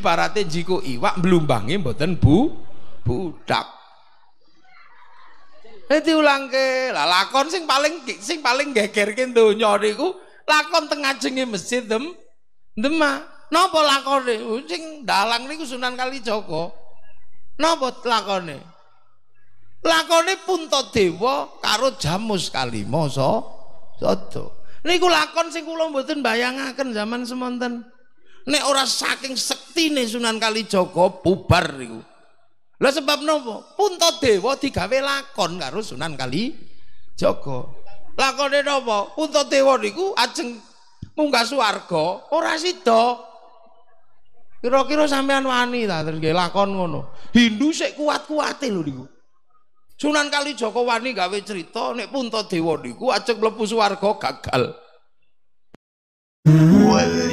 ibaratnya jiku iwak blumbangi mboten bu budak jadi ulang ke lakon sing paling sing paling geger kendo nyori lakon tengah jengi masjid dem dema ah. nopo lakon deh oh, sing dalang niku sunan kali joko nopo lakon deh lakon deh pun karo jamus kali moso soto niku lakon sing kulo mboten bayangaken zaman semonten nek ora saking sektine Sunan Kalijaga bubar niku. Lah sebab napa? Puntadewa digawe lakon karo Sunan Kalijaga. Lakone napa? Puntadewa niku ajeng munggah swarga ora sida. Kira-kira sampean wani ta nggih lakon ngono. Hindu sik kuat-kuate lho niku. Sunan Kalijaga wani gawe cerita nek Puntadewa niku ajeng mlebu swarga gagal. Well,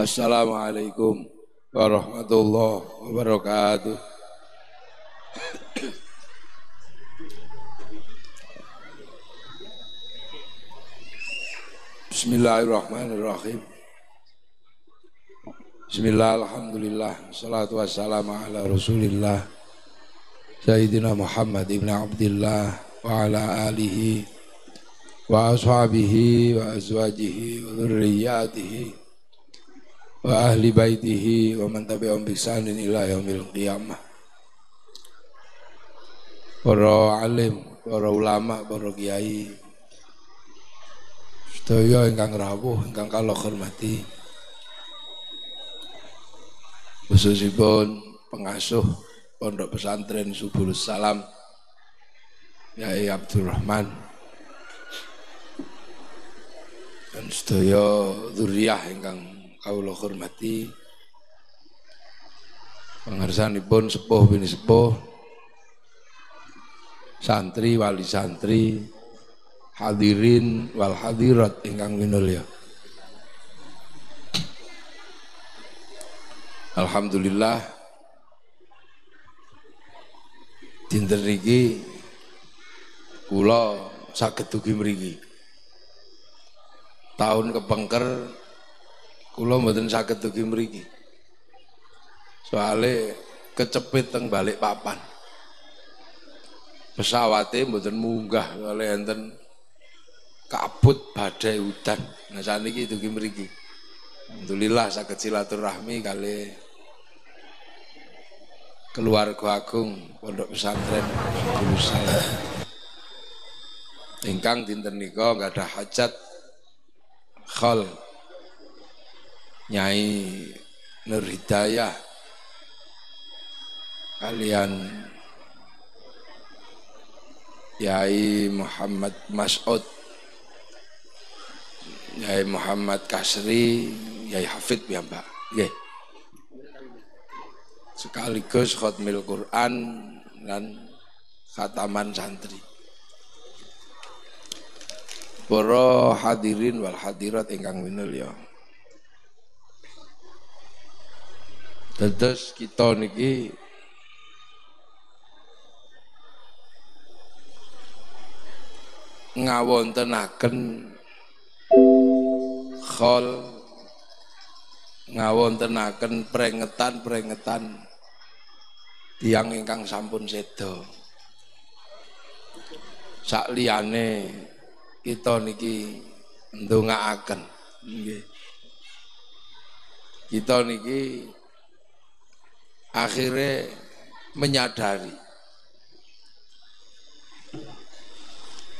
Assalamualaikum warahmatullahi wabarakatuh. Bismillahirrahmanirrahim. Bismillah, alhamdulillah, salatu wassalamu ala rasulillah Sayyidina Muhammad ibn Abdullah wa ala alihi wa ashabihi wa azwajihi wa dhurriyyatihi wa ahli baitihi wa man tabi'ahum bi ihsanin ila yaumil qiyamah. Para alim, para ulama, para kiai. Sedaya ingkang rawuh, ingkang kalau hormati. Khususipun pengasuh Pondok Pesantren Subul Salam Yai Rahman dan sedaya zuriyah ingkang kawula hormati pangarsanipun sepuh bini sepuh santri wali santri hadirin wal hadirat ingkang minulya Alhamdulillah dinten niki kula saged dugi mriki tahun kepengker Kula mboten saged dugi mriki. Soale kecepit teng balik papan. Pesawate mboten munggah oleh enten kabut badai udan. Nah saniki dugi mriki. Alhamdulillah saged silaturahmi kali keluarga agung Pondok Pesantren Kulusai. Ingkang dinten nika nggak ada hajat khol Nyai Nur Hidayah kalian Yai Muhammad Mas'ud Yai Muhammad Kasri Yai Hafid ya Mbak Nggih sekaligus khotmil Quran dan khataman santri. Para hadirin wal hadirat ingkang ya. Dados kita niki ngawontenaken khol ngawontenaken peringatan-peringatan tiyang ingkang sampun sedo sak kita niki ndongaaken nggih kita niki akhirnya menyadari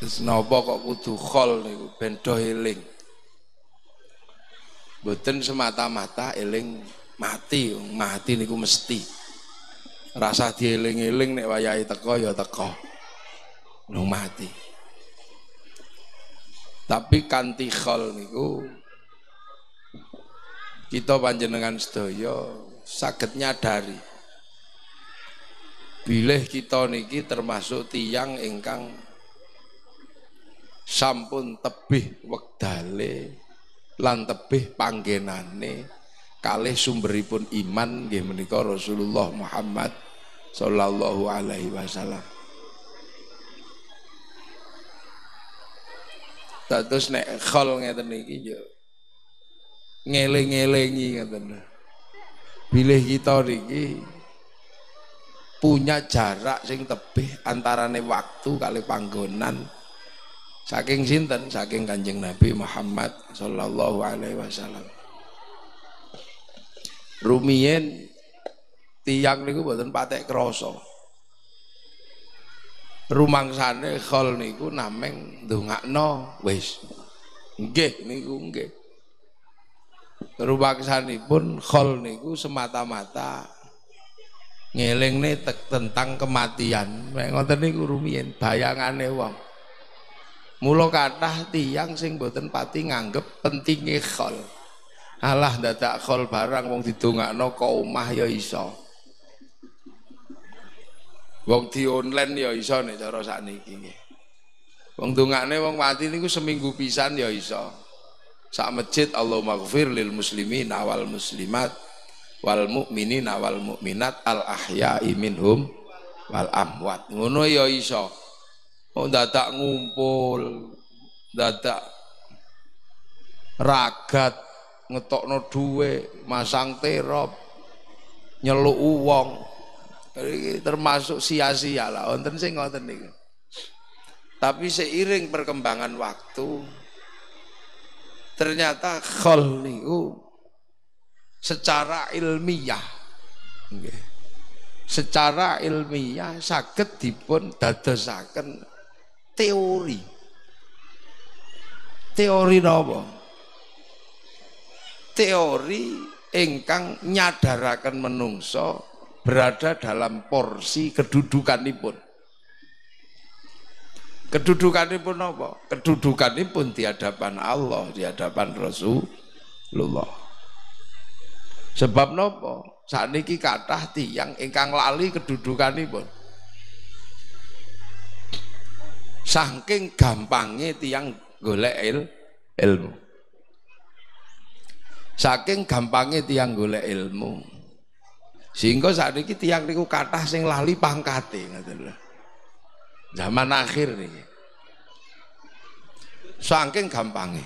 Terus nopo kok kudu khol niku ben do eling. Mboten semata-mata eling mati, mati niku mesti. Rasa dieling-eling nek wayahe teko ya teko. Nung mati. Tapi kanthi khol niku kita panjenengan sedaya sakit nyadari bilih kita niki termasuk tiang ingkang sampun tebih wekdale lan tebih panggenane kalih sumberipun iman nggih menika Rasulullah Muhammad sallallahu alaihi wasallam. Terus nek khol ngeten niki yo ngeling-elingi ngeten. pilih kita niki punya jarak sing tebih antarane waktu kali panggonan saking sinten saking kanjeng Nabi Muhammad sallallahu alaihi wasallam rumiyen tiang niku boten patek krasa rumangsane khol niku nameng ndongakno wis nggih niku nggih Rubaksanipun khol niku semata-mata ngeling nih tentang kematian. Nek ngoten niku rumiyin bayangane wong. Mula kata tiang sing boten pati nganggep pentingnya khol. Alah dadak khol barang wong didongakno kok umah ya iso. Wong di online ya iso nih cara saat ini. Wong dongakne wong mati niku seminggu pisan ya iso. Sak masjid Allah maghfir lil muslimin awal muslimat wal mukminin awal mukminat al ahya'i minhum wal amwat. Ngono ya iso. Oh dadak ngumpul, dadak ragat ngetokno duwe, masang terop, nyeluk uang termasuk sia-sia lah wonten sing ngoten niku. Tapi seiring perkembangan waktu, Ternyata khol niku secara ilmiah Secara ilmiah sakit dipun dadosaken teori. Teori nopo Teori ingkang nyadarakan menungso berada dalam porsi kedudukan kedudukanipun. Kedudukan pun apa? pun di hadapan Allah, di hadapan Rasulullah. Sebab saat ini kathah yang ingkang lali kedudukan pun. Saking gampangnya tiang golek il, ilmu. Saking gampangnya tiang golek ilmu. Sehingga saat ini tiang niku kata sing lali pangkati. Ngatulah. Zaman akhir nih. Saking gampangnya.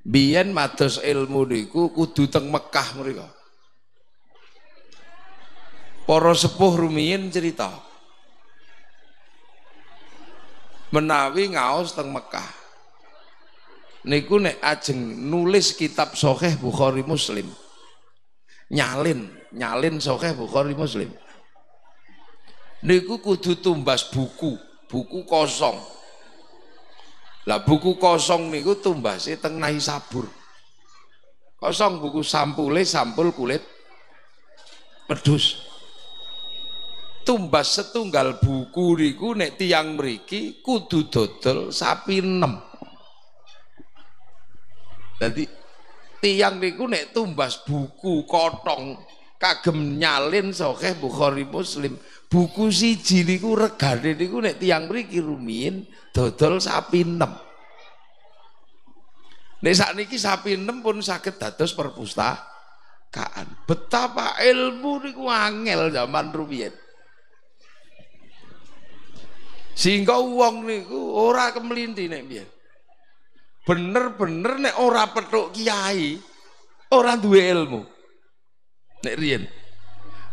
Biyen matos ilmu niku kudu teng Mekah mereka. Para sepuh rumiyin cerita. Menawi ngaos teng Mekah. Niku nek ajeng nulis kitab Soheh Bukhari Muslim. Nyalin, nyalin Soheh Bukhari Muslim niku kudu tumbas buku, buku kosong. Lah buku kosong niku tumbas, teng nahi sabur. Kosong buku sampule sampul kulit pedus. Tumbas setunggal buku niku nek tiang meriki kudu dodol sapi enam. Jadi tiang niku nek tumbas buku kotong kagem nyalin sokeh bukhori Muslim buku si niku regane niku nek tiang mriki rumiyin dodol sapi nem nek sakniki sapi enam pun sakit dados perpustakaan betapa ilmu niku angel zaman rumiyin sehingga uang niku ora kemlinti nek bener-bener nek ora petuk kiai orang duwe ilmu nek riyen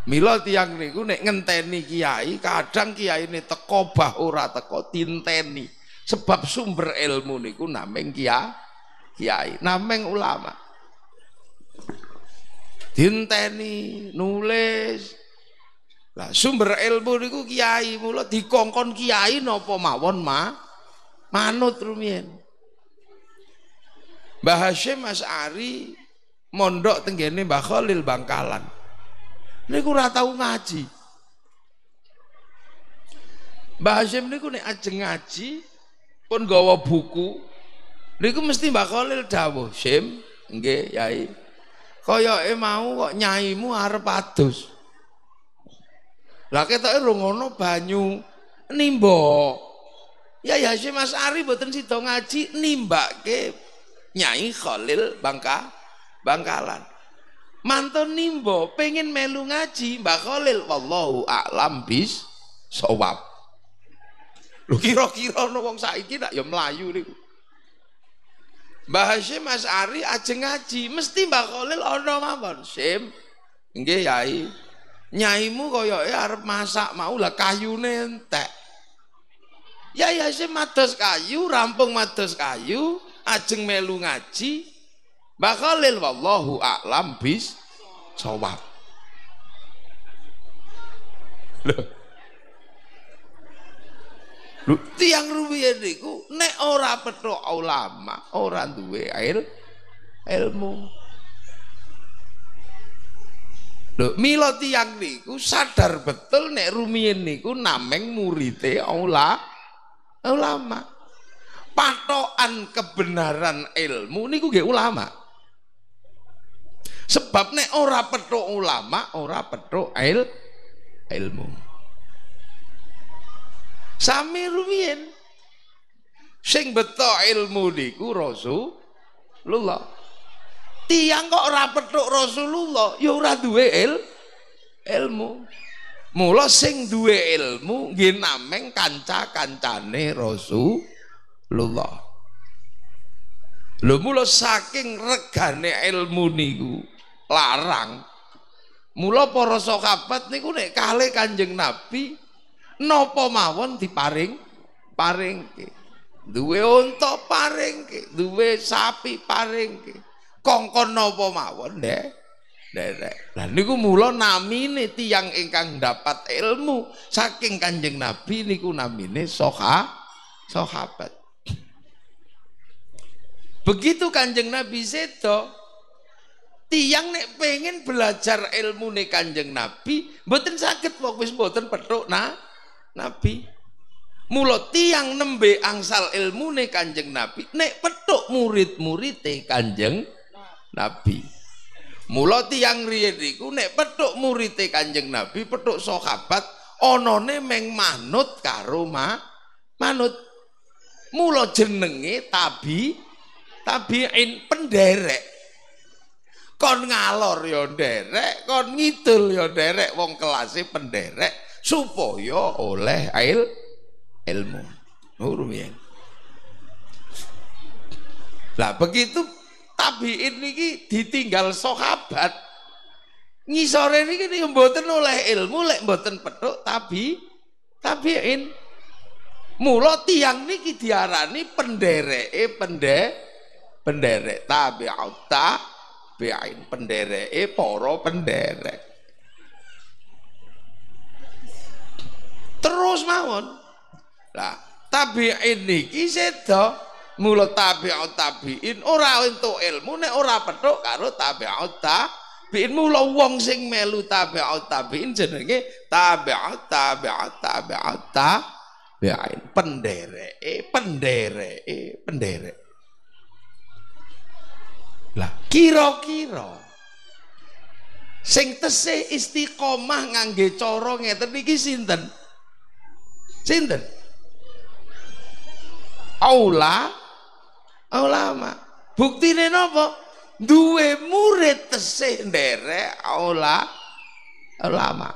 mila tiyang niku nek ngenteni kiai kadang kiai ini teko bah ora teko tinteni sebab sumber ilmu niku nameng kiai kiai nameng ulama tinteni nulis lah sumber ilmu niku kiai mulo dikongkon kiai nopo mawon ma manut rumien. Mbah Mas Ari mondok tenggene Mbah Khalil Bangkalan. Niku ora tau ngaji. Mbah Hasyim niku nek ajeng ngaji pun gawa buku niku mesti Mbah Khalil dawuh, "Sim, nggih, Yai. Koyoke mau kok nyaimu arep adus." Lah ketoke rungono banyu nimbok. Ya, ya Hasyim Mas Ari boten sida ngaji nimbake Nyai Khalil Bangkalan. Bangkalan. Mantun nimbo pengen melu ngaji Mbak Khalil wallahu a'lam bis sawab. Lu kira-kira ono wong saiki nak ya mlayu niku. Mbah Hasyim Mas Ari ajeng ngaji, mesti Mbak Khalil ono mawon. Sim. Nggih Yai. Nyaimu koyoke arep masak mau lah kayune entek. Yai Hasyim mados kayu, rampung mados kayu, ajeng melu ngaji, Bakalil wallahu a'lam bis sawab. Lho, tiang ruwiyen niku nek ora petuk ulama, ora duwe air ilmu. Lho, mila tiang niku sadar betul nek rumiyen niku nameng murite aula ulama. Patokan kebenaran ilmu niku nggih ulama. Sebab nek ora petuk ulama, ora petuk il ilmu. Sami rumiyin. Sing beto ilmu niku Rasulullah. Tiang kok ora petuk Rasulullah, ya ora duwe il ilmu. Mula sing duwe ilmu nggih nameng kanca-kancane Rasulullah. Lho mula saking regane ilmu niku larang. Mula para sahabat niku nek kalih Kanjeng Nabi nopo mawon diparing paringke. Duwe unta paringke, duwe sapi paringke. Kongkon nopo mawon, Dek? derek. Lah niku mula namine tiyang ingkang dapat ilmu saking Kanjeng Nabi niku namine soha sahabat. Begitu Kanjeng Nabi sedo tiang nek pengen belajar ilmu nek kanjeng nabi mboten sakit fokus mboten petuk nah nabi mulo tiang nembe angsal ilmu nek kanjeng nabi nek petuk murid-murite kanjeng nabi mulo tiang riyen iku nek petuk murite kanjeng nabi petuk sahabat onone meng manut karo ma manut mulo jenenge tabi tabiin penderek kon ngalor yo ya derek, kon ngitul yo ya derek, wong kelasi penderek supaya oleh il ilmu nurun ya lah begitu tapi ini ki ditinggal sahabat ngisore niki nih mboten oleh ilmu lek mboten petuk tapi tabiin mula tiang niki diarani eh pende pendere tabi'ut ta kabeh e poro penderek. Terus mawon. Lah, tabiin niki sedo mula tabi'ut tabiin ora untuk ilmu nek ora petuk karo tabi'ut tabiin mulu wong sing melu tabi'ut tabiin jenenge tabi'ut tabi'ut pendere tabiin pendere pendereke pendere lah kiro kira sing tesih istiqomah ngangge cara ngeten iki sinten? Sinten? Aula ulama. Buktine napa? Duwe murid tesih nderek aula ulama.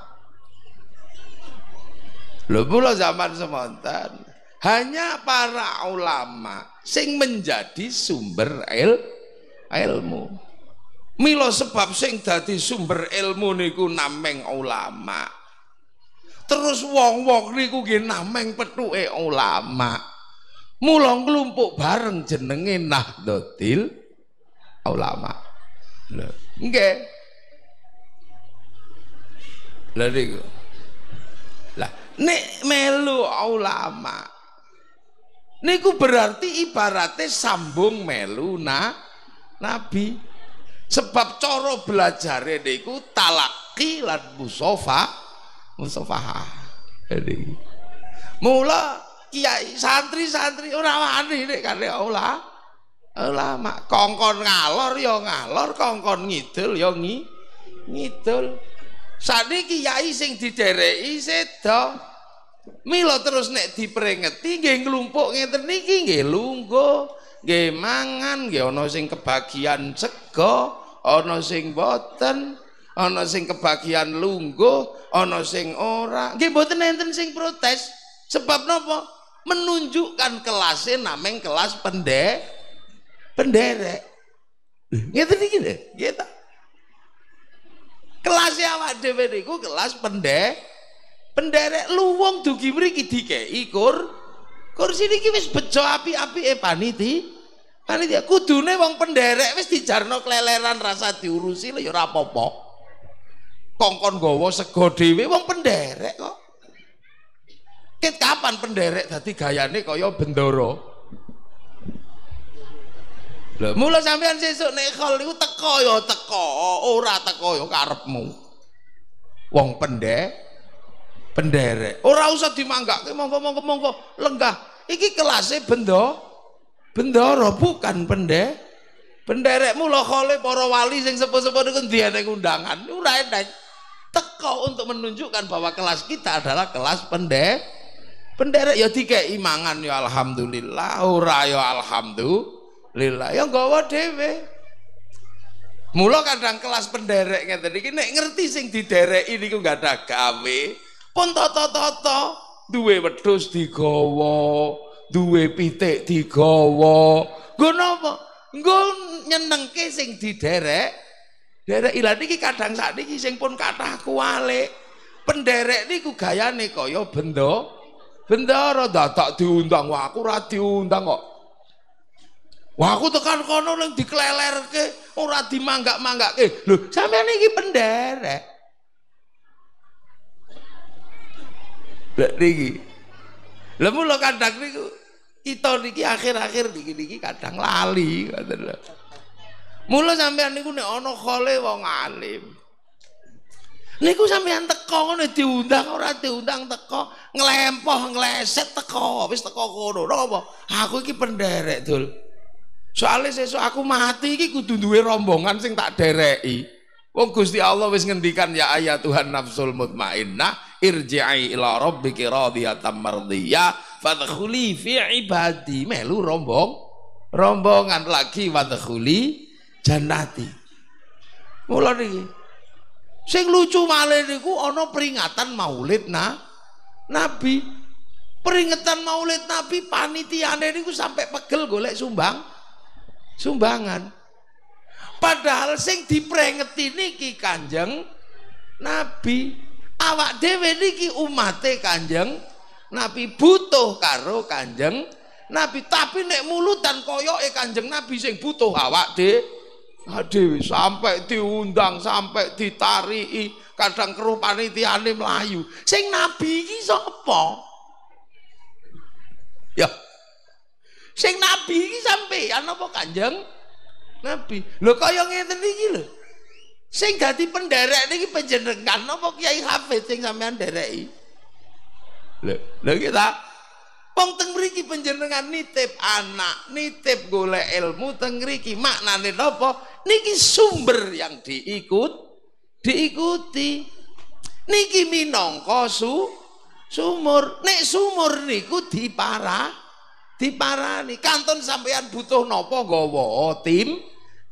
Lho kula zaman semonten hanya para ulama sing menjadi sumber ilmu ilmu milo sebab sing dadi sumber ilmu niku nameng ulama terus wong-wong niku nggih nameng petuke ulama mula nglumpuk bareng jenenge dotil, Ulama lho nggih lha niku lah nek melu ulama niku berarti ibaratnya sambung melu nah Nabi. Sebab coro belajar deku talaki lan musofa musofah. Jadi mula kiai santri-santri orang wani nek kare Allah. Ulama kongkon ngalor ya ngalor, kongkon ngidul ya ngi, ngidul. Saniki kiai sing didereki sedo. milo terus nek diprengeti geng nglumpuk ngeten niki nggih lungguh nggih mangan nggih ana sing kebagian sego ana sing boten ana sing kebagian lungguh ana sing ora nggih boten enten sing protes sebab napa menunjukkan kelasnya nameng kelas pendek, penderek gitu nih gitu nggih ta kelas awak kelas pendek, penderek tuh dugi mriki ke ikur kursi ini wis bejo api api eh paniti panitia kudune wong penderek wis dijarno keleleran rasa diurusi lho ya ora kongkon gowo sego dhewe wong penderek kok Ket kapan penderek tadi gayane kaya bendoro. Lho, mula sampean sesuk nek khol niku teko ya teko, ora teko ya karepmu. Wong pendek penderek. Ora usah dimanggake monggo-monggo monggo lenggah Iki kelasnya bendo bendoro bukan pendek. Penderekmu lo oleh para wali sing sepo-sepo dia dianek undangan. Ora enak. Teko untuk menunjukkan bahwa kelas kita adalah kelas pendek. Penderek ya tiga imangan ya alhamdulillah, ora ya alhamdulillah. Ya gawa dewe, Mula kadang kelas pendereknya tadi iki ngerti sing di derek ini gak ada gawe. Pun toto toto duwe wedhus digawa, duwe pitik digawa. Nggo napa? Nggo nyenengke sing diderek. Derek ila niki kadang sak niki sing pun kathah kualik. Penderek niku gayane kaya benda bendara dadak diundang, wah aku ora diundang kok. Wah aku tekan kono ning diklelerke, ora dimanggak-manggake. Lho, sampeyan iki penderek. lek niki Lah mulo kadang niku kita niki akhir-akhir niki niki kadang lali ngoten lho Mulo sampean niku nek ana khole wong alim niku sampean teko ngene diundang ora diundang teko nglempoh ngleset teko wis teko kono napa aku iki penderek dul soalnya sesuk aku mati iki kudu duwe rombongan sing tak dereki Wong Gusti Allah wis ngendikan ya ayat Tuhan nafsul mutmainnah irji'i ila rabbiki radiyatan mardiyah fadkhuli fi ibadi melu rombong rombongan lagi wadkhuli jannati mulai. niki sing lucu malah niku ono peringatan maulid na nabi peringatan maulid nabi panitiane niku sampai pegel golek sumbang sumbangan padahal sing diprengeti niki kanjeng nabi awak dhewe niki umate Kanjeng Nabi butuh karo Kanjeng Nabi tapi nek dan koyoke Kanjeng Nabi sing butuh awak dhewe sampai diundang sampai ditariki kadang keruh panitiane mlayu sing nabi iki sapa ya sing nabi iki sampeyan apa Kanjeng Nabi lho kaya ngene iki lho Sing dadi penderek niki panjenengan napa Kiai Hafiz sing sampean dereki? Lho, lho kita Wong teng mriki panjenengan nitip anak, nitip golek ilmu teng mriki maknane napa? Niki sumber yang diikut diikuti. Niki minangka su sumur. Nek sumur niku dipara diparani. Kanton sampean butuh napa gawa tim?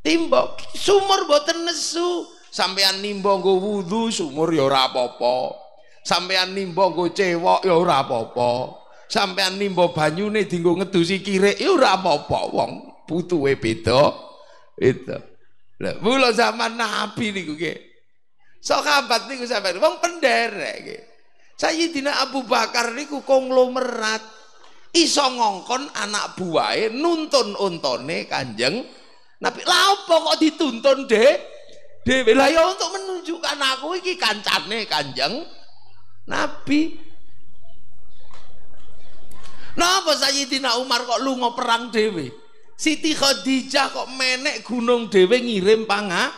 timba sumur mboten nesu sampean nimba nggo wudu sumur ya ora apa-apa sampean nimba nggo cewek ya ora apa-apa sampean nimba banyune dienggo ngedusi kirik ya ora apa-apa wong butuhe beda itu lha mulo zaman nabi niku nggih sahabat niku sampean wong penderek nggih Sayyidina Abu Bakar niku konglomerat iso ngongkon anak buahe nuntun untone Kanjeng Nabi lapo kok dituntun deh? Dewi lah ya untuk menunjukkan aku iki kancane kanjeng Nabi. Napa Sayyidina Umar kok lunga perang Dewi? Siti Khadijah kok menek gunung Dewi ngirim panga,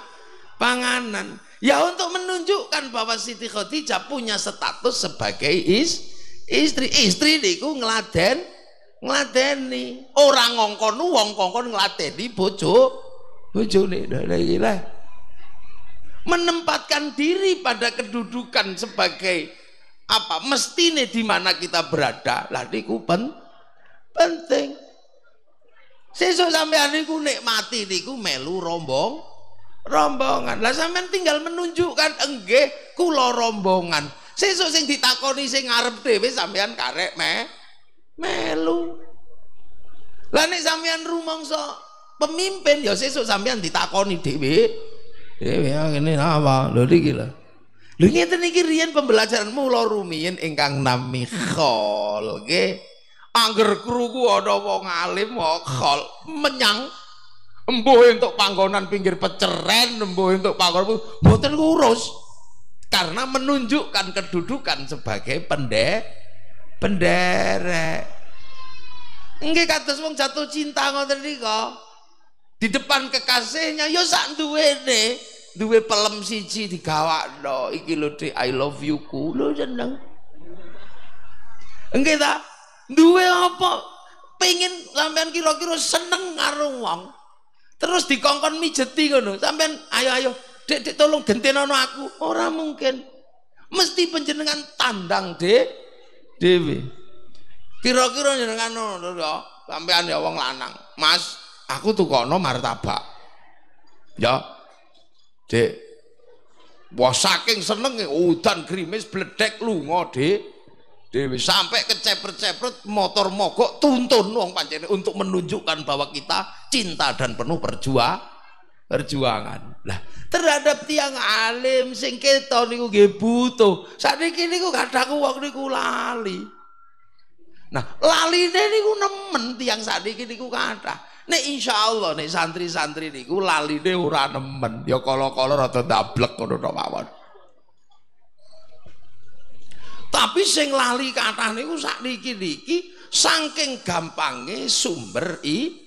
panganan. Ya untuk menunjukkan bahwa Siti Khadijah punya status sebagai is, istri. Istri niku ngeladen ngladeni orang ngongkon uang kongkon ngladeni bojo bojo nih lah menempatkan diri pada kedudukan sebagai apa mestine di mana kita berada lah niku pen, penting sesuk sampean niku nikmati niku melu rombong rombongan lah sampean tinggal menunjukkan enggak kula rombongan sesuk sing ditakoni sing ngarep dhewe sampean karek meh melu lah nek sampean rumangsa pemimpin ya sesuk sampean ditakoni dhewe dhewe ya, ngene apa lho iki lho lho ngeten iki riyen pembelajaran mula rumiyin ingkang nami khol nggih angger kruku ana wong alim khol menyang embuh untuk panggonan pinggir peceren embuh untuk panggonan mboten ngurus karena menunjukkan kedudukan sebagai pendek penderek enggak kata wong jatuh cinta ngoten nika di depan kekasihnya yo ya sak duwene duwe pelem siji digawakno iki lho di I love you ku lo jeneng enggak ta duwe apa pengen sampean kira-kira seneng karo wong terus dikongkon mijeti ngono sampean ayo ayo dek dek tolong gentenono aku ora mungkin mesti penjenengan tandang dek Dewi. Kira-kira jenengan ngono ya, sampean ya wong lanang. Mas, aku tukono martabak. Ya. Dek. Wah saking senenge udan grimis bledek lunga, Dik. Dewi sampai kecepret-cepret motor mogok tuntun wong pancene untuk menunjukkan bahwa kita cinta dan penuh perjuangan perjuangan. Lah, terhadap tiang alim sing keton niku nggih butuh. Sakniki niku kadang wong niku lali. Nah, laline niku nemen tiang sakniki niku kathah. Nek insyaallah nek santri-santri niku laline ora nemen, ya kala-kala rada ndablek ngono tok mawon. Tapi sing lali kathah niku sakniki niki saking gampangnya sumber i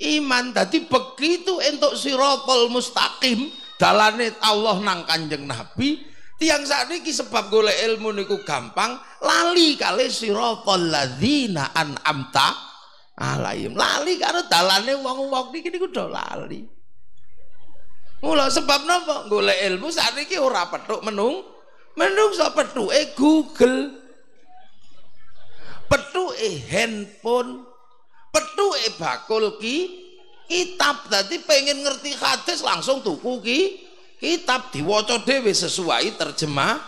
iman tadi begitu entuk sirotol mustaqim dalane Allah nang kanjeng Nabi tiang saat ini sebab golek ilmu niku gampang lali kali sirotol ladina an amta alaim lali karena dalane wong wong di kini do lali mulai sebab nopo golek ilmu saat ini ora petuk menung menung petuk eh Google eh handphone eh bakul ki kitab tadi pengen ngerti hadis langsung tuku ki kitab diwoco dewe sesuai terjemah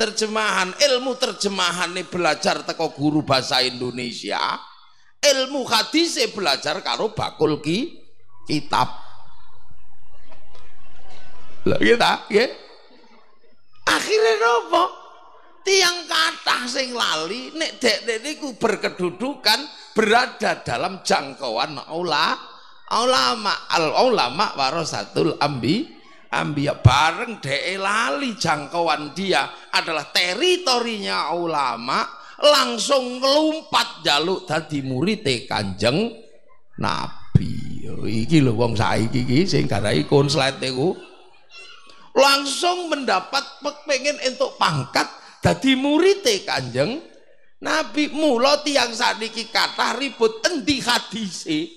terjemahan ilmu terjemahan belajar teko guru bahasa Indonesia ilmu hadis belajar karo bakul ki kitab lha iya kita ya akhirnya nopo tiang kata sing lali nek dek niku berkedudukan berada dalam jangkauan Allah ulama al ulama warasatul ambi ambiya bareng de lali jangkauan dia adalah teritorinya ulama langsung melompat jaluk tadi murid kanjeng nabi iki lho wong saiki iki sing garai konslet iku langsung mendapat pengen untuk pangkat tadi murid kanjeng Nabi yang tiang sadiki kata ribut endi hadisi.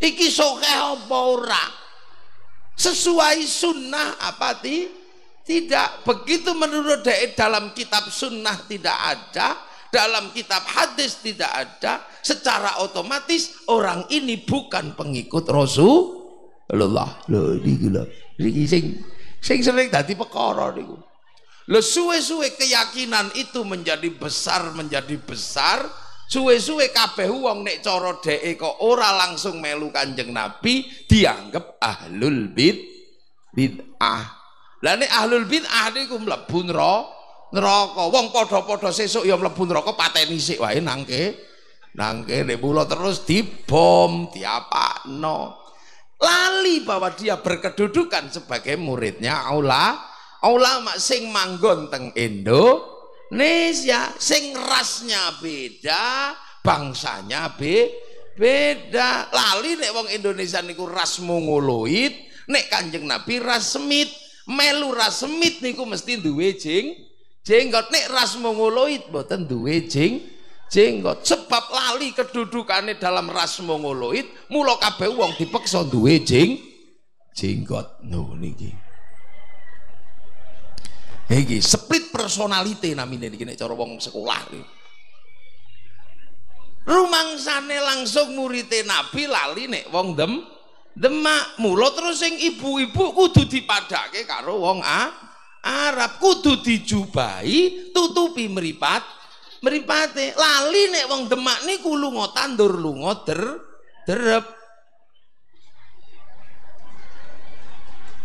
Iki sokeh apa ora? Sesuai sunnah apa ti? Tidak. Begitu menurut dia dalam kitab sunnah tidak ada, dalam kitab hadis tidak ada, secara otomatis orang ini bukan pengikut Rasulullah. Allah, iki lho. Iki sing sing sering dadi di gula Lo suwe-suwe keyakinan itu menjadi besar, menjadi besar. Suwe-suwe kabeh wong nek cara dheke kok ora langsung melu Kanjeng Nabi dianggap ahlul bid bid'ah. Lah nek ahlul bid'ah niku mlebu neraka. Wong padha-padha sesuk ya mlebu neraka pateni sik wae nangke. Nangke nek mulo terus dibom, diapakno. Lali bahwa dia berkedudukan sebagai muridnya Allah ulama sing manggon teng Indonesia sing rasnya beda bangsanya be, beda lali nek wong Indonesia niku ras mongoloid nek kanjeng Nabi ras semit melu ras semit niku mesti duwe jeng jenggot nek ras mongoloid boten duwe jeng jenggot sebab lali kedudukannya dalam ras mongoloid mulok kabeh wong dipeksa duwe jeng jenggot no niki Iki split personality namine iki nek cara wong sekolah iki. Rumangsane langsung murite Nabi lali nek wong dem demak mulo terus sing ibu-ibu kudu dipadake karo wong Arab kudu dijubahi tutupi meripat meripate lali nek wong demak niku lunga tandur lunga der derep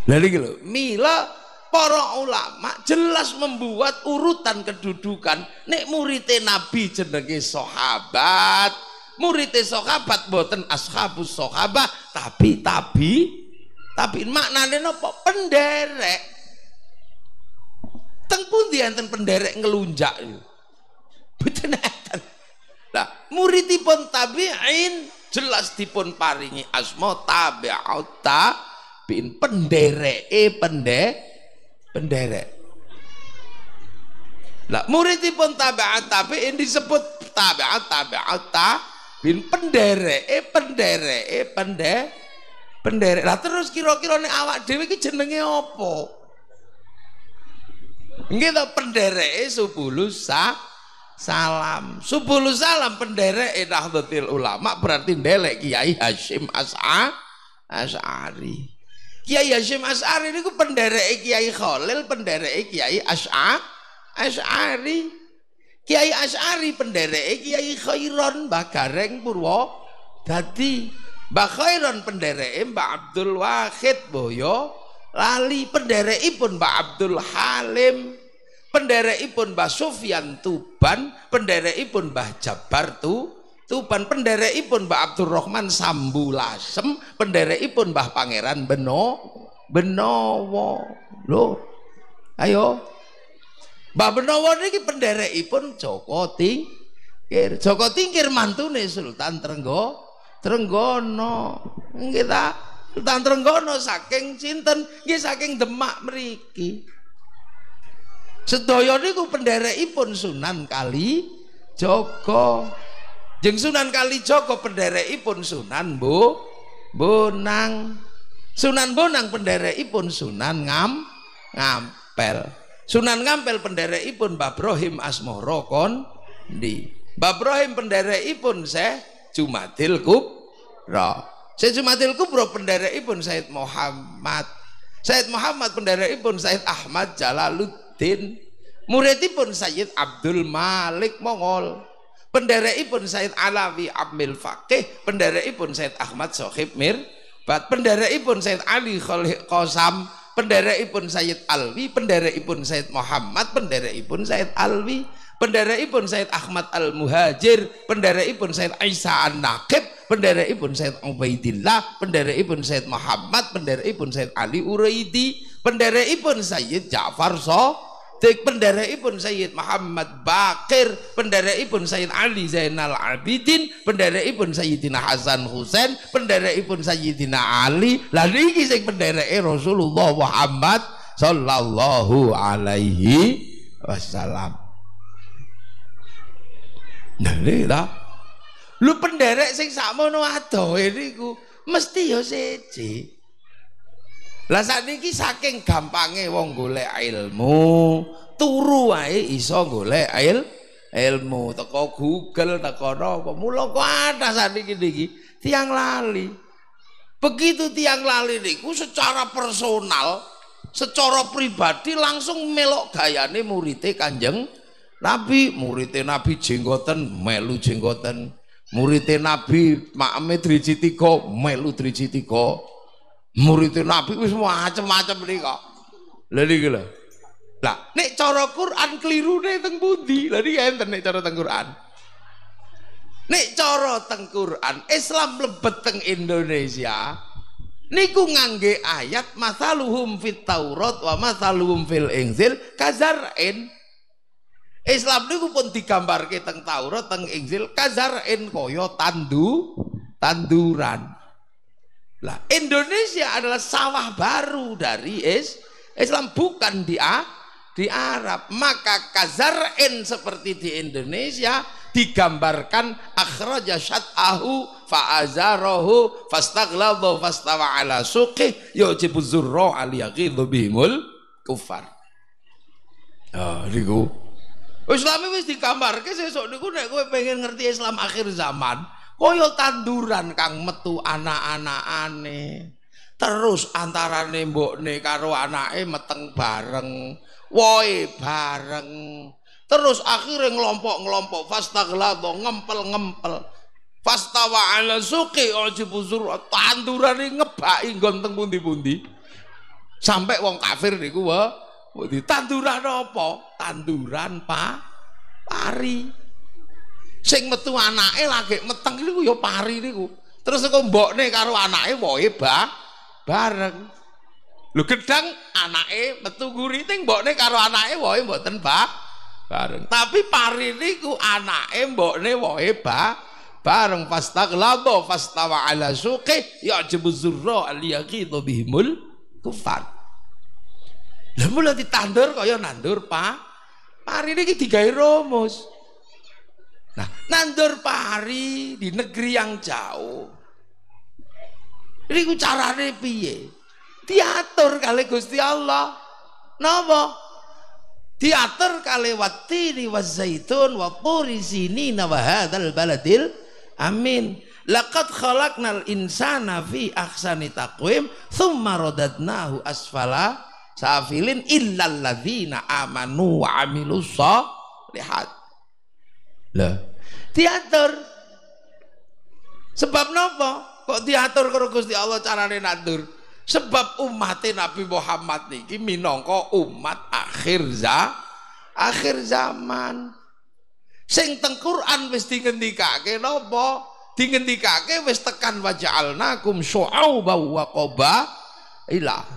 Lha iki lho mila para ulama jelas membuat urutan kedudukan nek murite nabi jenenge sahabat murite sahabat boten ashabus sahabat tapi tapi tapi maknane napa penderek teng pundi enten penderek ngelunjak boten enten lah muridipun tabi'in jelas dipun paringi asma tabi'ut tabi'in pendereke pendek penderek lah muridipun tabi'at tapi ini disebut tabi'at tabi'at bin penderek eh penderek eh penderek penderek lah terus kira-kira nih awak dewi ki jenenge opo Nggih to penderek eh sa salam. Subulus salam penderek, eh, Nahdlatul Ulama berarti delek Kiai hashim As'a As'ari. Kiai Hasyim As'ari niku pendereke Kiai Khalil, pendereke Kiai As'a As'ari. Kiai As'ari pendereke Kiai Khairon Mbah Gareng Purwo tadi, Mbah Khairon pendereke Mbah Abdul Wahid Boyo lali pun Mbah Abdul Halim pun Mbah Sufyan Tuban pun Mbah Jabar tu Tuban pendereipun Mbah Abdurrahman Sambulasem, pendereipun Mbah Pangeran Beno Benowo. Lho. Ayo. Mbah Benowo niki pendereipun Joko Tingkir. Joko Tingkir mantune Sultan Trenggo Trenggono. Nggih ta? Sultan Trenggono saking cinten. Nggih saking Demak mriki. Sedaya niku pendereipun Sunan Kali Joko Jeng Sunan Kalijogo pun Sunan Bu Bonang. Sunan Bonang pun Sunan Ngam Ngampel. Sunan Ngampel pun Babrohim Brohim di Babrohim penderei Brohim saya Syekh Jumadil saya Syekh Jumadil penderei pun Said Muhammad. Said Muhammad pun Said Ahmad Jalaluddin. Muridipun Said Abdul Malik Mongol pun Said Alawi Abmil Fakih, pun Said Ahmad Sohib Mir, bat pun Said Ali kosam penderei pun Said Alwi, pun Said Muhammad, pun Said Alwi, pun Said Ahmad Al Muhajir, pun Said Isa An Nakib, pun Said Ubaidillah, pun Said Muhammad, pun Said Ali Uraidi, pun Said Ja'far Soh, Dik pun Sayyid Muhammad Bakir, pun Sayyid Ali Zainal Abidin, penderekipun Sayyidina Hasan Husain, pun Sayyidina Ali. Lah niki sing pendereke Rasulullah Muhammad sallallahu alaihi wasallam. Nah, lah. Lu penderek sing sakmono adohe ku mesti ya siji. Lah sakniki saking gampange wong golek ilmu, turu wae iso golek ilmu teko Google, teko napa. kok kuwatah sakniki niki tiyang lali. Begitu tiang lali niku secara personal, secara pribadi langsung melok gayane murite Kanjeng Nabi, murite Nabi jenggoten, melu jenggoten. Murite Nabi makame driji tiga, melu driji murid Nabi wis macam-macam kok. Lha gila. Lah nek cara Quran keliru teng pundi? Lha niki enten nek cara teng Quran. Nek cara teng Quran Islam lebet teng Indonesia niku ngangge ayat masaluhum fit Taurat wa masaluhum fil Injil kazarin Islam niku pun digambarke teng Taurat teng Injil kazarin kaya tandu tanduran lah Indonesia adalah sawah baru dari is Islam bukan di A, di Arab. Maka kazarin seperti di Indonesia digambarkan akhraja syat'ahu fa'azarahu fastaghladu fastawa ala suqih yujibu zurra aliyaghidhu bihimul kufar. Ah, niku Islam wis digambarke sesuk niku nek kowe pengen ngerti Islam akhir zaman, kaya tanduran kang metu anak-anakane. Terus antarane mbokne karo anake meteng bareng, woe bareng. Terus akhire nglompok-nglompok fastaghladho ngempel-ngempel. Fastawa ala suqi ujubu zurra tanduran iki ngebaki gonteng pundi-pundi. Sampai wong kafir niku wae. Tanduran apa? Tanduran pari. sing metu anake lagi meteng niku ya pari niku terus engko mbokne karo anake woe ba bareng lho gedang anake metu guriting mbokne karo anake woe mboten ba bareng tapi pari niku anake mbokne woe ba bareng fastaglado fastawa ala suqi ya'jibu zurra mul yaqidu bihimul kufar lha mula ditandur kaya nandur pa pari niki digawe romos. Nah, nandur pari di negeri yang jauh. Ini ku carane piye? Diatur kali Gusti Allah. Napa? Diatur kali ni wa zaitun wa turi sinina wa hadal baladil. Amin. Laqad khalaqnal insana fi ahsani taqwim thumma radadnahu asfala safilin illal ladzina amanu wa amilus lihat lah, diatur. Sebab nopo? Kok diatur karo Gusti Allah carane natur? Sebab umat Nabi Muhammad niki minangka umat akhir za akhir zaman. Sing teng Quran wis dingendikake nopo? Dingendikake wis tekan waja'alnakum syu'auba wa ilah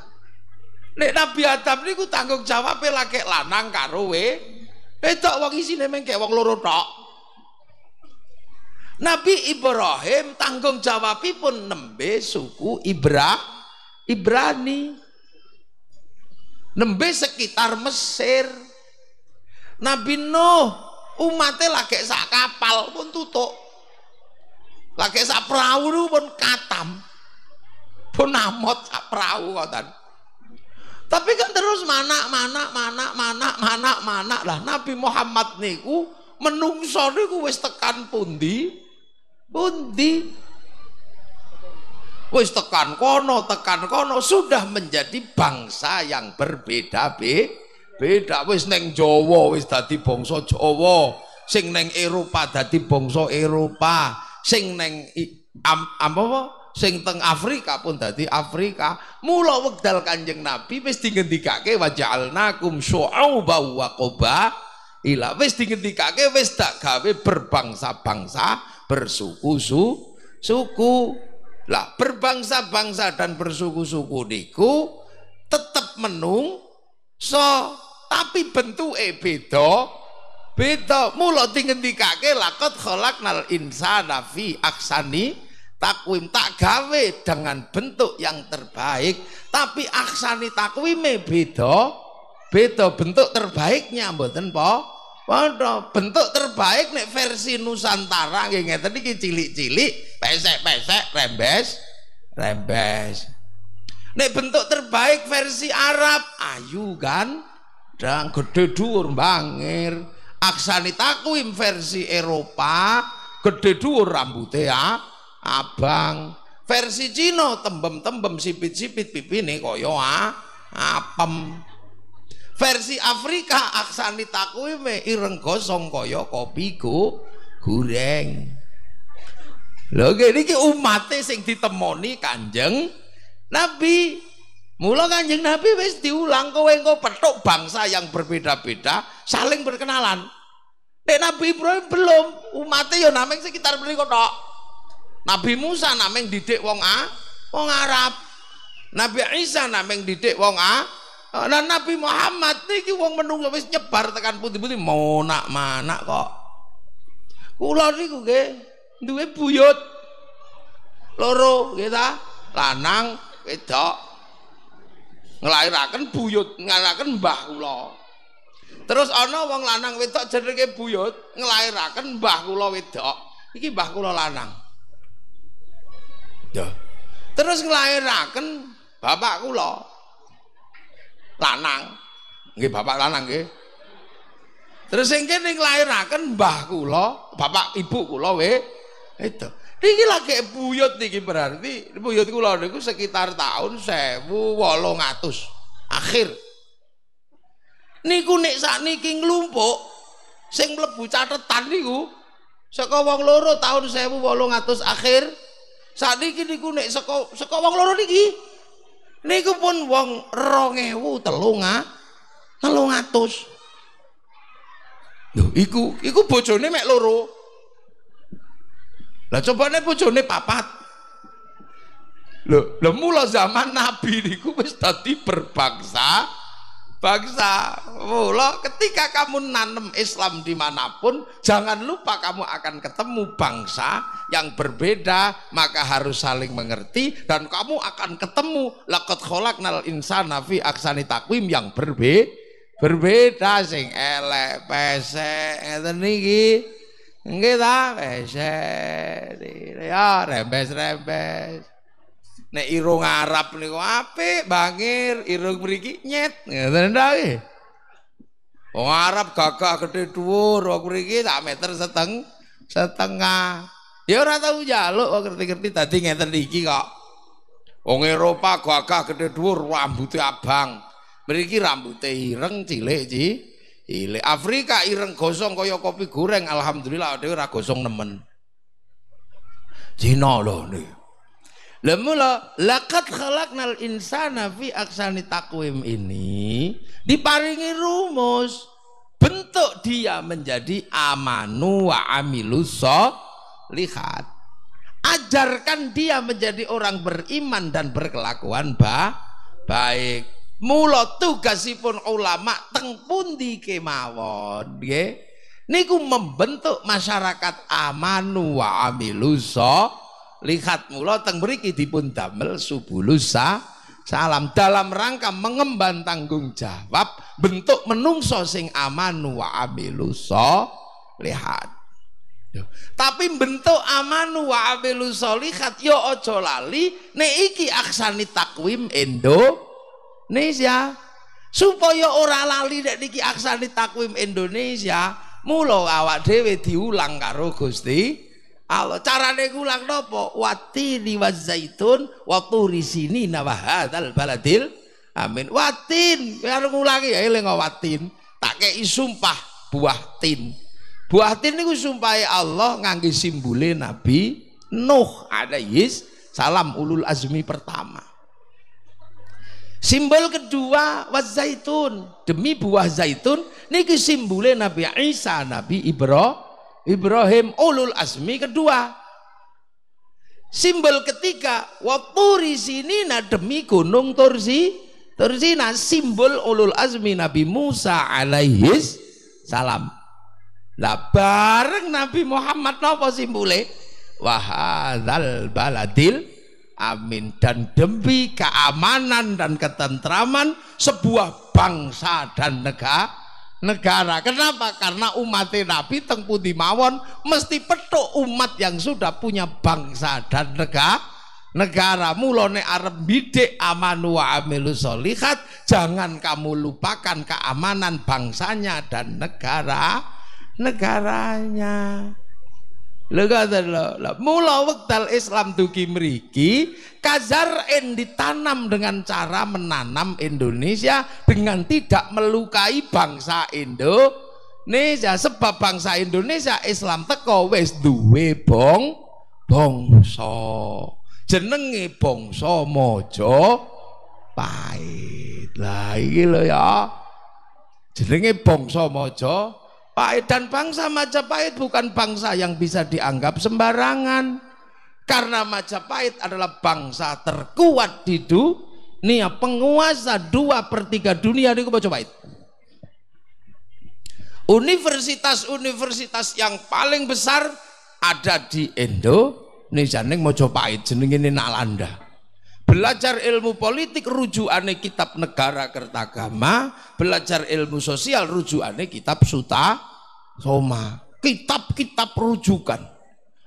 Nek Nabi Adam niku tanggung jawab laki lanang karo we. Wedok wong isine mengke wong loro tok. Nabi Ibrahim tanggung jawabipun nembe suku Ibra Ibrani nembe sekitar Mesir Nabi Nuh umatnya lagi sak kapal pun tutup lagi sak perahu pun katam pun amot sak perahu kotan tapi kan terus mana mana mana mana mana mana lah Nabi Muhammad niku menungso niku wis tekan pundi Bundi. Wis tekan kono, tekan kono sudah menjadi bangsa yang berbeda-beda. Beda wis neng Jawa wis dadi bangsa Jawa, sing neng Eropa dadi bangsa Eropa, sing neng am, am apa sing teng Afrika pun dadi Afrika. Mula wekdal Kanjeng Nabi wis dingendikake waja'alnakum syu'uba wa qoba. Ila wis dingendikake wis tak gawe berbangsa-bangsa bersuku-suku suku. Lah berbangsa-bangsa dan bersuku-suku niku tetap menung so tapi bentuk e beda beda di kakek lakot kholak nal insana fi aksani takwim tak gawe dengan bentuk yang terbaik tapi aksani takwime beda beda bentuk terbaiknya mboten po Waduh bentuk terbaik nih versi Nusantara nggih ngeten iki cilik-cilik, pesek-pesek, rembes, rembes. Nek bentuk terbaik versi Arab, ayu kan? Dang gede dhuwur Bangir. Aksani takwim versi Eropa, gede dhuwur rambute ya, abang. Versi Cina tembem-tembem sipit-sipit pipine kaya apem versi Afrika aksani me ireng kosong koyo kopi ku goreng lho ki umate sing ditemoni Kanjeng Nabi Mula kanjeng Nabi wis diulang kowe engko petuk bangsa yang berbeda-beda saling berkenalan. Nek Nabi Ibrahim belum, umatnya yo nameng sekitar beli tok. Nabi Musa nameng didik wong A, wong Arab. Nabi Isa nameng didik wong A, Nah, Nabi Muhammad niki wong menunggu wis nyebar tekan pundi-pundi monak mana kok. Kula niku nggih duwe buyut loro nggih ta, lanang wedok. Nglairaken buyut, nglairaken mbah kula. Terus ana wong lanang wedok jenenge buyut, nglairaken mbah kula wedok. Iki mbah kula lanang. Duh. Terus nglairaken bapak kula. lanang. Nggih bapak lanang nggih. Terus sing kene nglairaken mbah kula, bapak ibu kula we. Itu. Iki lagi buyut niki berarti buyut kula niku sekitar tahun 1800 akhir. Niku nek sakniki nglumpuk sing mlebu catetan niku saka wong loro tahun 1800 akhir. Sakniki niku nek saka saka wong loro niki Niku pun wong rong ewu telunga telung atus. Duh, iku iku bojone mek loro. Lah cobane bojone papat. Lho, lho mula zaman Nabi niku wis dadi berbangsa. bangsa mula ketika kamu nanam Islam dimanapun jangan lupa kamu akan ketemu bangsa yang berbeda maka harus saling mengerti dan kamu akan ketemu lakot kholak nal insana fi aksani takwim yang berbe berbeda sing elek pesek ngeten niki nggih ta pesek ya rembes-rembes Nek irung Arab niku ape bangir, irung mriki nyet. Ngoten ndak Wong Arab gagah gede dhuwur, wong mriki tak meter seteng setengah. Ya ora tau njaluk kok ngerti-ngerti tadi ngeten iki kok. Wong Eropa gagah gede dhuwur, rambutnya abang. Mriki rambutnya ireng cilik ci. Afrika ireng gosong kaya kopi goreng, alhamdulillah dhewe ora gosong nemen. Cina lho nih Lemula mula lakat khalaqnal insan fi aksani takwim ini diparingi rumus bentuk dia menjadi amanu wa amiluso lihat ajarkan dia menjadi orang beriman dan berkelakuan ba baik mula tugasipun ulama teng pundi kemawon nggih niku membentuk masyarakat amanu wa lihat mula teng mriki dipun damel subulusa salam dalam rangka mengemban tanggung jawab bentuk menungso sing amanu wa amiluso lihat tapi bentuk amanu wa amilu solihat yo ojo lali ne iki aksani takwim Indo Indonesia supaya ora lali nek niki aksani takwim Indonesia mulo awak dhewe diulang karo Gusti Allah cara carane ngulang nopo wati wa zaitun waktu di sini nawahadal baladil amin watin biar anu ngulangi ya ini ngawatin tak kei isumpah buah tin buah tin niku sumpahi Allah ngangge simbule Nabi Nuh ada yes salam ulul azmi pertama simbol kedua wa zaitun demi buah zaitun niki simbole Nabi Isa Nabi Ibrahim Ibrahim ulul azmi kedua. Simbol ketiga waturi sini demi gunung Tursi Tursina simbol ulul azmi Nabi Musa alaihis salam. Lah bareng Nabi Muhammad napa simbole? Wahadal baladil amin dan demi keamanan dan ketentraman sebuah bangsa dan negara negara. Kenapa? Karena umat Nabi teng pundi mawon mesti petuk umat yang sudah punya bangsa dan negara. Negara mulone arep bidik amanu wa amilu solihat Jangan kamu lupakan keamanan bangsanya dan negara Negaranya Lho ngoten lho. Mula wekdal Islam dugi mriki kazarin ditanam dengan cara menanam Indonesia dengan tidak melukai bangsa Indonesia sebab bangsa Indonesia Islam teko wis duwe bong Bongso Jenenge bongso mojo pait. Lah iki lho ya. Jenenge bongso mojo Majapahit dan bangsa Majapahit bukan bangsa yang bisa dianggap sembarangan karena Majapahit adalah bangsa terkuat di dunia penguasa dua per tiga dunia di Majapahit universitas-universitas yang paling besar ada di Indonesia ini Majapahit ini Nalanda Belajar ilmu politik rujukane kitab negara kertagama, belajar ilmu sosial rujukane kitab suta soma. Kitab-kitab rujukan.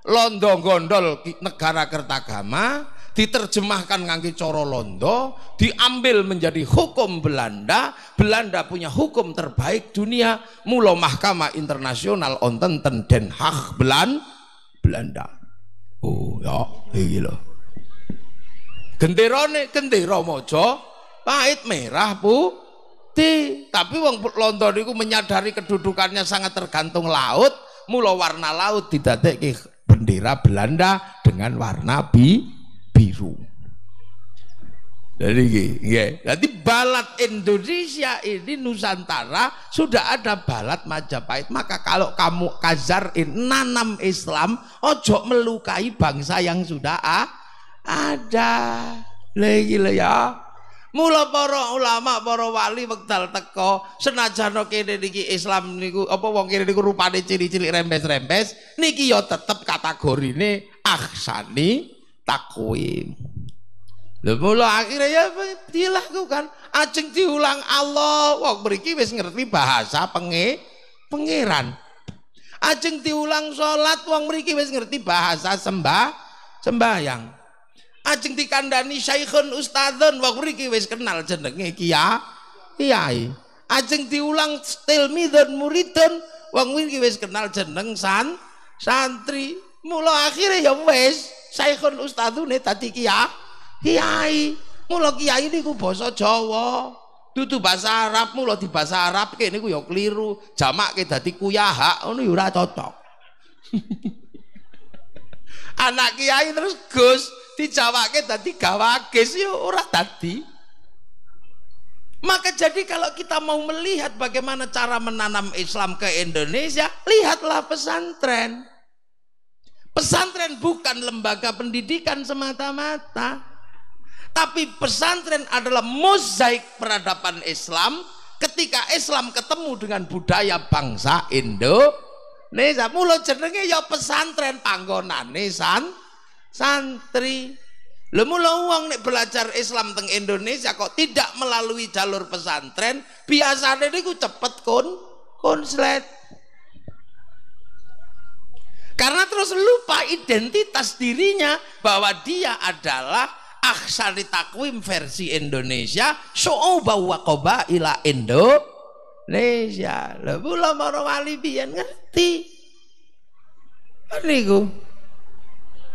Londo gondol negara kertagama diterjemahkan ngangge coro londo, diambil menjadi hukum Belanda. Belanda punya hukum terbaik dunia, mulo Mahkamah Internasional onten ten Den Haag Belan, Belanda. Oh ya, iki loh. Gendirone, gendera mojo pahit merah putih. Tapi wong London itu menyadari kedudukannya sangat tergantung laut, mula warna laut tidak didadekke bendera Belanda dengan warna bi biru. Jadi ya. Jadi balat Indonesia ini Nusantara sudah ada balat Majapahit. Maka kalau kamu kazarin nanam Islam, ojo melukai bangsa yang sudah ah, ada lagi lah ya Mula para ulama, para wali wekdal teko, senajan kene niki Islam niku apa wong kene niku rupane cilik-cilik rembes-rembes, niki ya tetep kategorine ahsani takwim. Lha mula akhirnya ya kan. Aceng diulang Allah. Wong beriki wis ngerti bahasa penge pangeran. Ajeng diulang sholat, wong beriki wis ngerti bahasa sembah sembahyang. ajeng dikandani syaikhun Ustazun, wong mriki wis kenal jenenge kia kiai ajeng diulang tilmidun muridun wong mriki wis kenal jeneng santri mula akhirnya ya wis syaikhun ustadzune dadi kia kiai mula kiai niku basa jawa dudu bahasa arab mula di bahasa arab kene ku ya keliru jamak ke dadi kuyahak ngono ya ora cocok anak kiai terus Gus dijawake tadi gawakis sih ya ora tadi maka jadi kalau kita mau melihat bagaimana cara menanam Islam ke Indonesia, lihatlah pesantren. Pesantren bukan lembaga pendidikan semata-mata. Tapi pesantren adalah mozaik peradaban Islam ketika Islam ketemu dengan budaya bangsa Indo. Nisa mulo jenenge ya pesantren Panggonan, san santri. Lu mulo uang nih belajar Islam teng Indonesia kok tidak melalui jalur pesantren, biasanya gue cepet kon konslet. Karena terus lupa identitas dirinya bahwa dia adalah ahsani takwim versi Indonesia, bahwa koba ila Indo Indonesia. Lah kula marang wali biyen ngerti. Niku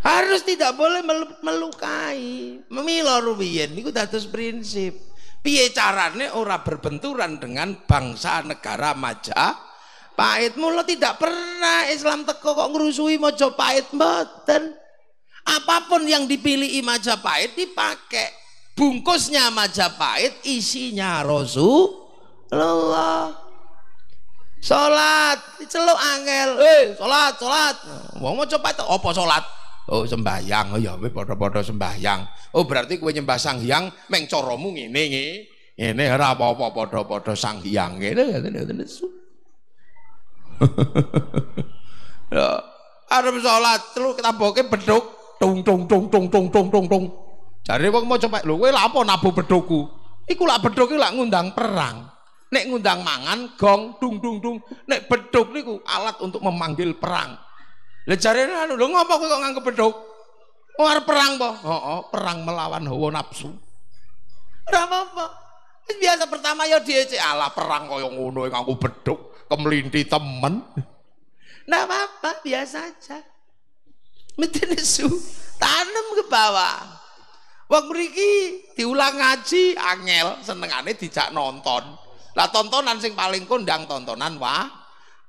harus tidak boleh melukai. Memila rubiyen niku dados prinsip. Piye carane ora berbenturan dengan bangsa negara maja Pahit mula tidak pernah Islam teko kok ngerusui mojo pahit mboten. Apapun yang dipilih Majapahit dipakai. Bungkusnya Majapahit, isinya Rasul lelah salat diceluk angel eh salat salat mau coba itu apa salat oh sembahyang oh ya padha-padha sembahyang oh berarti gue nyembah sang hyang meng caramu ngene ngene ora apa-apa padha-padha sang hyang ngene ngene ya, Arep salat kita ketaboke beduk tung tung tung tung tung tung tung tung. cari wong mau coba, kowe lha apa nabu bedhukku? Iku lak bedhuk lah ngundang perang. Nek ngundang mangan gong dung dung dung. Nek beduk niku alat untuk memanggil perang. Lah jarene anu lho ngopo kok nganggo beduk? Oh perang po. oh, oh, perang melawan hawa nafsu. Ora apa-apa. Biasa pertama ya diece ala perang kaya ngono nganggo beduk kemlinti temen. Nah apa-apa biasa aja. Mesti su tanam ke bawah. Wong mriki diulang ngaji angel senengane dijak nonton. Lah tontonan sing paling kondang tontonan wah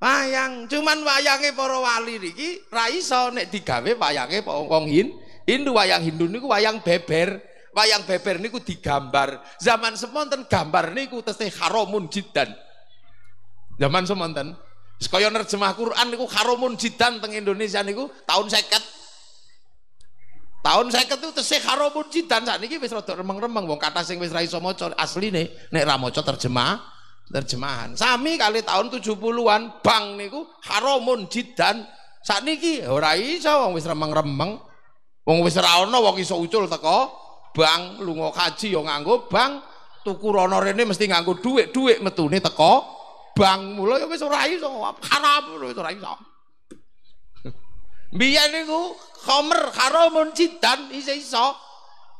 wayang. Cuman wayangnya para wali niki raiso nek digawe wayangnya wong hin. Hindu wayang Hindu niku wayang beber. Wayang beber niku digambar. Zaman semonten gambar niku tesih haromun jidan Zaman semonten Sekaya nerjemah Quran niku haromun jidan teng Indonesia niku tahun seket tahun seket tuh tesih haromun jidan sakniki wis rada remeng-remeng wong kata sing wis raiso iso maca asline nek ra terjemah terjemahan. Sami kali tahun 70-an bang niku haramun jidan. Sakniki ora iso wong wis remeng-remeng. Wong wis ora ana wong iso ucul teko bang lunga kaji ya nganggo bang tuku rono rene mesti nganggo duit duit metune teko bang mulo ya wis ora iso haram wis ora iso biyen niku khomer haramun jidan iso iso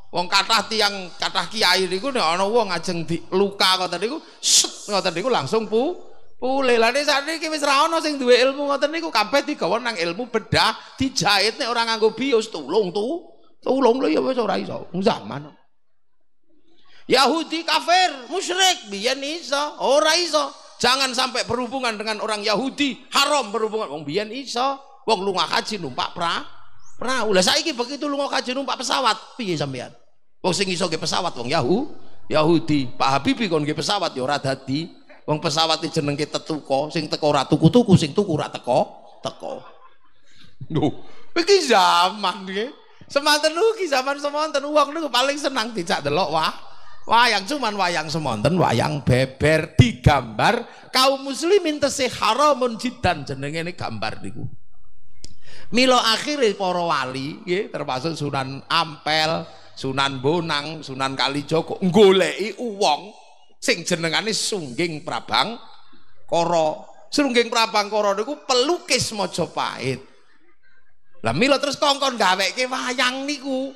Wong kathah tiang kathah kiai niku nek ana wong ajeng luka ngoten niku set ngoten niku langsung pu pule. Lah nek sakniki wis ra ana sing duwe ilmu ngoten niku kabeh digawa nang ilmu bedah dijahit nek ora nganggo bius tulung tuh. Tulung lho ya wis ora iso. Zaman. Yahudi kafir, musyrik, biyen iso, ora iso. Jangan sampai berhubungan dengan orang Yahudi, haram berhubungan wong biyen iso. Wong lunga haji numpak pra Perahu. Lah saiki begitu lu kaji numpak pesawat, piye sampean? Wong sing iso pesawat wong Yahu, Yahudi. Pak Habibie kon ge pesawat ya ora dadi. Wong pesawat iki jenenge tetuko, sing teko ora tuku-tuku, sing tuku ora teko, teko. Lho, iki zaman iki. Semanten ki zaman semanten uang niku paling senang dijak delok wah. Wayang cuman wayang semonten, wayang beber digambar kaum muslimin tesih haramun jidan jenenge ini gambar niku. Milo akhirnya para wali nggih termasuk Sunan Ampel, Sunan Bonang, Sunan Kalijogo nggoleki uang sing jenengane Sungging Prabang Koro. Sungging Prabang Koro niku pelukis Majapahit. Lah Milo terus kongkon ke wayang niku.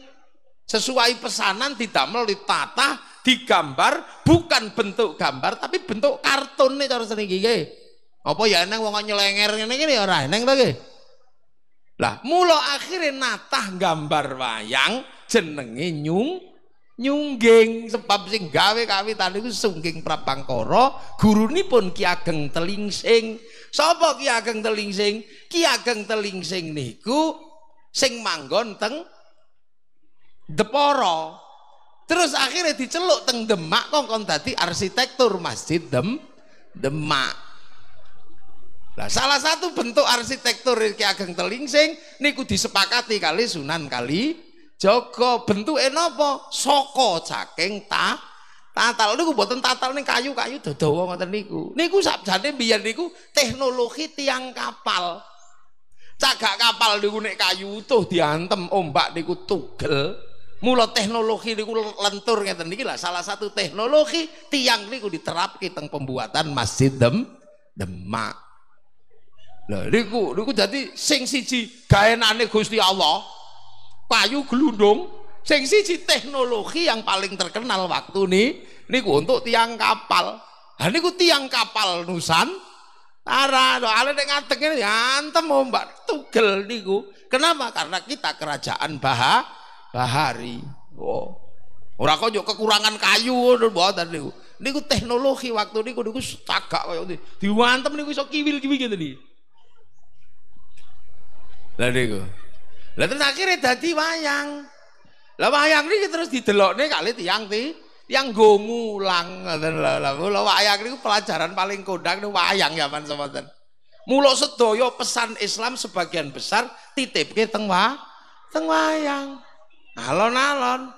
Sesuai pesanan didamel ditata, digambar bukan bentuk gambar tapi bentuk kartun nih cara seniki Oh Apa ya neng wong nyelenger neng nih ya, orang, neng lagi. Lah, mula akhirnya natah gambar wayang jenenge nyung nyungging sebab sing gawe kawitan itu sungging prapangkara gurunipun Ki Ageng Telingsing. Sopo Ki Ageng Telingsing? Ki Ageng Telingsing niku sing manggon teng Deporo. Terus akhirnya diceluk teng Demak kok kon dadi arsitektur Masjid Demak. Nah, salah satu bentuk arsitektur Ki Ageng Telingsing niku disepakati kali Sunan kali Joko bentuk enopo, soko caking ta tatal niku buatan tatal nih kayu-kayu dodowo ngoten niku. Niku sabjane biar niku teknologi tiang kapal. Cagak kapal niku nek kayu tuh diantem ombak niku tugel. Mula teknologi niku lentur ngeten niki lah salah satu teknologi tiang niku diterap teng pembuatan Masjid Dem Demak. Lah niku niku dadi sing siji gaenane Gusti Allah. Payu gelundung sing siji teknologi yang paling terkenal waktu nih niku untuk tiang kapal. Lah niku tiang kapal Nusan Tara, lo ale nek ngadeg ngene ya, antem oh, Mbak tugel niku. Kenapa? Karena kita kerajaan Baha Bahari. Oh. orang kau jauh kekurangan kayu ngono buat niku. Niku teknologi waktu niku niku tagak kaya diwantem niku sok kibil kiwil ngene lah niku. Lah terus akhirnya dadi wayang. Lah wayang niki terus didelokne kali tiang ti yang go ngulang ngoten lho. Lah kula wayang niku pelajaran paling kondang niku wayang ya man semoten. Mula sedaya pesan Islam sebagian besar titipke teng wa teng wayang. Alon-alon.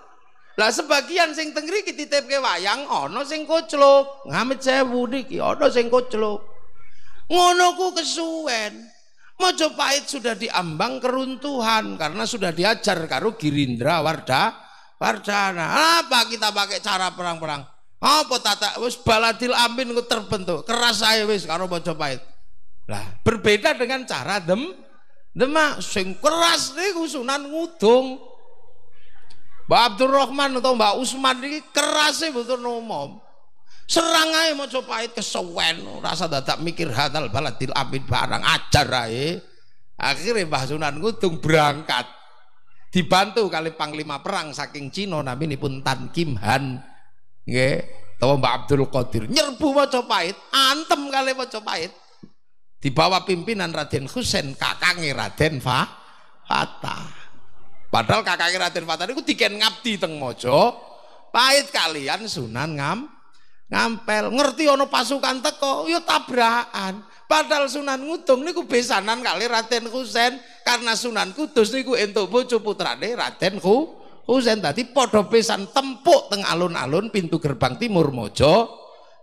Lah sebagian sing teng mriki titipke wayang ana sing kocluk, ngamet sewu niki ana sing kocluk. Ngono ku kesuwen. Mojopahit sudah diambang keruntuhan karena sudah diajar karo Girindra Warda Wardana. Apa kita pakai cara perang-perang? Apa tata wis baladil amin ku terbentuk. Keras ae wis karo Mojopahit. Lah, berbeda dengan cara dem demak sing keras niku Sunan Ngudung. Mbak Abdurrahman atau Mbak Usman ini kerasnya betul nomom. Serang coba itu kesewen, rasa dadak mikir balat baladil amin barang ajar ae. Akhirnya Mbah Sunan Kudung berangkat. Dibantu kali panglima perang saking Cina pun Tan Kim Han. Nggih, tahu Mbah Abdul Qadir nyerbu Majapahit, antem kali coba Di dibawa pimpinan Raden Husain kakange Raden Fa Fata Padahal kakange Raden Fata itu diken ngabdi teng Mojo. Pahit kalian Sunan Ngam ngampel ngerti ono pasukan teko yo ya tabrakan padahal Sunan ngutung niku besanan kali Raden Husain karena Sunan Kudus niku entuk bojo putrane Raden Hu tadi padha pesan tempuk teng alun-alun pintu gerbang timur Mojo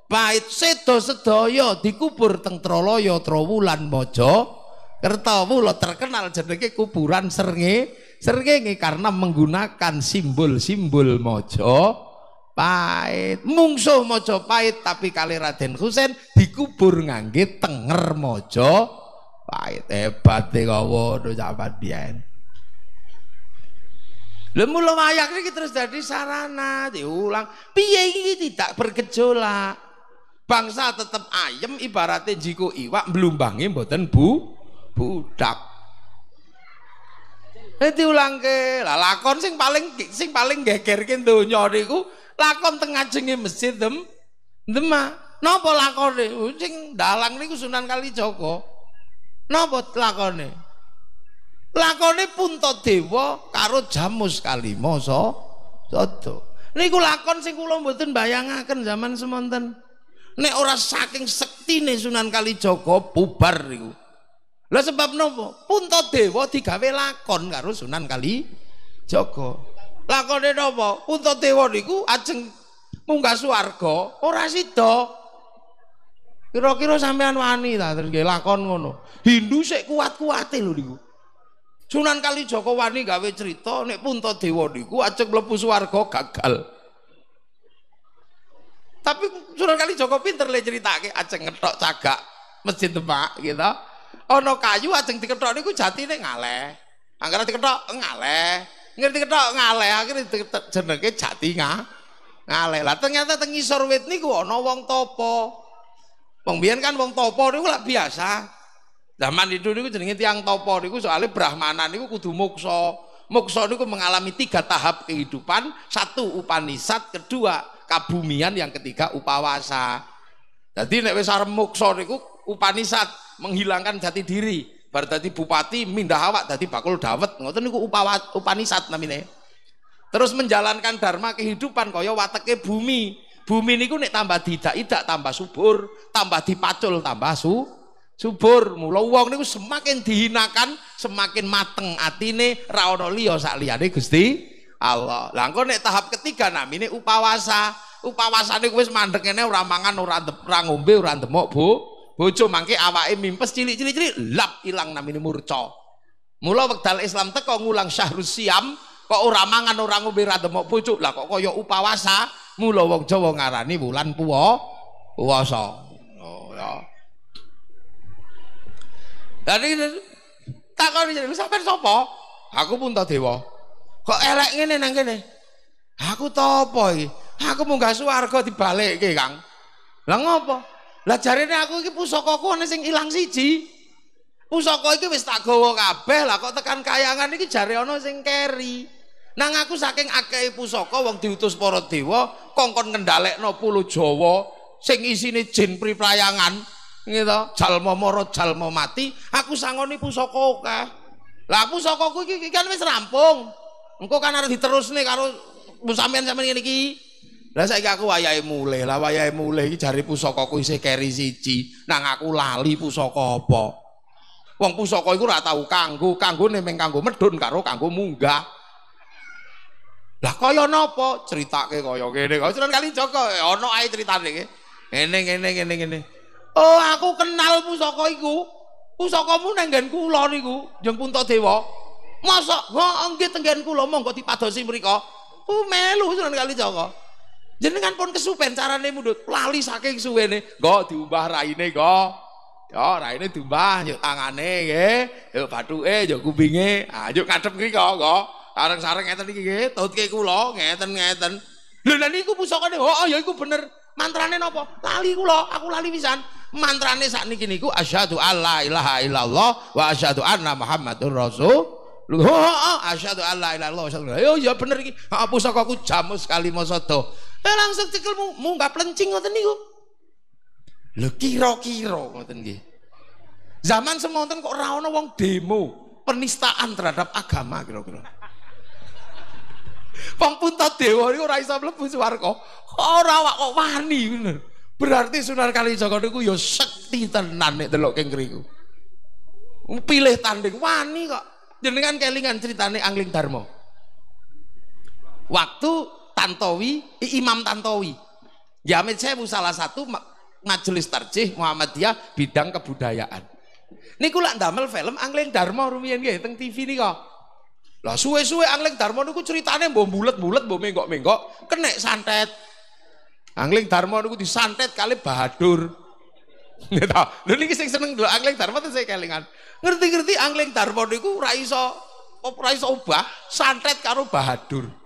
pait sedo sedaya dikubur teng Troloyo Trowulan Mojo lo terkenal jenenge kuburan serenge serenge karena menggunakan simbol-simbol Mojo pahit mungso mojo pahit tapi kali Raden Husain dikubur ngangge tenger mojo pahit hebat deh kau do jabat biyen Lemu lemayak ini terus dari sarana diulang. Piye ini tidak bergejolak. Bangsa tetap ayam ibaratnya jiko iwak belum bangin buatan bu budak. Eh diulang ke lalakon sing paling sing paling gegerkin tuh nyoriku lakon tengah jengi masjid dem demah, nopo lakon deh ujing dalang niku sunan kali joko nopo lakon deh lakon deh karo jamus kali moso soto niku lakon sing kulo buatin bayangaken zaman semonten nek ora saking sekti nih sunan kali joko bubar niku lah sebab nopo pun dewo tiga lakon karo sunan kali joko lakone napa unta dewa niku ajeng munggah swarga ora sida kira-kira sampean wani ta nggih lakon ngono hindu sik kuat-kuate lho niku Sunan Kalijaga wani gawe cerita nek punta dewa niku ajeng mlebu swarga gagal tapi Sunan Kalijaga pinter le critake ajeng ngetok cagak masjid tempat gitu ana kayu ajeng diketok niku jatine ngaleh anggere diketok ngaleh ngerti ketok ngaleh akhirnya jenenge jati ngaleh lah ternyata teng ngisor niku ana wong topo wong kan wong topo niku lak biasa zaman itu niku jenenge tiang topo niku soalnya brahmana niku kudu muksa mukso niku mengalami tiga tahap kehidupan satu upanisat kedua kabumian yang ketiga upawasa jadi nek wis arep muksa niku upanisat menghilangkan jati diri bar tadi bupati mindah awak tadi bakul dawet ngoten niku upawat upanisat namine terus menjalankan dharma kehidupan kaya wateke bumi bumi niku nek tambah tidak tidak tambah subur tambah dipacul tambah su subur mula wong niku semakin dihinakan semakin mateng atine ra ono liya sak liyane Gusti Allah lah engko nek tahap ketiga namine upawasa upawasane wis mandeg ngene ora mangan ora ora ngombe ora ndemok Bu Bojo mangke awake mimpes cilik-cilik lap ilang namine murca. Mula wekdal Islam teko ngulang syahrus siam kok ora mangan ora ngombe ra demok pucuk lah kok kaya upawasa mula wong Jawa ngarani wulan puwa puasa. Oh ya. Dari takon jeneng sampean sapa? Aku Puntadewa. Kok elek ngene nang kene? Aku topo iki? Aku munggah balik dibalekke, Kang. Lah ngopo? Lah jarene aku iki pusakaku ana sing ilang siji. Pusaka iki wis tak gawa kabeh lah kok tekan kayangan iki jare ana sing keri. Nang aku saking akeh pusaka wong diutus para dewa kongkon ngendhalekno puluh Jawa sing isine jin priplayangan, ngerti to? Jalma mara jalma mati, aku sangoni pusaka akeh. Lah pusakaku iki kan wis rampung. Engko kan arep diterusne karo sampean-sampean ngene iki. -sampean Lah saiki aku wayahe mulih, lah wayahe mulih iki jari pusakaku isih keri siji. Nang aku lali pusaka apa? Wong pusaka iku ora tau kanggo, kanggone mung kanggo medhun karo kanggo munggah. Lah kaya napa critake kaya ngene kok. Sunan Kali Joko eh, ana ae critane iki. Ngene ngene ngene ngene. Oh, aku kenal pusaka iku. Pusakamu nang nggen kula niku, Jeng Puntadewa. Mosok, ho nggih teng nggen kula monggo dipadosi mriku. Ku melu Sunan Kali Joko. Jenengan pun kesupen carane mudut lali saking suwene. go diubah raine kok. Ya raine diubah yuk tangane nggih, yo yuk yo kupinge. Ah yo kadhep ngriki sarang kok. sarang sareng ngeten iki nggih, ngaitan-ngaitan ngeten-ngeten. Lho lha niku pusakane. Oh, oh ya iku bener. Mantrane nopo Lali kulo aku lali pisan. Mantrane saat niki niku asyhadu alla ilaha illallah wa asyhadu anna muhammadur rasul Lho, oh, oh, asyhadu alla ilaha illallah. Yo ya bener iki. aku jamus sekali sada. Eh langsung cekel mu, mu nggak pelencing ngoten niku. Lho kira-kira ngoten nggih. Zaman semonten kok ora ana wong demo penistaan terhadap agama kira-kira. Wong puntat dewa niku ora iso mlebu swarga. Ora awak kok wani bener. Berarti Sunan Kalijaga niku ya sekti tenan nek delok keng ngriku. Pilih tanding wani kok. Jenengan kelingan ceritane Angling Dharma. Waktu Tantowi, Imam Tantowi. Jamin ya, saya salah satu majelis tarjih Muhammadiyah bidang kebudayaan. Niku lak damel film Angling Dharma rumian nggih teng TV nika. Lah suwe-suwe Angling Dharma niku ceritane bom bulat-bulat bom menggok-menggok kenek santet. Angling Dharma niku disantet kali Bahadur. Nggih lu Lho niki seneng dulu Angling Dharma tuh saya kelingan. Ngerti-ngerti Angling Dharma niku ra iso ora ubah santet karo Bahadur.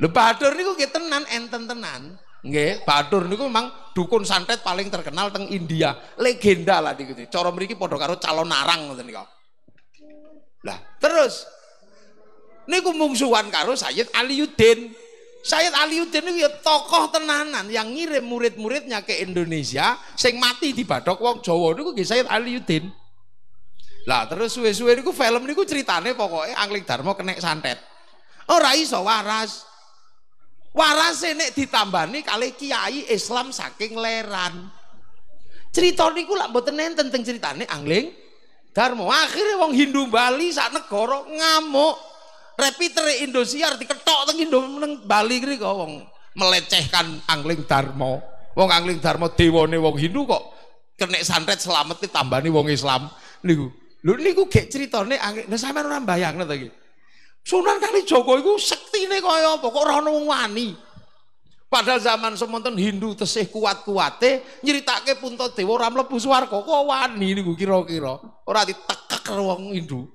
Lho Badur niku nggih tenan enten tenan. Nggih, Badur niku memang dukun santet paling terkenal teng India. Legenda lah niku. Cara mriki padha karo calon narang ngoten niku. Lah, terus niku mungsuhan karo Sayyid Aliuddin. Sayyid Aliuddin niku ya tokoh tenanan yang ngirim murid-muridnya ke Indonesia sing mati di Badok wong Jawa niku nggih Sayyid Aliuddin. Lah terus suwe-suwe niku film niku ceritane pokoknya Angling Darmo kena santet. Ora iso waras. warase nek ditambani kali kiai Islam saking leran cerita niku lak mboten nenten tentang ceritane angling Darmo akhirnya wong Hindu Bali sak negara ngamuk repiter Indosiar diketok teng Hindu Bali kri kok wong melecehkan angling Darmo wong angling Darmo dewane wong Hindu kok kena santet selamat ditambani wong Islam niku lho niku gek critane angling sampean ora bayangno to iki Sunan Kalijaga iku sektine kaya apa kok ora ono wong wani. Padahal zaman semonten Hindu tesih kuat-kuate nyeritake Puntadewa ora mlebu swarga kok wani niku kira-kira. Ora ditekek karo wong Hindu.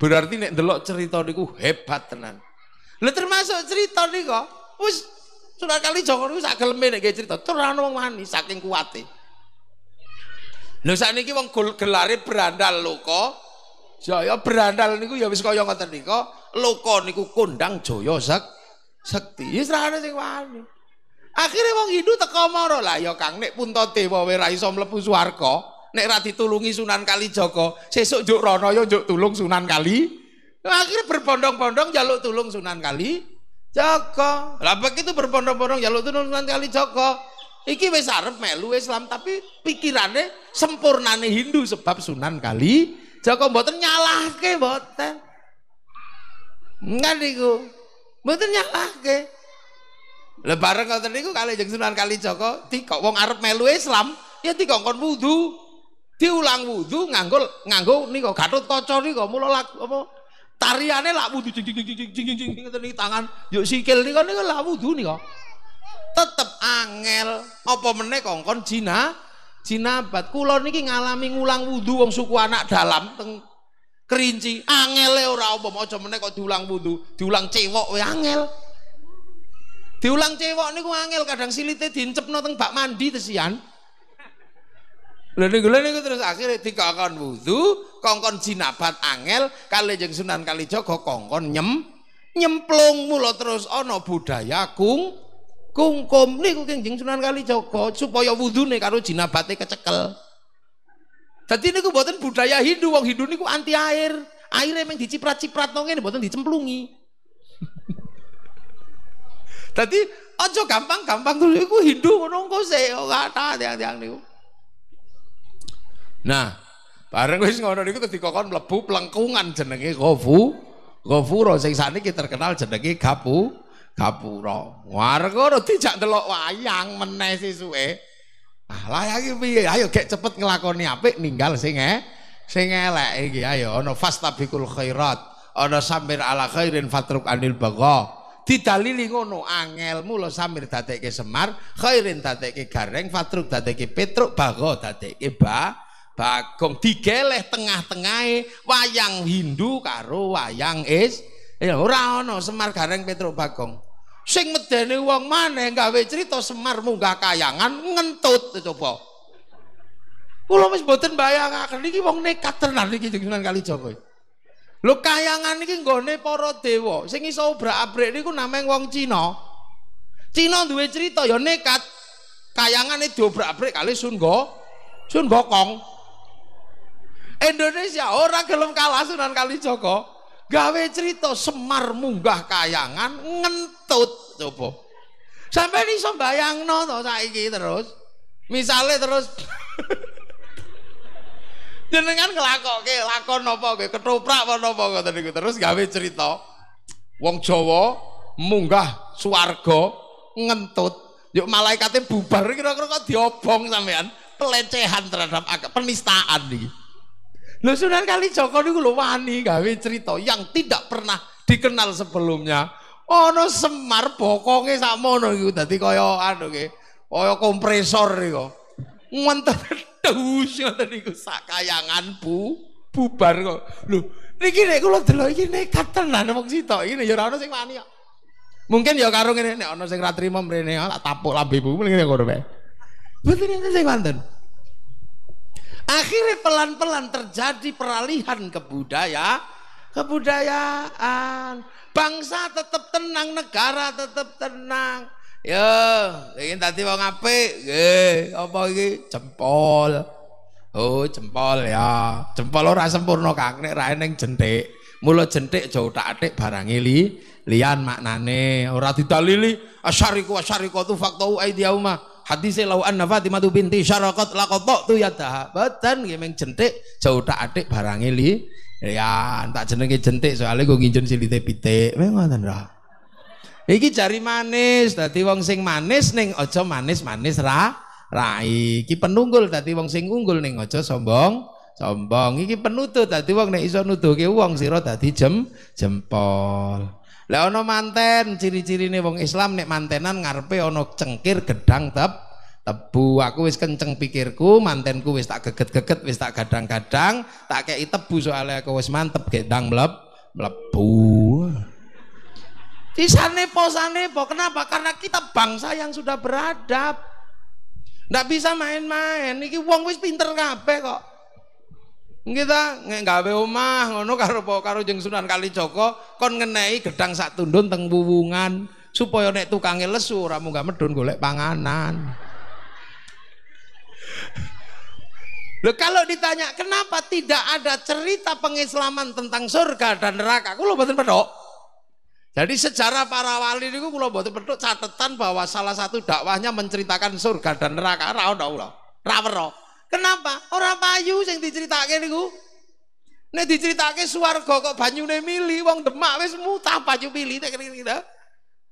Berarti nek ndelok cerita niku hebat tenan. Lah termasuk cerita niku wis Sunan Kalijaga niku sak geleme nek cerita ora ono wong wani saking kuate. Lho sakniki wong gelare berandal lho kok. Jaya ya, berandal niku ya wis kaya ngoten nika Loko niku kondang Jaya Sek Sekti. Wis ra ana sing wani. Akhire wong Hindu teko mara. Lah ya Kang nek Puntadewa wae ra iso mlebu swarga, nek ra ditulungi Sunan Kalijaga, sesuk njuk Ranaya njuk tulung Sunan Kali. Nah, Akhirnya berbondong-bondong jaluk tulung Sunan Kali Joko. Lah begitu berbondong-bondong jaluk tulung Sunan Kali Joko. Iki wis arep melu Islam tapi sempurna sempurnane Hindu sebab Sunan Kali Joko mboten nyalahke mboten. Enggak niku. Mboten nyalahke. Lah bareng ngoten niku kali Jeng Sunan Kalijaga dikok wong arep melu Islam, ya dikok kon wudu. Diulang wudu nganggo nganggo niku Gatut Kaca niku mula lak apa tariane lak wudu jing jing jing jing jing ngoten niki tangan yuk sikil niku niku lak wudu niku. Tetep angel apa meneh kongkon jina jinabat kula niki ngalami ngulang wudu wong suku anak dalam teng kerinci angel ya ora apa aja meneh kok diulang wudhu diulang cewok we angel diulang cewok niku angel kadang silite diincepno teng bak mandi tesian lha niku lha niku terus akhirnya dikokon wudhu kongkon jinabat angel kali jeng sunan kali jogo kongkon nyem nyemplung mula terus ono budaya kung kungkum niku Kangjeng Sunan Kalijaga supaya wudune karo jinabate kecekel jadi ini mboten budaya Hindu, wong Hindu ini ku anti air. airnya emang diciprat-ciprat nang ini buatan dicemplungi. Jadi ojo gampang-gampang terus ku Hindu menunggu saya, kata tiang-tiang nih. Nah, bareng wis ngono niku tadi kokon mlebu plengkungan jenenge Gofu. Gofuro sing saniki terkenal jenenge Gapu ro Warga ora dijak delok wayang meneh suwe. Alah ah, ya, iki piye? Ayo gek cepet nglakoni apik ninggal sing eh sing elek iki. Ayo ana fastabiqul khairat, ana samir ala khairin fatruk anil bagha. Didalili ngono angelmu lo samir dadekke semar, khairin dadekke gareng, fatruk dadekke petruk, bagha dadekke ba bagong digeleh tengah-tengahe wayang Hindu karo wayang is ya ora ana semar gareng petruk bagong sing medeni wong maneh gawe cerita Semar munggah kayangan ngentut coba. Kula wis mboten bayangaken iki wong nekat tenan iki sunan kali Joko. Lho kayangan iki nggone para dewa. Sing iso obrak-abrik niku nameng wong Cina. Cina duwe cerita ya nekat kayangane diobrak-abrik kali Sun Go. Sun Gokong. Indonesia ora gelem kalah Sunan Kalijaga. gawe cerita semar munggah kayangan ngentut coba sampai ini sembayang no to saiki terus misalnya terus jenengan ngelakok ke lakon apa ke ketoprak apa apa terus gawe cerita wong jawa munggah suargo ngentut yuk malaikatnya bubar kira-kira diobong sampean pelecehan terhadap penistaan nih Lho Sunan Kalijaga niku lho wani gawe cerita yang tidak pernah dikenal sebelumnya. Ono Semar bokonge sakmono iku dadi kaya anu ki, kaya kompresor niku. Ngenter dus ngoten niku sakayangan bu bubar kok. Lho niki nek kula delok iki nekat tenan wong sitok ini ya ora ono sing wani kok. Mungkin ya karo ngene nek ana sing ra trima mrene ah, tak tapuk lambeku ngene kok. Ya Mboten ngene sing wonten. Akhirnya pelan-pelan terjadi peralihan kebudaya, kebudayaan. Bangsa tetap tenang, negara tetap tenang. Ya, ingin tadi mau ngapi? Eh, apa ini? Jempol. Oh, jempol ya. Jempol ora sempurna Kang, nek ra ning jentik. Mula jentik aja utak-atik barang li, lian maknane ora didalili asyariku asyariku tu faktau aidiauma hadise lau anna Fatimah tu binti syarakat lakotok tu yadaha batan nggih meng jentik jauh tak adik barange li ya tak jenenge jentik soalnya gue nginjen silite pitik memang ngoten ra iki jari manis tadi wong sing manis neng ojo manis-manis ra rai iki penunggul tadi wong sing unggul neng ojo sombong sombong iki penutup dadi wong neng iso ke wong siro, tadi jem jempol lah ono manten, ciri ciri nih wong Islam nih mantenan ngarepe ono cengkir gedang tep tebu. Aku wis kenceng pikirku, mantenku wis tak geget-geget, wis tak gadang-gadang, tak kei tebu soalnya aku wis mantep gedang mleb mlebu. Tisane posane po kenapa? Karena kita bangsa yang sudah beradab. Ndak bisa main-main. Iki wong wis pinter kabeh kok. Kita nggak gawe omah ngono karo karo jeng Sunan joko kon ngenei gedang sak tundun teng bubungan supaya nek tukange lesu ramu gak medun golek panganan. Loh kalau ditanya kenapa tidak ada cerita pengislaman tentang surga dan neraka, kulo mboten pedok. Jadi sejarah para wali ini kula mboten betul catatan bahwa salah satu dakwahnya menceritakan surga dan neraka rawon allah rawon Kenapa? orang payu yang diceritake ku? Nek diceritake swarga kok banyune mili wong Demak wis mutah banyu mili nek kira-kira.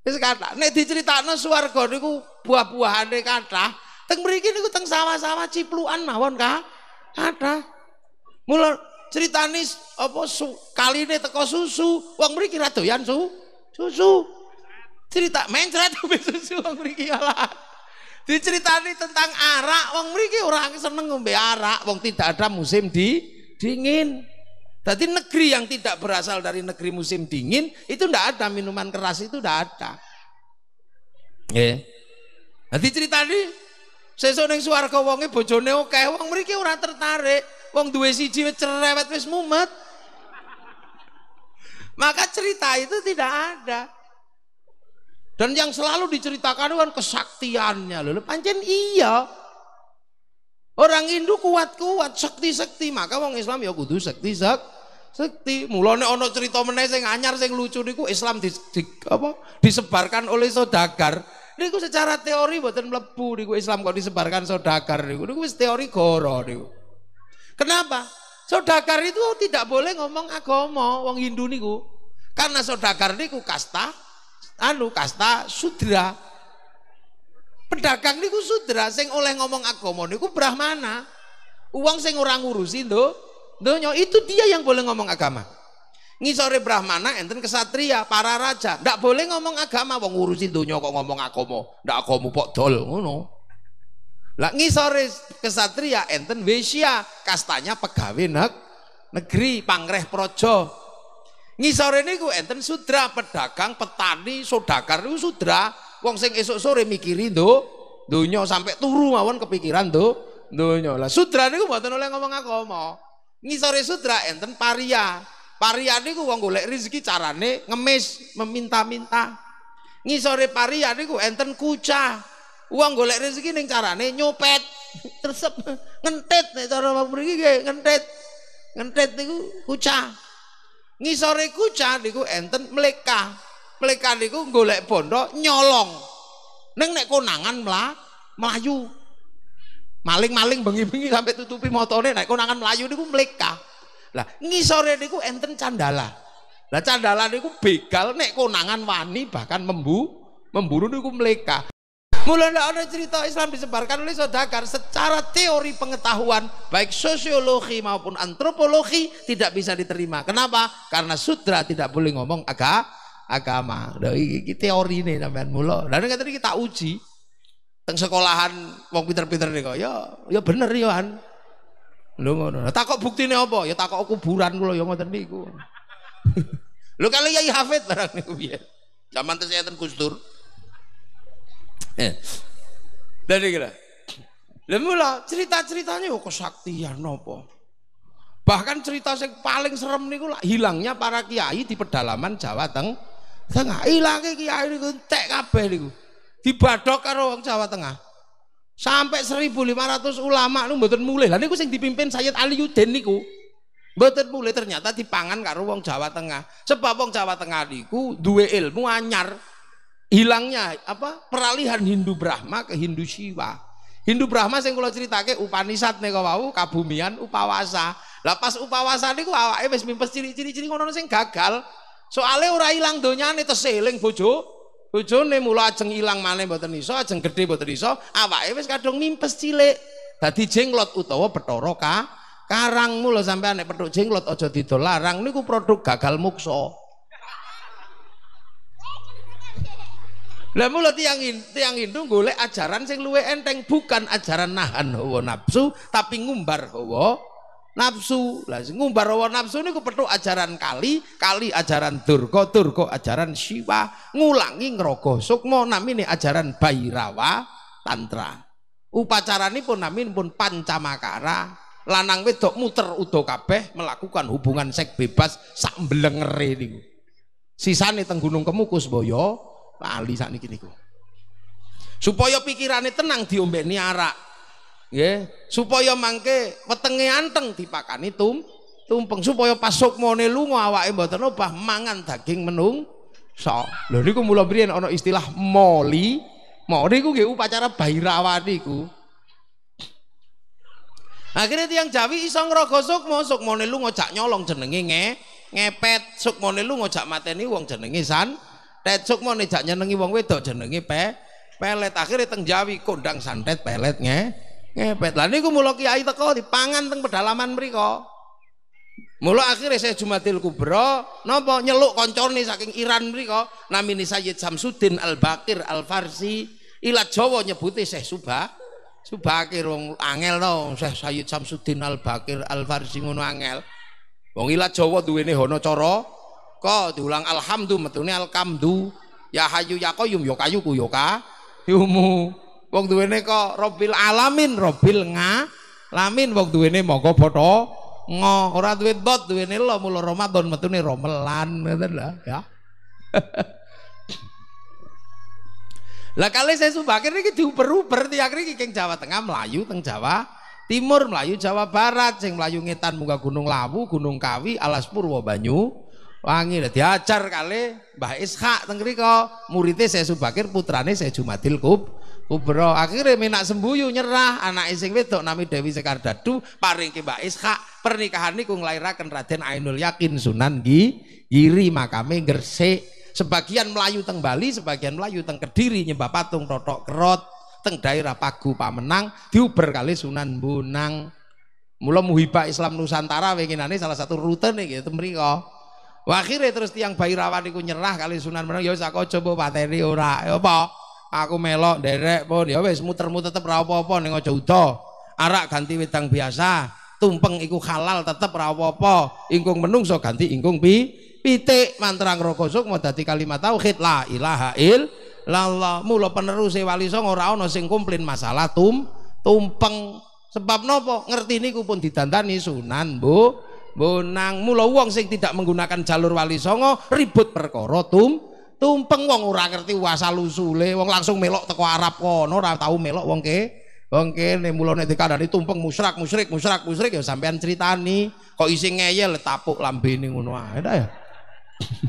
Wis kathah. Nek diceritakno swarga niku buah-buahane kathah, teng mriki ku teng sawah-sawah ciplukan mawon ka. Kathah. Mula ceritani apa su, kali kaline teko susu, wong mriki ra doyan su, susu. Cerita mencret susu wong mriki alah. Diceritani tentang arak, wong mriki orang seneng ngombe arak, wong tidak ada musim di dingin. Tadi negeri yang tidak berasal dari negeri musim dingin itu ndak ada minuman keras itu ndak ada. Ya. Nanti ceritani sesuk ning swarga wonge bojone akeh, wong mriki ora tertarik, wong duwe siji cerewet wis mumet. Maka cerita itu tidak ada. Dan yang selalu diceritakan kan kesaktiannya lalu Pancen iya. Orang Hindu kuat-kuat sekti-sekti, maka wong Islam ya kudu sekti sek sekti. Mulane ana cerita meneh sing anyar sing lucu niku Islam di, di, apa disebarkan oleh saudagar. Niku secara teori mboten mlebu niku Islam kok disebarkan saudagar niku. Niku wis teori goro niku. Kenapa? Saudagar itu tidak boleh ngomong agama wong Hindu niku. Karena saudagar niku kasta anu kasta sudra. Pedagang niku sudra sing oleh ngomong agama niku brahmana. Uang sing orang ngurusi do donya itu dia yang boleh ngomong agama. Ngisore brahmana enten kesatria, para raja, ndak boleh ngomong agama wong ngurusi donya kok ngomong agama. Ndak agama pok dol ngono. Lah ngisore kesatria enten wesia kastanya pegawai negeri, pangreh projo, Ngisore niku enten sudra pedagang, petani, sodakar niku sudra. Wong sing esok sore tuh, do nyol sampai turu mawon kepikiran do donya. Lah sudra niku mboten oleh ngomong agama. Ngisore sudra enten paria. Paria niku wong golek rezeki carane ngemis, meminta-minta. Ngisore paria niku enten kucah. uang golek rezeki neng carane nyopet. Tersep ngentet nih cara mriki nggih ngentet Ngentit niku kucah. Ngisore kucah niku enten meleka. Meleka niku golek bondo nyolong. neng nek konangan mla, melayu. Maling-maling bengi-bengi sampai tutupi motornya, nek konangan melayu niku meleka. Lah ngisore niku enten candala. Lah candala niku begal nek konangan wani bahkan membu memburu niku meleka. Mulai ada cerita Islam disebarkan oleh saudagar secara teori pengetahuan baik sosiologi maupun antropologi tidak bisa diterima. Kenapa? Karena sutra tidak boleh ngomong aga, agama. Ini teori ini namanya mula. Dan tadi kita uji teng sekolahan wong pinter-pinter kok. Ya, ya bener ya an. lu ngono. Takok nih apa? Ya takok kuburan kula yang ngoten gue lu kalau ya Hafid barang gue biar Zaman tesen Gus Eh. Dari kira. Lemula cerita-ceritanya oh, kok sakti ya nopo. Bahkan cerita yang paling serem niku lah hilangnya para kiai di pedalaman Jawa Teng Tengah. Hilangnya kiai niku TKP kabeh niku. di karo wong Jawa Tengah. Sampai 1500 ulama lu betul mulai. Lah gue sing dipimpin Sayyid Ali Yudin niku. betul mulai. ternyata dipangan karo wong Jawa Tengah. Sebab wong Jawa Tengah niku duwe ilmu anyar hilangnya apa peralihan Hindu Brahma ke Hindu Siwa. Hindu Brahma sing kula critake Upanisad nika wau kabumian upawasa. Lah pas upawasa niku awake wis mimpes ciri-ciri ngono sing gagal. Soale ora ilang donyane teseling bojo bojone mula ajeng ilang maneh mboten iso, ajeng gedhe mboten iso, awake wis kadung mimpes cilik. Dadi jenglot utawa petoroka ka karang mula sampean nek petuk jenglot aja didol larang niku produk gagal mukso Lah mulo tiang tiang Hindu golek ajaran sing luwe enteng bukan ajaran nahan hawa nafsu tapi ngumbar hawa nafsu. Lah sing ngumbar hawa nafsu niku perlu ajaran kali, kali ajaran durga, durga ajaran Siwa, ngulangi ngrogo sukma namine ajaran Bhairawa Tantra. pun namin pun pancamakara lanang wedok muter udo kabeh melakukan hubungan seks bebas sak blengere niku. Sisane teng Gunung Kemukus boyo lali ini niku supaya pikirannya tenang diombeni arak ya. supaya mangke wetenge anteng pakan itu tumpeng supaya pas sukmone lu ngawak. mboten obah mangan daging menung so lho niku mula mriyen istilah moli moli ku pacara upacara bairawani ku Akhirnya tiang Jawi iso ngrogo sukmo, sukmone lu jak nyolong jenenge nge, ngepet, sukmone lu jak mateni wong jenenge san santet mau nih nengi nyenengi wong wedok jenengi pe pelet akhirnya teng jawi kondang santet pelet nge ngepet lah niku mula kiai teko dipangan teng pedalaman mriko mulo akhirnya saya Jumatil Kubro nopo nyeluk koncone saking Iran mriko namini Sayyid Samsudin Al Bakir Al Farsi ilat Jawa nyebuti saya Subah Subakir wong angel no Syekh Sayyid Samsudin Al Bakir Al Farsi ngono angel wong ilat Jawa duwene hono coro Kok diulang alhamdu metune alkamdu. Ya hayu ya qayyum ya kayu ku ya ka. Yumu. Wong duwene kok Robil alamin, Robil nga. Lamin wong duwene monggo bodo ngo ora duwe dot duwene lo mulo Ramadan metune romelan ngoten lho ya. Lah kali saya subakir ini diuber-uber tiang ini keng Jawa Tengah Melayu, teng Jawa Timur Melayu, Jawa Barat, sing Melayu ngetan muka Gunung Lawu, Gunung Kawi, Alas Purwo Banyu, Wangi lah diajar kali Mbah Ishak teng murite muridnya saya Subakir putrane saya Jumadil Kub Kubro akhirnya minak sembuyu nyerah anak sing wedok nami Dewi Sekar Dadu paring ke Mbah Ishak pernikahan niku nglairaken Raden Ainul Yakin Sunan Gi Giri makame Gresik sebagian Melayu teng Bali sebagian Melayu teng Kediri nyembah patung rotok kerot teng daerah Pagu Pamenang diuber kali Sunan bunang Mula muhibah Islam Nusantara winginane salah satu rute nih gitu mriko Akhire terus tiang Bairawan iku nyerah kali Sunan Bonang ya wis aku coba pateni ora. Ya apa? Aku melok derek pun ya wis muter-muter tetep ra apa-apa ning aja udo. Arak ganti wedang biasa, tumpeng iku halal tetep ra apa-apa. Ingkung menungso ganti ingkung pi pitik mantrang roko mau dadi kalimat tauhid la ilaha illallah. Mula peneruse wali song ora ana sing komplain masalah tum tumpeng. Sebab nopo ngerti niku pun didandani Sunan Bu bonang mula wong sing tidak menggunakan jalur wali songo ribut perkara tum tumpeng wong ora ngerti wasa lusule wong langsung melok teko Arab kono ora tau melok wong ke wong kene mula nek dikandani tumpeng musyrak musyrik musyrak musyrik ya sampean critani kok isi ngeyel tapuk lambene ngono ae ya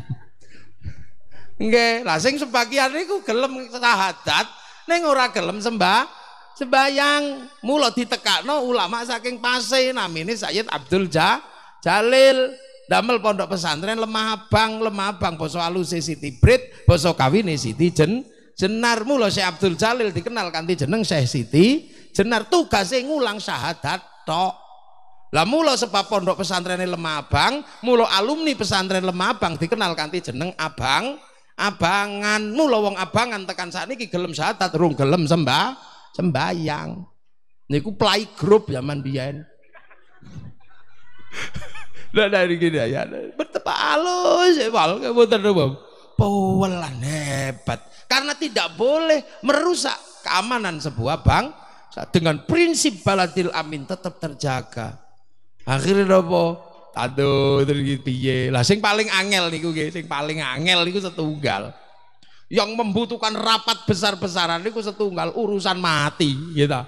Nggih, lah sing sebagian niku gelem tahadat ning ora gelem sembah sembayang. Mula ditekakno ulama saking Pase namine Sayyid Abdul Jah Jalil damel pondok pesantren lemah abang lemah abang boso alusi Siti Brit boso kawini Siti Jen Jenar mula Syekh Abdul Jalil dikenal kanti jeneng Syekh Siti Jenar tugasnya ngulang syahadat tok lah mula sebab pondok pesantren lemah abang, mula alumni pesantren lemah abang dikenal kanti jeneng abang, abangan. Mula wong abangan tekan saat ini gelem syahadat, rung gelem sembah, sembayang. Niku play group zaman biyen. Nah, nah, eh, lah dari gini ya, betapa halus, wal kebutan rumah. Pewelan hebat, karena tidak boleh merusak keamanan sebuah bank dengan prinsip balatil amin tetap terjaga. Akhirnya nopo, aduh terus gitu, piye. Lah sing paling angel nih, gue sing paling angel niku setunggal. Yang membutuhkan rapat besar-besaran satu setunggal urusan mati, gitu.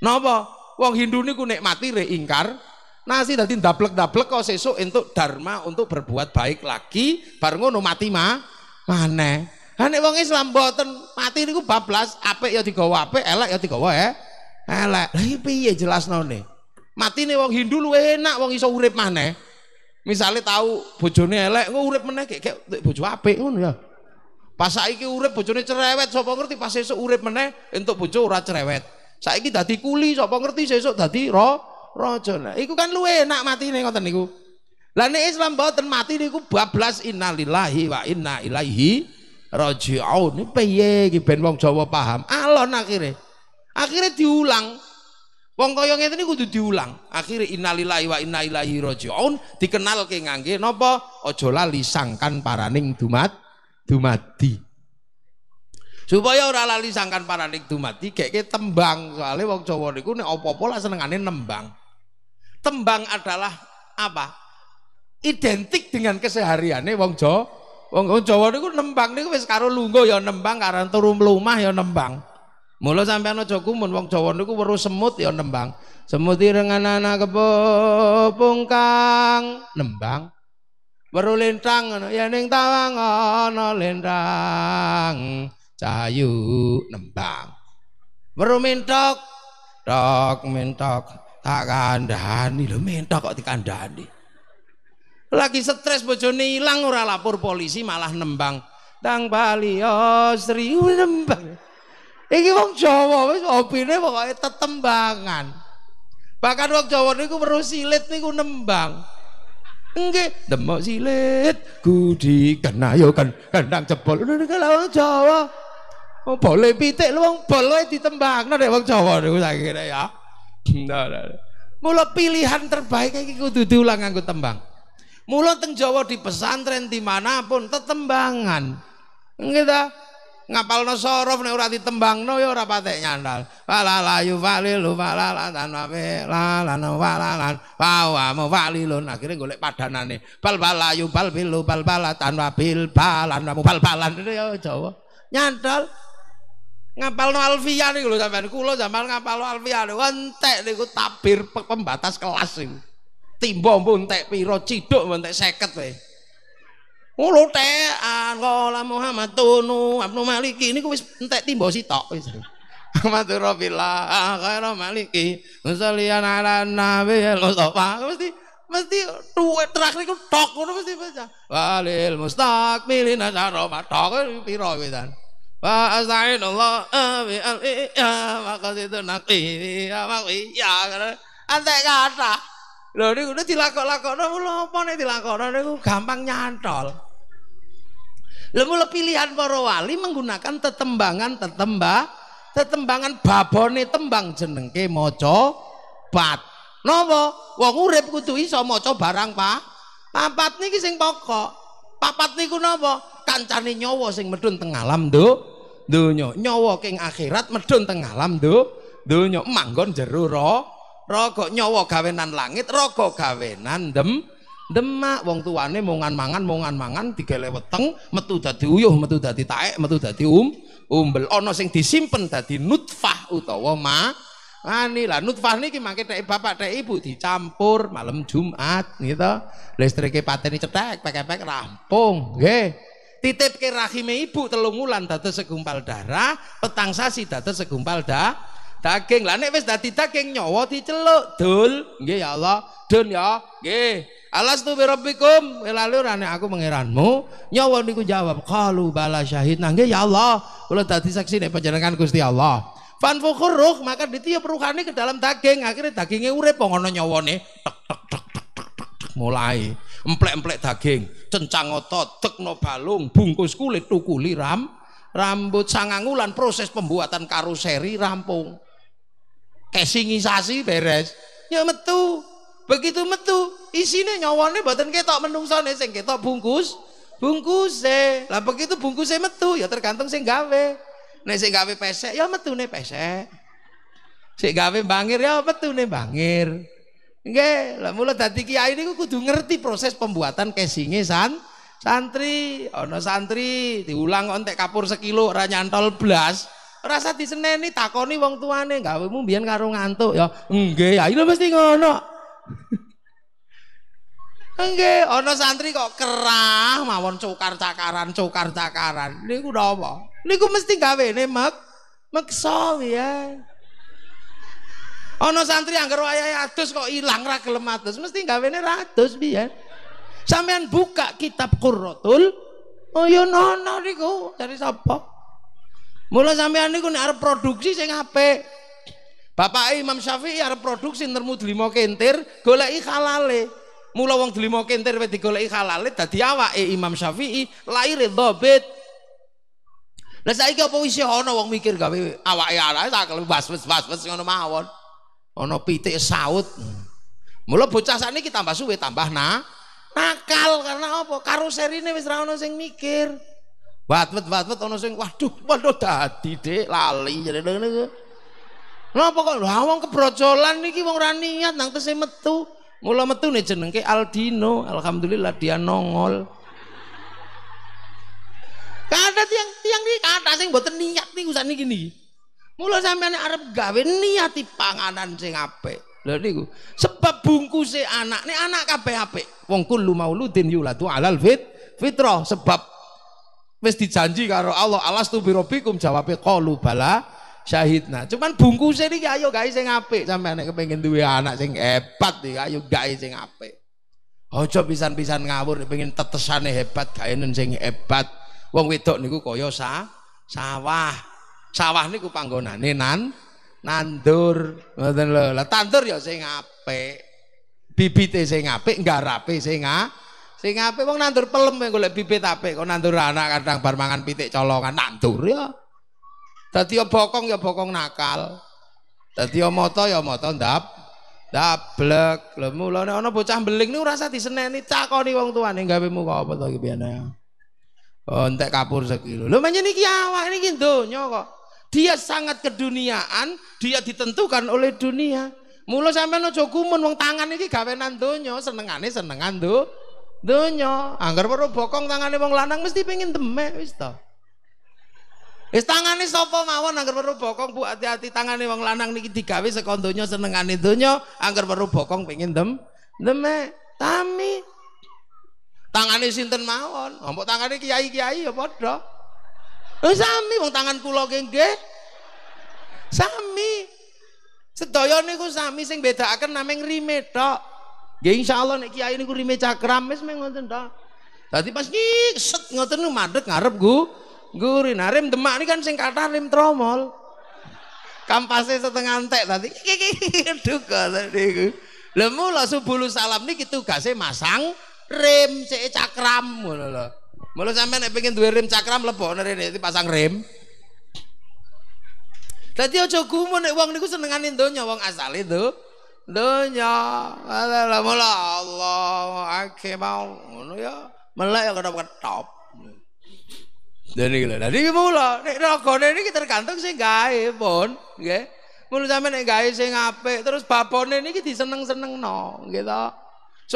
Napa? uang Hindu niku nek mati reingkar Nasi tadi ndablek-ndablek kok sesuk untuk dharma untuk berbuat baik lagi bar ngono mati ma mana Ha wong Islam mboten mati niku bablas, apik ya digawa apik, elek ya digawa eh. Elek. Lah iki piye mati nih wong Hindu luwe enak wong iso urip mana misalnya tahu bojone elek, engko urip meneh kek bojo apik ngono ya. Pas saiki urip bojone cerewet, sapa ngerti pas sesuk urip meneh entuk bojo ora cerewet. Saiki dadi kuli, sapa ngerti sesuk dadi roh raja. Lah iku kan luwe enak mati ngoten niku. Lah nek Islam mboten mati niku bablas innalillahi wa inna ilaihi raji'un. Piye iki ben wong Jawa paham? Alon akhirnya, akhirnya diulang. Wong kaya ngene niku kudu diulang. Akhirnya innalillahi wa inna ilaihi raji'un dikenalke ngangge napa? Aja lali sangkan paraning dumat dumadi. supaya ora lali sangkan paranik dumati geke tembang soalnya wong Jawa niku nek apa-apa senengane nembang Tembang adalah apa? Identik dengan kesehariannya wong Jawa. Wong Jawa niku nembang niku wis karo lungguh ya nembang, karo turu mlumah ya nembang. Mula anak aja kumun wong Jawa niku baru semut ya nembang. Semut irengan anak kepopung nembang. baru lintang ya neng tawang ana lintang. Cahayu nembang. baru mentok tok mentok tak kandhani lho mentok kok dikandhani lagi stres bojone ilang ora lapor polisi malah nembang tang bali oh sri nembang iki wong Jawa wis hobine pokoke tetembangan bahkan wong Jawa niku weruh silit niku nembang Nggih, demok silit gudi kena yo kan kandang jebol. Kalau wong Jawa. Oh, boleh pitik lu wong bole ditembangno nek wong Jawa niku saya kira ya. Mula pilihan terbaik iki kudu diulang nganggo tembang. Mula teng Jawa di pesantren dimanapun tetembangan. Kita no sorof ne urati tembang no yo ya rapate nyandal. Wala layu walilu wala latan wae lalan walalan wawamu nah akhire golek padanane. Bal balayu bal bilu bal balatan wabil balan wamu bal ya Jawa. Nyandal ngapalno alfiah nih lo sampai kulo zaman ngapalno nih wontek nih gue tabir pembatas kelas nih timba mbok entek pira ciduk seket entek 50 wae Ulu teh angola Muhammad tunu Abnu Maliki niku wis entek timba sitok wis. Matur billah khairu maliki sallian ala nabiyil mustofa mesti mesti tuwek terakhir gue tok gue mesti baca walil mustaqbilin asaro tok piro gitu wa astaghfirullah bi alfi ya maqasidun naqi ya maqi ya ante kata lho niku dilakok-lakokno lho apa nek dilakokno niku gampang nyantol lho mule pilihan para wali menggunakan tetembangan tetemba tetembangan babone tembang jenengke maca bat napa wong urip kudu iso maca barang pa papat niki sing pokok papat niku napa kancane nyawa sing medhun teng alam nduk donya. nyowo king akhirat medun tengah alam do donya. Manggon jeru ro raga nyawa gawenan langit, raga kawinan dem demak wong tuane mongan mangan mongan mangan digele weteng metu dadi uyuh metu dadi taek metu dadi um umbel ana sing disimpen dadi nutfah utawa ma Ani lah nutfah niki mangke teh bapak teh ibu dicampur malam Jumat gitu. Listrike pateni cetek pekek-pekek rampung nggih titip ke rahime ibu telungulan dados segumpal darah petang sasi dados segumpal da daging lah nek wis dadi daging nyawa diceluk dul nggih ya Allah dun ya nggih alastu bi rabbikum eh, lalu rane aku pangeranmu nyawa niku jawab kalu bala syahid nah nggih ya Allah kula dadi saksi nek panjenengan Gusti Allah fanfukhur ruh maka ditiup ruhani ke dalam daging akhirnya dagingnya urep wong ana nyawane tek tek tek tek mulai emplek-emplek daging, cencang otot, tekno balung, bungkus kulit, tukuli ram, rambut sangangulan proses pembuatan karoseri rampung. Kesingisasi beres. Ya metu. Begitu metu, isine nyawane mboten ketok menungsane sing ketok bungkus, bungkuse. Lah begitu bungkuse metu ya tergantung sing gawe. Nek sing gawe pesek ya metune pesek. Sik gawe bangir ya metune bangir. Nggih, lah mula dadi kiai niku kudu ngerti proses pembuatan casingnya san santri, ana santri diulang kok kapur sekilo ora nyantol blas. Rasa diseneni takoni wong tuane gawemu mumbian karo ngantuk ya. Nggih, ya lho mesti ngono. Nggih, ana santri kok kerah mawon cokar-cakaran, cokar-cakaran. Niku napa? Niku mesti gawene mek meksa ya. Ono santri yang wayahe adus kok ilang ra lematus adus, mesti gawene ra adus biyen. Sampean buka kitab Qurratul Uyun oh, no niku dari sapa? Mula sampean niku nek arep produksi sing apik. Bapak Imam Syafi'i arep produksi nermu delima kentir, goleki halale. Mula wong delima kentir wis digoleki halale dadi awake Imam Syafi'i lahir dhabit. Lah saiki apa wis ono wong mikir gawe awake arek tak kalau was was-was ngono mawon. ana pitik saut. Mula bocah sak niki tambah suwe tambah na, nakal karena apa? Karo serine wis ra ana sing mikir. Watwet-watwet ana sing waduh, waduh dadi dik lali jane ngene. Napa kok lha wong kebrojolan niki wong ora niat nang tese metu. Mula metu nih jenengke Aldino, alhamdulillah dia nongol. Kadang tiang tiang ini kata sing buat niat nih usah nih gini. Mula sampeyan Arab gawe niati panganan sing apik. Lha niku sebab bungkuse anak ini anak kabeh apik. Wong kullu mauludin yuladu alal fit fitrah sebab wis dijanji karo Allah alas tu birobikum kau qalu bala syahidna. Cuman bungkuse gak ayo gawe sing apik sampai nek kepengen duwe anak sing hebat iki ya ayo gawe sing oh Ojo pisan-pisan ngawur pengen tetesane hebat gawe sing hebat. Wong wedok niku kaya sa sawah sawah niku panggonane nan nandur ngoten lho lah tandur ya sing apik bibite sing apik garape sing apik sing apik wong nandur pelem e golek bibit apik kok nandur anak kadang bar mangan pitik colongan nandur ya dadi ya bokong ya bokong nakal dadi ya mata ya mata ndap dablek lho mulane ana bocah beling niku rasa diseneni takoni wong tuane gawe kau apa to iki piye Oh, entek kapur sekilo. Lho menyen iki awak niki donya kok. Dia sangat keduniaan, dia ditentukan oleh dunia. Mula sampean no gumun wong tangan iki gawenan dunyo, senengane senengan do dunyo. Angger baru bokong tangane wong lanang mesti pengen demek wis to. Wis tangane sapa mawon angger baru bokong Bu hati-hati tangane wong lanang niki digawe saka donya senengane dunyo, angger baru bokong pengen dem demek. Tami tangane sinten mawon, ambek tangane kiai-kiai ya padha. Lho sami wong tangan kula ki nggih. Sami. Sedaya niku sami sing bedakaken nameng rime tok. Nggih insyaallah nek kiai niku rime cakram wis meng ngoten tok. Dadi pas nyik set ngoten niku mandek ngarep gu guri narim demak ini kan sing kata lim tromol. Kampase setengah entek tadi. Duka tadi iku. Lha mula subulu salam niki tugase masang rem cek cakram ngono Mula sampe nek pengen duwe rem cakram lebokno rene pasang rem. Tadi Dadi aja gumun nek wong niku senengane donya wong asale do donya. Allah mula Allah akbar. Ngono ya melek ya ketop ketop. Dan iki lho. Dadi mula nek ragane kita tergantung sing gawe pun, nggih. Mula sampai nek gawe sing apik terus bapone niki diseneng-senengno, nggih to.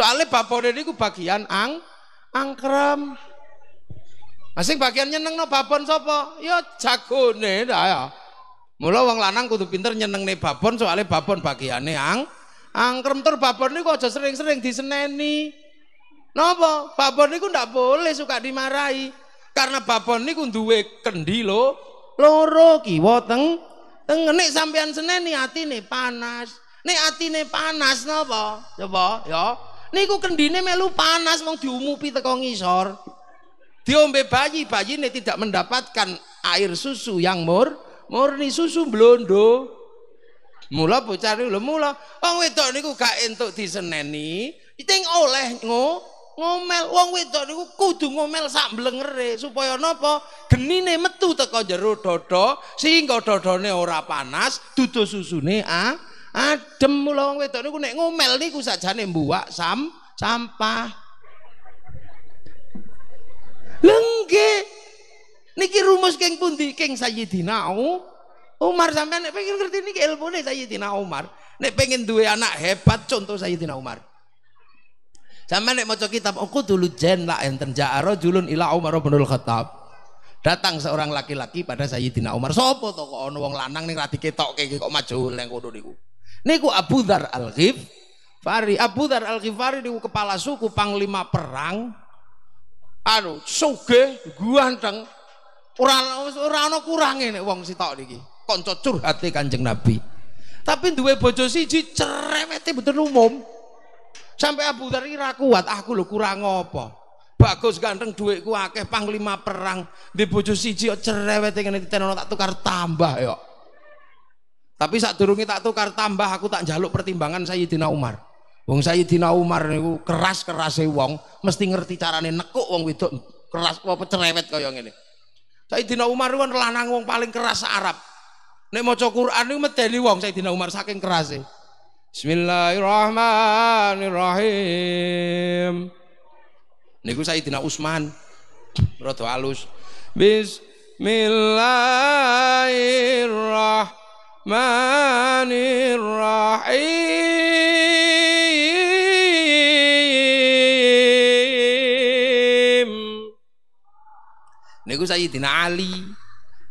Soale bapone niku bagian ang angkram. Masing bagian nyeneng no babon sopo? yo ya, jago nih dah ya. Mula wong lanang kudu pinter nyeneng nih babon soalnya babon bagian nih ang angkrem tur babon kok aja sering-sering diseneni. nopo Babon niku ndak boleh suka dimarahi. Karena babon niku duwe kendi lo, loro kiwo teng teng nek sampean seneni atine panas. hati atine panas nopo, Coba yo. Ya. Niku kendine melu panas mau diumupi tekongisor, ngisor. Diombe bayi, bayi ini tidak mendapatkan air susu yang mur, murni susu blondo. Mula bocah lo mula wong wedok niku gak entuk diseneni, sing oleh ngo ngomel. Wong wedok niku kudu ngomel sak blengere supaya napa? Genine metu teko jero dada sehingga dadane ora panas, dudu susune ah, adem. Mula wong wedok niku nek ngomel niku sajane mbuwak sam sampah. Lengge. Niki rumus keng pundi? Keng Sayyidina Umar sampean nek pengen ngerti niki ilmune Sayyidina Umar. Nek pengen duwe anak hebat contoh Sayyidina Umar. Sampean nek maca kitab aku oh, dulu jen la enten ja'ara julun ila Umar bin Khattab. Datang seorang laki-laki pada Sayyidina Umar. Sopo to kok ana wong lanang ning ra diketokke kok maju nang kono niku. Niku Abu Dzar Al-Ghifari. Abu Dzar Al-Ghifari niku kepala suku panglima perang anu sugih, ganteng, ora ora ana kurange nek wong sitok niki. Kanca curhate Kanjeng Nabi. Tapi dua bojo siji cerewete betul umum. Sampai Abu dari ra kuat, aku lo kurang apa? Bagus ganteng dhuwitku akeh panglima perang, di bojo siji kok cerewete ngene tak tukar tambah yo. Tapi saat durungi tak tukar tambah aku tak jaluk pertimbangan Sayyidina Umar. Wong Sayyidina Umar niku keras-kerase wong mesti ngerti carane nekuk wong wedok keras apa cerewet kaya ngene. Sayyidina Umar kuwi kan lanang wong paling keras Arab. Nek maca Quran niku medeni wong Sayyidina Umar saking kerase. Bismillahirrahmanirrahim. Niku Sayyidina Utsman rada alus. Bismillahirrahmanirrahim. الرحمن الرحيم niku Sayyidina Ali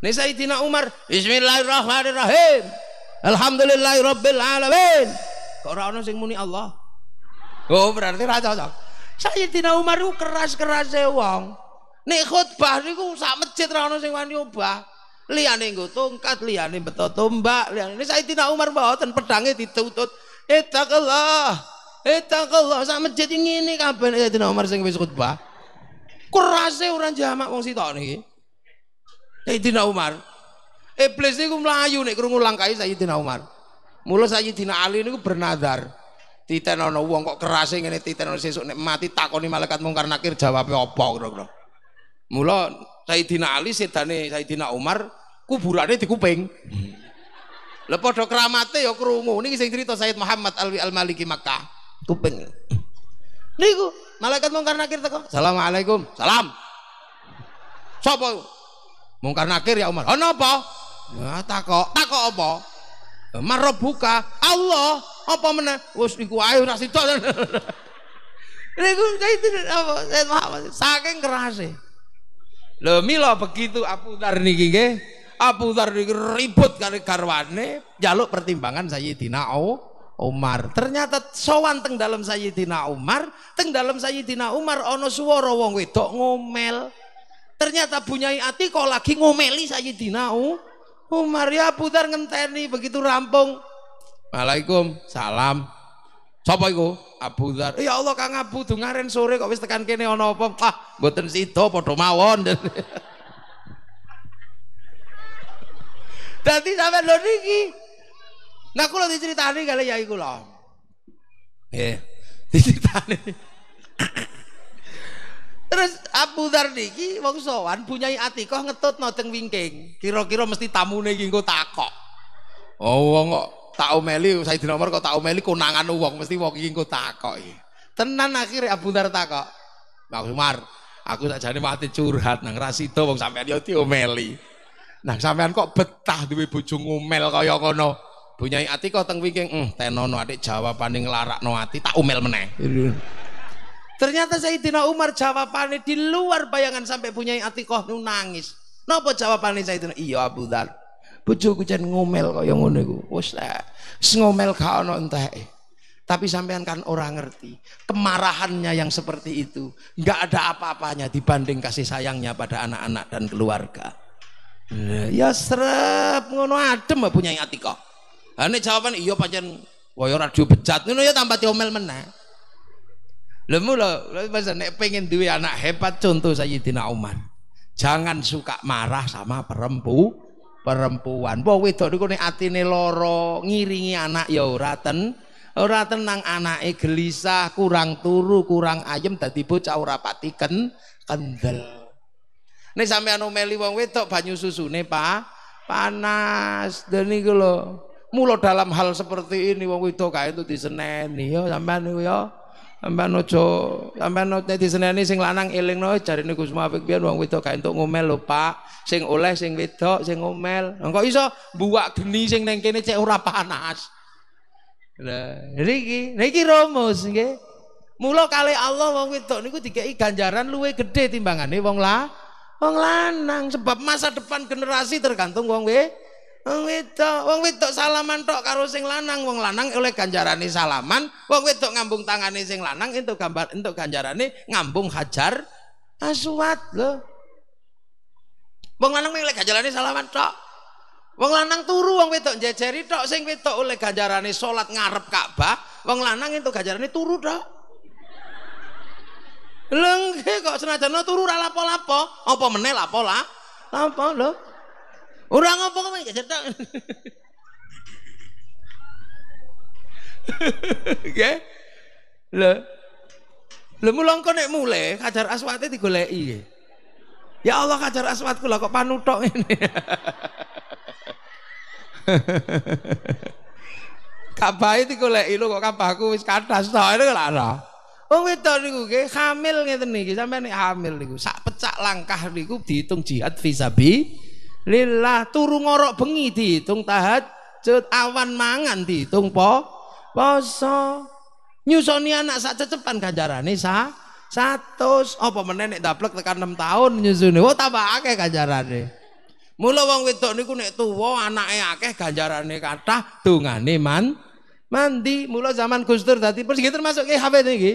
Nih Sayyidina Umar Bismillahirrahmanirrahim Alhamdulillahirabbil alamin kok ora sing muni Allah oh berarti ra cocok Sayyidina Umar ku keras-keras wong nek khutbah niku sak masjid ra ana sing wani obah liyane nggo tongkat liyane beto tombak liyane Saidina Umar mboten pedange ditutut itaqallah itaqallah sak masjid ngene kabeh Saidina Umar sing wis khutbah kurase ora jamak wong sitok niki Saidina Umar iblis niku mlayu nek krungu langkahe Saidina Umar mula Saidina Ali niku bernadar titen ana wong kok kerase ngene titen ana sesuk nek mati takoni malaikat mungkar nakir jawabe apa kira-kira mula Sayyidina Ali sedane Sayyidina Umar kuburannya di kuping Lepas padha kramate ya krungu Ini sing cerita Said Muhammad Alwi Al Maliki Makkah kuping niku malaikat mungkar nakir teko Assalamualaikum salam Coba. mungkar nakir ya Umar Oh apa ya Tako Tako apa marobuka Allah apa mana? wis iku ae ora sida niku itu apa Said Muhammad saking kerasnya. Lo milo begitu aku Dar niki nggih Abu Dhar ribut kali karwane jaluk pertimbangan Sayyidina Umar. Ternyata sowan teng dalam Sayyidina Umar, teng dalam Sayyidina Umar ono suworo wong wedok ngomel. Ternyata Bunyai kok lagi ngomeli Sayyidina Umar ya Abu Dhar ngenteni begitu rampung. Waalaikum salam. Sapa iku? Abu Dar Ya Allah Kang Abu dungaren sore kok wis tekan kene ana apa? Ah, mboten sida padha mawon. Dadi sampean lho niki. Nah kula diceritani kali yai kula. eh, diceritani. Terus Abu Dar niki wong sowan bunyai Atikoh ngetutno teng wingking. Kira-kira mesti tamune iki engko takok. Oh wong kok tak omeli Sayyidina Umar kok tak omeli konangan wong mesti wong iki engko takok Tenan akhirnya Abu dar takok. Bang Umar, aku sakjane mati curhat nang Rasido wong sampean yo ya diomeli. Nah, sampean kok betah duwe bojo ngomel kaya kono. Bunyai ati kok teng wingi, "Hmm, tenono atik jawabane nglarakno ati, tak umel meneh." Iya. Ternyata saya Sayyidina Umar jawabannya di luar bayangan sampai punya kau nu nangis. Napa saya Sayyidina? Iya Abu Dzar. Bojoku jan ngomel kaya ngono iku. Wis lah, ngomel gak ono enteke. Tapi sampean kan orang ngerti kemarahannya yang seperti itu nggak ada apa-apanya dibanding kasih sayangnya pada anak-anak dan keluarga. Ya serap ngono adem mbak punya Atika. Ha nek jawaban iya pancen waya radio bejat ngono ya tambah diomel meneh. Lha lo pas nek pengen duwe anak hebat contoh Sayyidina Umar. Jangan suka marah sama perempu perempuan. Wong wedok niku nek atine lara, ngiringi anak ya ora ten ora tenang anake gelisah, kurang turu, kurang ayem dadi bocah ora pati ken kendel. Nek sampean omeli wong wedok banyu susune, Pak, panas. Dan niku lho. Mula dalam hal seperti ini wong wedok kae itu diseneni yo ya. sampean niku ya. Sampean aja sampean nek diseneni sing lanang elingno jarine Gus Muafik biyen wong wedok kae entuk ngomel lho, Pak. Sing oleh sing wedok sing ngomel. Engko iso buak geni sing ning kene cek ora panas. nih niki niki romos nggih. Mula kali Allah wong wedok niku dikai ganjaran luwe gedhe timbangane wong lah wong lanang sebab masa depan generasi tergantung wong we wong wedok wong wedok salaman tok karo sing lanang wong lanang oleh ganjarane salaman wong wedok ngambung tangane sing lanang itu gambar entuk ganjarane ngambung hajar aswat lho wong lanang oleh ganjarane salaman tok wong lanang turu wong wedok jejeri tok sing wedok oleh ganjarane salat ngarep Ka'bah wong lanang itu ganjarane turu tok Lengke kok senajan no turu ra lapo-lapo, apa meneh lapo lah? Lapo lho. Ora ngopo kok gak cetok. Oke. lo Lho mulang engko nek mulai kajar Aswate digoleki. Ya Allah kajar aswatku lah kok panutok ngene. Kabah digoleki lo kok kabahku wis kathas to. Ngono ada. Wong wedok niku nggih hamil ngeten niki, sampeyan hamil niku sak pecak langkah niku dihitung jihad fisabi lillah turu ngorok bengi dihitung tahat awan mangan dihitung po poso nyusoni anak sak cecepan ganjarane sa satu apa meneh nek daplek tekan enam tahun nyusune oh tambah akeh ganjarane mula wong wedok niku nek tuwa anake akeh ganjarane kathah dongane man mandi mula zaman Gus Dur dadi persegi termasuk ki HP niki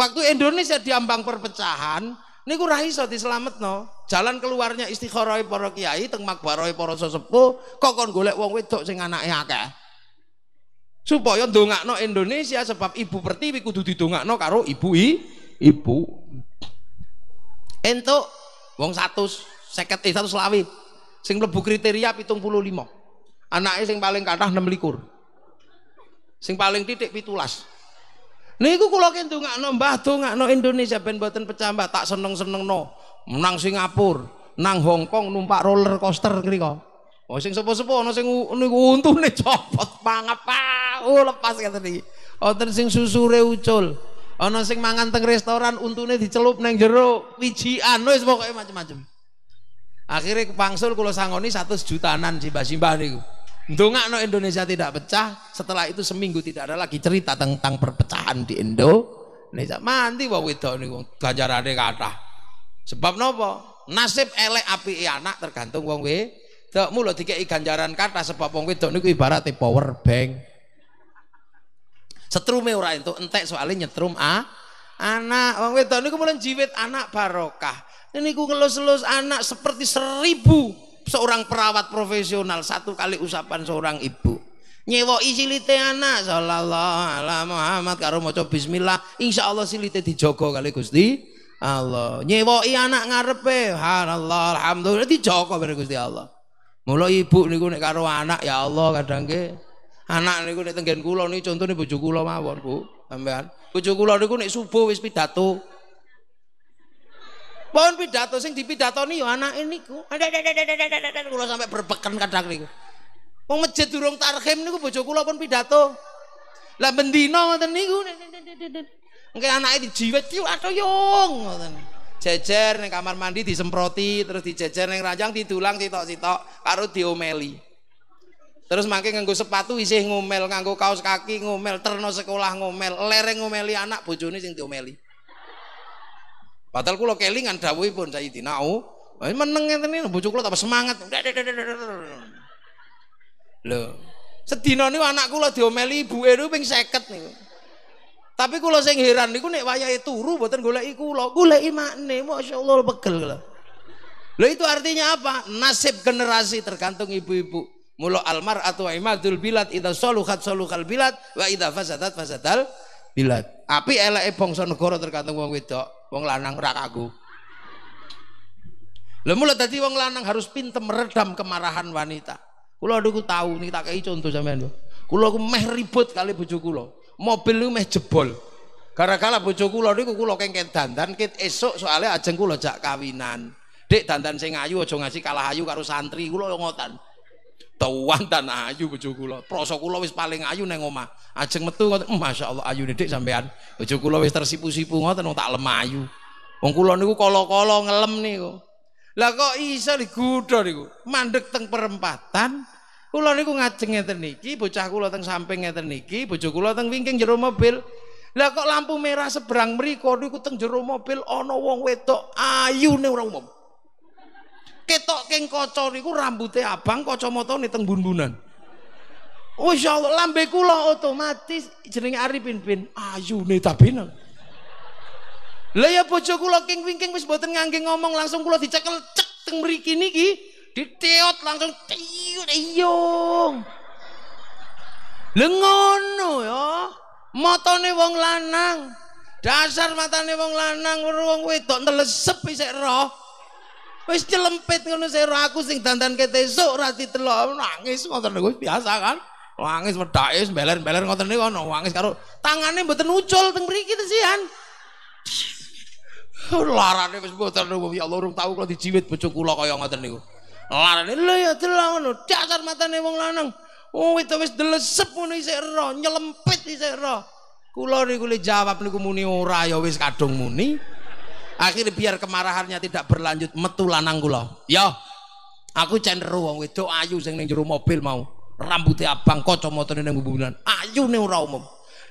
Waktu Indonesia diambang perpecahan, niku ra iso dislametno. Jalan keluarnya istikharah para kiai teng makbarah para sesepuh, kok kon golek wong wedok sing anake akeh. Supaya ndongakno Indonesia sebab ibu pertiwi kudu didongakno karo ibu i, ibu. Ento, wong satu seket eh, 100 selawi sing mlebu kriteria 75 anaknya sing paling kathah 6 likur sing paling titik pitulas Niku kula ki ndongakno Mbah dongakno Indonesia ben boten pecah Mbah tak seneng-senengno. Nang Singapura, nang Hong Kong numpak roller coaster kriko, Oh sing sepo-sepo ana sing niku untune copot mangapa. Oh lepas kata niki. Wonten sing susure ucul. Ana sing mangan teng restoran untune dicelup neng jero wijian wis pokoke macam-macam. Akhirnya kepangsul kula sangoni jutaan jutanan simbah-simbah niku. Dongak no Indonesia tidak pecah, setelah itu seminggu tidak ada lagi cerita tentang perpecahan di Indo. Indonesia. Mandi wong wedok niku ganjarane kathah. Sebab nopo? Nasib elek api anak tergantung wong wedok. tiga ikan jaran kathah sebab wong wedok niku ibarate power bank. Setrume ora entuk entek soalnya nyetrum a anak. Wong wedok niku mulai jiwit anak barokah. Ini ku ngelus ngelus anak seperti seribu seorang perawat profesional satu kali usapan seorang ibu isi silite anak sallallahu ala Muhammad karo maca bismillah insyaallah silite dijogo kali Gusti Allah i anak ngarepe subhanallah alhamdulillah dijogo karo Gusti Allah mula ibu niku nek karo anak ya Allah kadang ke anak niku nek tenggen kula niki contone bojo kula mawon Bu sampean bojo kula niku nek subuh wis pidato Pohon pidato sing dipidatoni yo ya anake niku. Kula sampai berbeken kadang nih. Wong masjid durung tarhim ku, bojo kula pun pidato. Lah bendino, ngoten niku. Engke anake dijiwet ki atuh yo ngoten. Jejer ning kamar mandi disemproti, terus dijejer ning ranjang didulang sitok-sitok karo diomeli. Terus mangke nganggo sepatu isih ngomel, nganggo kaos kaki ngomel, terno sekolah ngomel, lereng ngomeli anak bojone sing diomeli. Batal kulo kelingan dawuhipun Sayyidina U. Eh, meneng ngeten iki bojo kulo tambah semangat. Lho, sedina niku anak kulo diomeli ibuke niku ping 50 niku. Tapi kulo sing heran niku nek wayahe turu mboten goleki kulo, goleki makne, masyaallah pegel kulo. Lho itu artinya apa? Nasib generasi tergantung ibu-ibu. Mula almar atau imadul bilad idza saluhat saluhal bilad wa idza fasadat fasadal bilad. Api eleke bangsa negara tergantung wong wedok, wong lanang ora kaku. Lha mulai tadi wong lanang harus pinter meredam kemarahan wanita. Kulo niku tahu nih tak kei contoh sampean lho. Kulo aku meh ribut kali bojo kulo. Mobil lu meh jebol. Gara-gara bojo kula niku kula kengken dandan kit esuk soalnya ajeng kula jak kawinan. dek dandan sing ayu aja ngasih kalah ayu karo santri lo ngotan Tuan dan ayu bojo kulo Prasa kulo wis paling ayu neng omah. Ajeng metu ngoten, mm, Masya Allah ayu dik sampean. Bojo kulo wis tersipu-sipu ngoten tak ayu Wong kula niku kolo kala ngelem niku. Lah kok iso digudha niku? Mandek teng perempatan. Kula niku ngajeng ngeten niki, bocah kulo teng samping ngeten niki, bojo teng wingking jero mobil. Lah kok lampu merah seberang mriko niku teng jero mobil ana wong wedok ayune orang umum ketok keng kocor, iku rambutnya abang kocor nih teng bun-bunan ya Allah lambe kula otomatis jenenge Arifin bin tapi nang, Lah ya bojo kula king keng, wis mboten ngangge ngomong langsung kula dicekel cek teng mriki niki teot langsung tiut iyung. lengono ya ya. nih wong lanang. Dasar matane wong lanang wong wedok telesep wong roh. wis celempit ngono sira aku sing dandan kete esuk ora ditelok nangis ngoten niku biasa kan nangis wedhake wis beler-beler ngoten niku ono nangis karo tangane mboten ucul teng mriki tesian larane wis mboten ya Allah urung tau kula dijiwit bojo kula kaya ngoten niku larane lho ya delok ngono dasar matane wong lanang Oh itu wis delesep ngono isih ro nyelempit isih ro kula niku le jawab niku muni ora ya wis kadung muni Akhirnya biar kemarahannya tidak berlanjut metu lanang kula. Ya. Aku cenderu wong wedok ayu sing ning jero mobil mau. Rambutnya abang kacamatane ning bubunan. Ayu ning ora umum.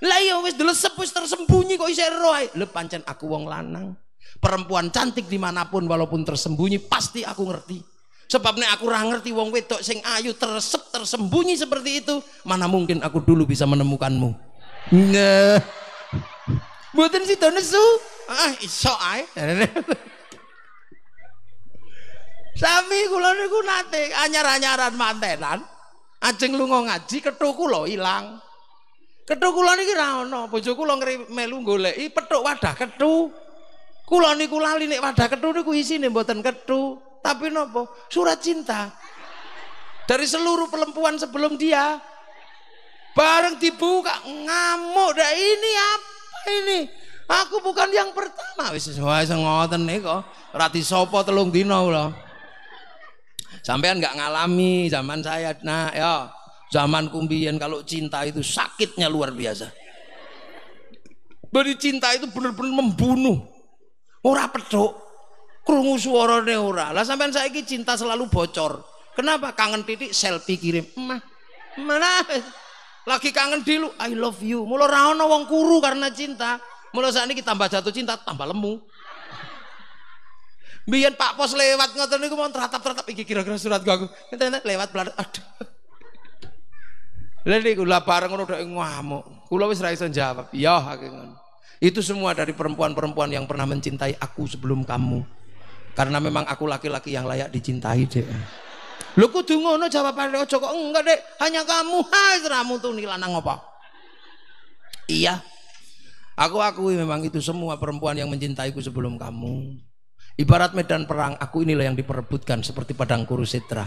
Lah ya wis delesep wis tersembunyi kok isih ero ae. pancen aku wong lanang. Perempuan cantik dimanapun walaupun tersembunyi pasti aku ngerti. Sebab nek aku ora ngerti wong wedok sing ayu tersep tersembunyi seperti itu, mana mungkin aku dulu bisa menemukanmu. Nah. Mboten sida nesu. Ah, iso ae. Sami kula niku nate anyar-anyaran mantenan. Ajeng lunga ngaji kethu kula ilang. Kethu kula niki ra ana, bojo kula melu goleki petuk wadah kethu. Kula niku lali nek wadah kethu niku isine mboten kethu, tapi napa? Surat cinta. Dari seluruh perempuan sebelum dia. Bareng dibuka ngamuk dah ini apa ini? Aku bukan yang pertama wis wae ngoten kok. Rati sopo telung dina kula. Sampean nggak ngalami zaman saya. Nah, ya zaman kumbian kalau cinta itu sakitnya luar biasa. Beri cinta itu benar-benar membunuh. Ora pedok. Krungu suarane ora. Lah sampean saiki cinta selalu bocor. Kenapa kangen titik selfie kirim? Emah. Mana? Lagi kangen dulu, I love you. Mulu ra wong kuru karena cinta. Mulai saat ini tambah jatuh cinta, tambah lemu. Biar Pak Pos lewat ngoten gue mau teratap-teratap iki kira-kira surat gue aku. lewat belar. Aduh. Lalu gue lah bareng udah tok ngamuk. Gue wis ra jawab. Ya aku Itu semua dari perempuan-perempuan yang pernah mencintai aku sebelum kamu. Karena memang aku laki-laki yang layak dicintai, Dek. Lho kudu ngono jawabane ojo kok enggak, Dek. Hanya kamu, hai seramu tuh nilanang apa? Iya, Aku akui memang itu semua perempuan yang mencintaiku sebelum kamu. Ibarat medan perang, aku inilah yang diperebutkan seperti padang kurusetra.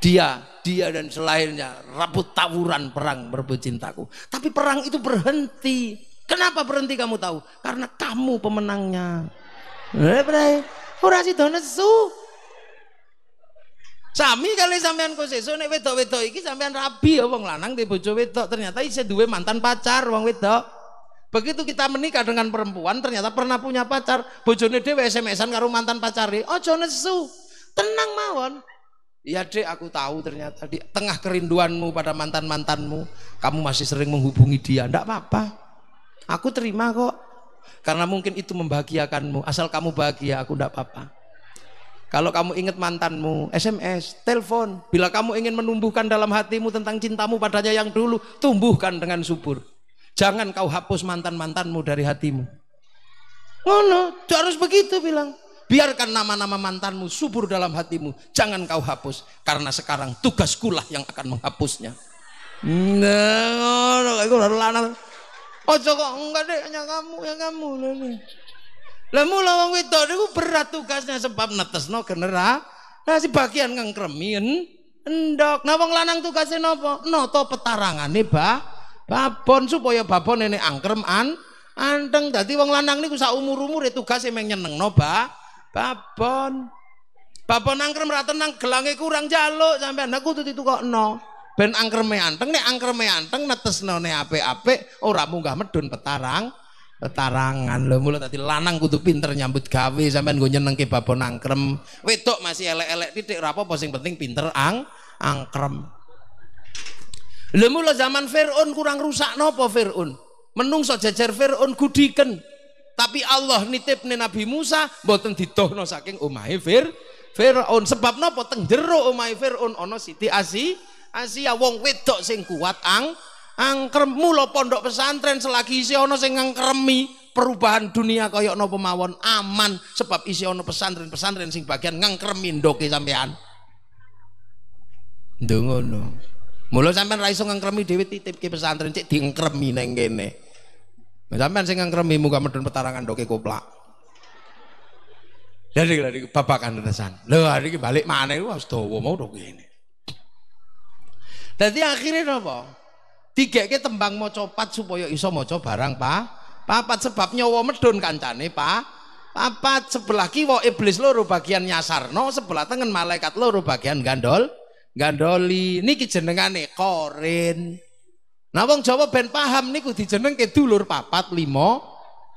Dia, dia dan selainnya rebut tawuran perang berebut cintaku. Tapi perang itu berhenti. Kenapa berhenti kamu tahu? Karena kamu pemenangnya. Eh, ora sida nesu. Sami kali sampean kok sesuk nek wedok-wedok iki sampean rabi ya wong lanang di bojo wedok ternyata isih duwe mantan pacar wong wedok. Begitu kita menikah dengan perempuan ternyata pernah punya pacar, bojone dewe SMS-an karo mantan pacari, oh jonesu Tenang mawon. ya dek aku tahu ternyata di tengah kerinduanmu pada mantan-mantanmu kamu masih sering menghubungi dia tidak apa-apa aku terima kok karena mungkin itu membahagiakanmu asal kamu bahagia aku tidak apa-apa kalau kamu ingat mantanmu SMS, telepon bila kamu ingin menumbuhkan dalam hatimu tentang cintamu padanya yang dulu tumbuhkan dengan subur Jangan kau hapus mantan-mantanmu dari hatimu. Oh no, harus begitu bilang. Biarkan nama-nama mantanmu subur dalam hatimu. Jangan kau hapus. Karena sekarang tugas kulah yang akan menghapusnya. Nah, aku Oh kok enggak deh, hanya kamu, ya kamu. Lah mula wong wedok niku berat tugasnya sebab netesno genera. Nah si bagian ngengkremin endok. Nah wong lanang tugasnya nopo? petarangan nih bah babon supaya babon ini angkerem an anteng dadi wong lanang niku sak umur-umur ya tugase meng nyeneng ba babon babon angkerem ra tenang gelange kurang jaluk sampean aku kudu ditukokno ben angkreme anteng nek angkreme anteng netesno ne apik-apik ora munggah medun petarang petarangan lho mulut tadi lanang kudu pinter nyambut gawe sampean nggo nyenengke babon angkrem wedok masih elek-elek titik ora apa sing penting pinter ang angkrem Lemula zaman Firaun kurang rusak nopo Firaun? Menungso jajar Firaun gudiken. Tapi Allah nitip ni Nabi Musa Boten ditohno saking umahe Fir Firaun. Sebab nopo teng jero omahe Firaun ono Siti Asi Asia wong wedok sing kuat ang Angker mulo pondok pesantren selagi isi ono sing ngangkremi perubahan dunia kaya no pemawon aman sebab isi ono pesantren-pesantren sing bagian ngangkremi ndoke sampean. Ndongono. Mula sampean ra iso ngengkremi dhewe titipke pesantren cek diengkremi nang kene. Sampean sing ngengkremi muga medun petarangan doke koplak. Jadi kalau di babakan tetesan, lo hari ini balik mana itu harus tahu mau dong ini. Jadi akhirnya apa? Tiga ke tembang mau copat supaya iso mau coba barang pak. Papat sebab nyawa medun kancane pak. Papat sebelah kiwo iblis loro bagian nyasarno, sebelah tengen malaikat loro bagian gandol gandoli niki jenengane korin nah wong Jawa ben paham niku ke dulur papat limo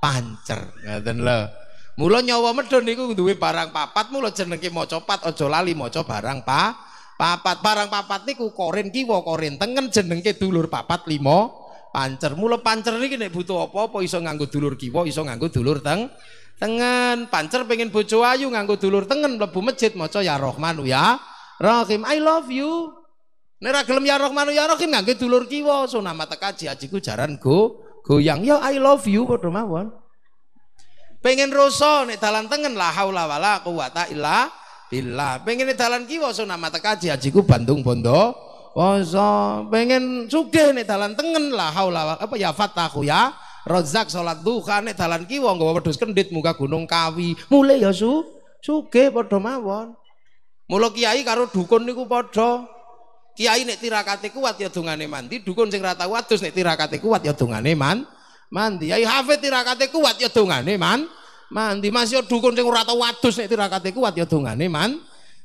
pancer ngoten lho mula nyawa medun niku duwe barang papat mula jenenge maca pat aja lali maca barang pa papat barang papat niku korin kiwa korin tengen ke dulur papat limo pancer mula pancer niki nek butuh apa-apa iso nganggo dulur kiwa iso nganggo dulur teng tengen pancer pengen bojo ayu nganggo dulur tengen mlebu masjid maca ya Rahmanu ya Rahim, I love you. Nera gelem ya rahman ya Rahim nganggo dulur kiwa, sunah mata kaji ajiku jaran go goyang ya I love you padha mawon. Pengen rasa nek dalan tengen la haula wala quwata illa billah. Pengen nek dalan kiwa sunah mata kaji ajiku Bandung Bondo. Wasa pengen sugih nek dalan tengen la haula apa ya fatahu ya Rozak salat duha nek dalan kiwa nggawa wedhus kendit muka gunung kawi. Mulai ya su sugih padha mawon. Mula kiai karo dukun niku padha. Kiai nek tirakate kuat ya dongane mandi, dukun sing ra tau adus nek tirakate kuat ya dongane man mandi. Kiai Hafid tirakate kuat ya dongane man mandi. Mas ya dukun sing ora tau adus nek tirakate kuat ya dongane man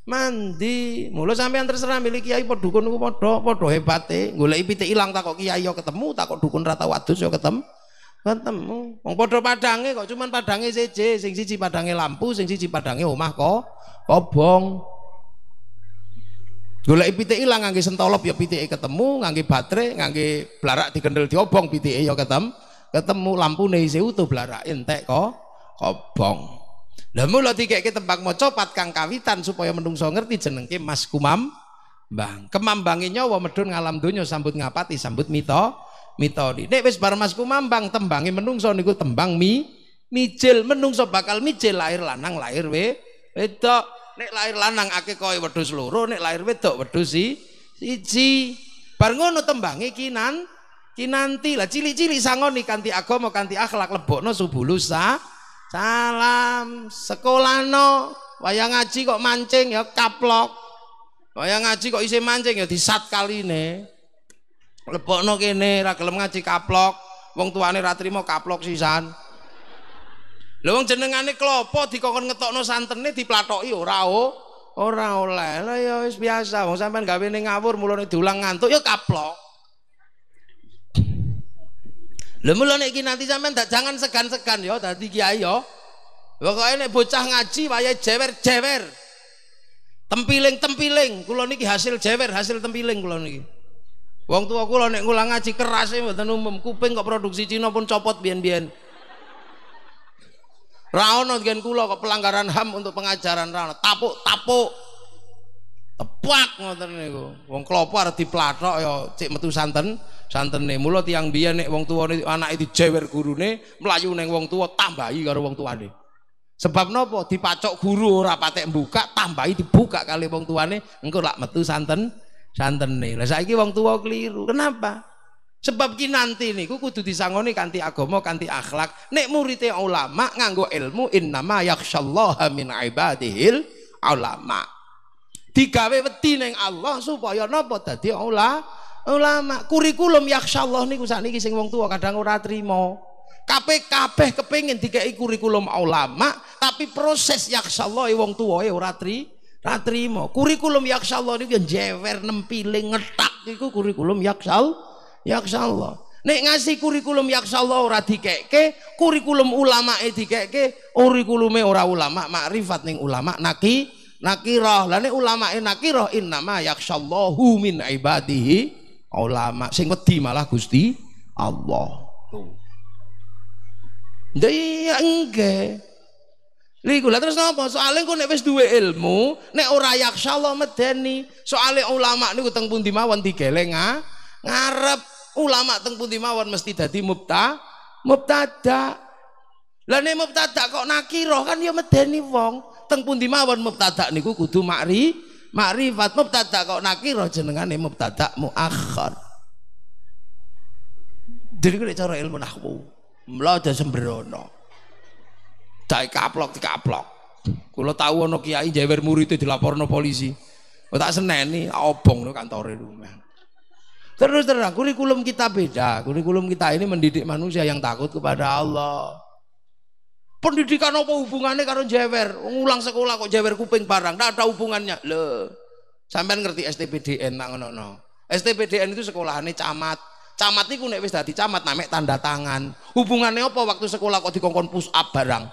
mandi. Mula sampean terserah milih kiai padha dukun niku padha padha hebate. Goleki pitik ilang takok kiai yo ya ketemu, kok dukun ra tau adus ya ketemu. ketemu wong padha padange kok cuman padange siji sing siji padange lampu sing siji padange omah kok kobong Golek hilang, ilang ngangge sentolop ya PTI e ketemu, ngangge baterai, ngangge blarak dikendel diobong pitike ya yo ketemu nih si utuh belarak e entek kok kobong. Lah tiga kita bang mau copat kang kawitan supaya menungso ngerti jenengke Mas Kumam Bang. kemam Kemambange nyawa medun ngalam dunyo sambut ngapati sambut mito mito di dek wis bar Mas kumam bang tembangi menungso niku tembang mi mijil menungso bakal mijil lahir lanang lahir we itu nek lahir lanang akeh koyo wedhus loro, nek lahir wedok wedhus siji. Bar ngono tembang iki nan kinanti. Lah cilik-cilik sangoni kanthi agama kanthi akhlak lebokno subuh sa salam sekolahno, wayang ngaji kok mancing ya kaplok wayang ngaji kok isih mancing ya disat kali ini lebokno kene ra gelem ngaji kaplok wong tuane ra trimo kaplok sisan Lha wong jenengane klopo dikon ngetokno santene diplatoki ora ora oleh. Lah ya wis biasa wong sampean gawe ning ngawur mulane diulang ngantuk ya kaplok. Lha mulane iki nanti sampean dak jangan segan-segan ya dadi kiai ya. Pokoke nek bocah ngaji wayahe jewer-jewer. Tempiling-tempiling, kula niki hasil jewer, hasil tempiling kula niki. Wong tuwa kula nek ngulang ngaji keras e, mboten umum, kuping kok produksi Cina pun copot biyen-biyen. Bian Rano ono gen kok pelanggaran HAM untuk pengajaran ra ono. Tapuk-tapuk. Tepak ngoten niku. Wong klopo arep diplathok ya cek metu santen, santene. Mula tiang biyen nek wong itu anake dijewer gurune, mlayu neng wong tuwa tambahi karo wong tuane. Sebab nopo dipacok guru ora patek mbuka, tambahi dibuka kali wong tuane, engko lak metu santen, santene. Lah saiki wong tuwa keliru. Kenapa? Sebab nanti niku kudu disangoni kanthi agama, kanti akhlak. Nek murite ulama nganggo ilmu innama yakhsyallaha min ibadihil ulama. Digawe wedi ning Allah supaya napa dadi ulama. ulama. Kurikulum yakhsyallah niku sakniki sing wong tua kadang ora trimo. Kabeh kabeh kepengin dikeki kurikulum ulama, tapi proses yakhsyallahi wong tuwae ora tri ora trimo. Kurikulum yakhsyallah niku ya jewer nempiling ngetak iku kurikulum yakhsyallah yaksa Allah. Nek ngasih kurikulum yaksa Allah ora dikeke, kurikulum ulama e dikeke, kurikulume ora ulama makrifat ning ulama naki nakirah. Lah nek ulama e nakirah innama Allahu min ibadihi ulama. Sing wedi malah Gusti Allah. Tuh. Ya enggak. Liku lah terus napa? Soale engko nek wis duwe ilmu, nek ora yaksa Allah medeni. Soale ulama niku teng pundi mawon digeleng ngarep ulama teng pundi mawon mesti dadi mubta mubtada. Lah nek mubtada kok nakirah kan ya medeni wong. Teng pundi mawon mubtada niku kudu makri makrifat mubtada kok nakirah jenengane mubtada muakhir. Jadi kuwi cara ilmu nahwu. Mlada sembrono. Dai kaplok dikaplok. Kula tahu ana kiai jewer murid dilaporno polisi. Kok tak seneni obong lo kantore rumah. Terus terang, nah, kurikulum kita beda. Kurikulum kita ini mendidik manusia yang takut kepada Allah. Pendidikan apa hubungannya karo jewer? Ngulang sekolah kok jewer kuping barang, tidak ada hubungannya. Loh, sampean ngerti STPDN Nah, ngono no. STPDN itu sekolahannya camat. Camat itu nek wis dadi camat namek tanda tangan. Hubungannya apa waktu sekolah kok dikongkon push up barang?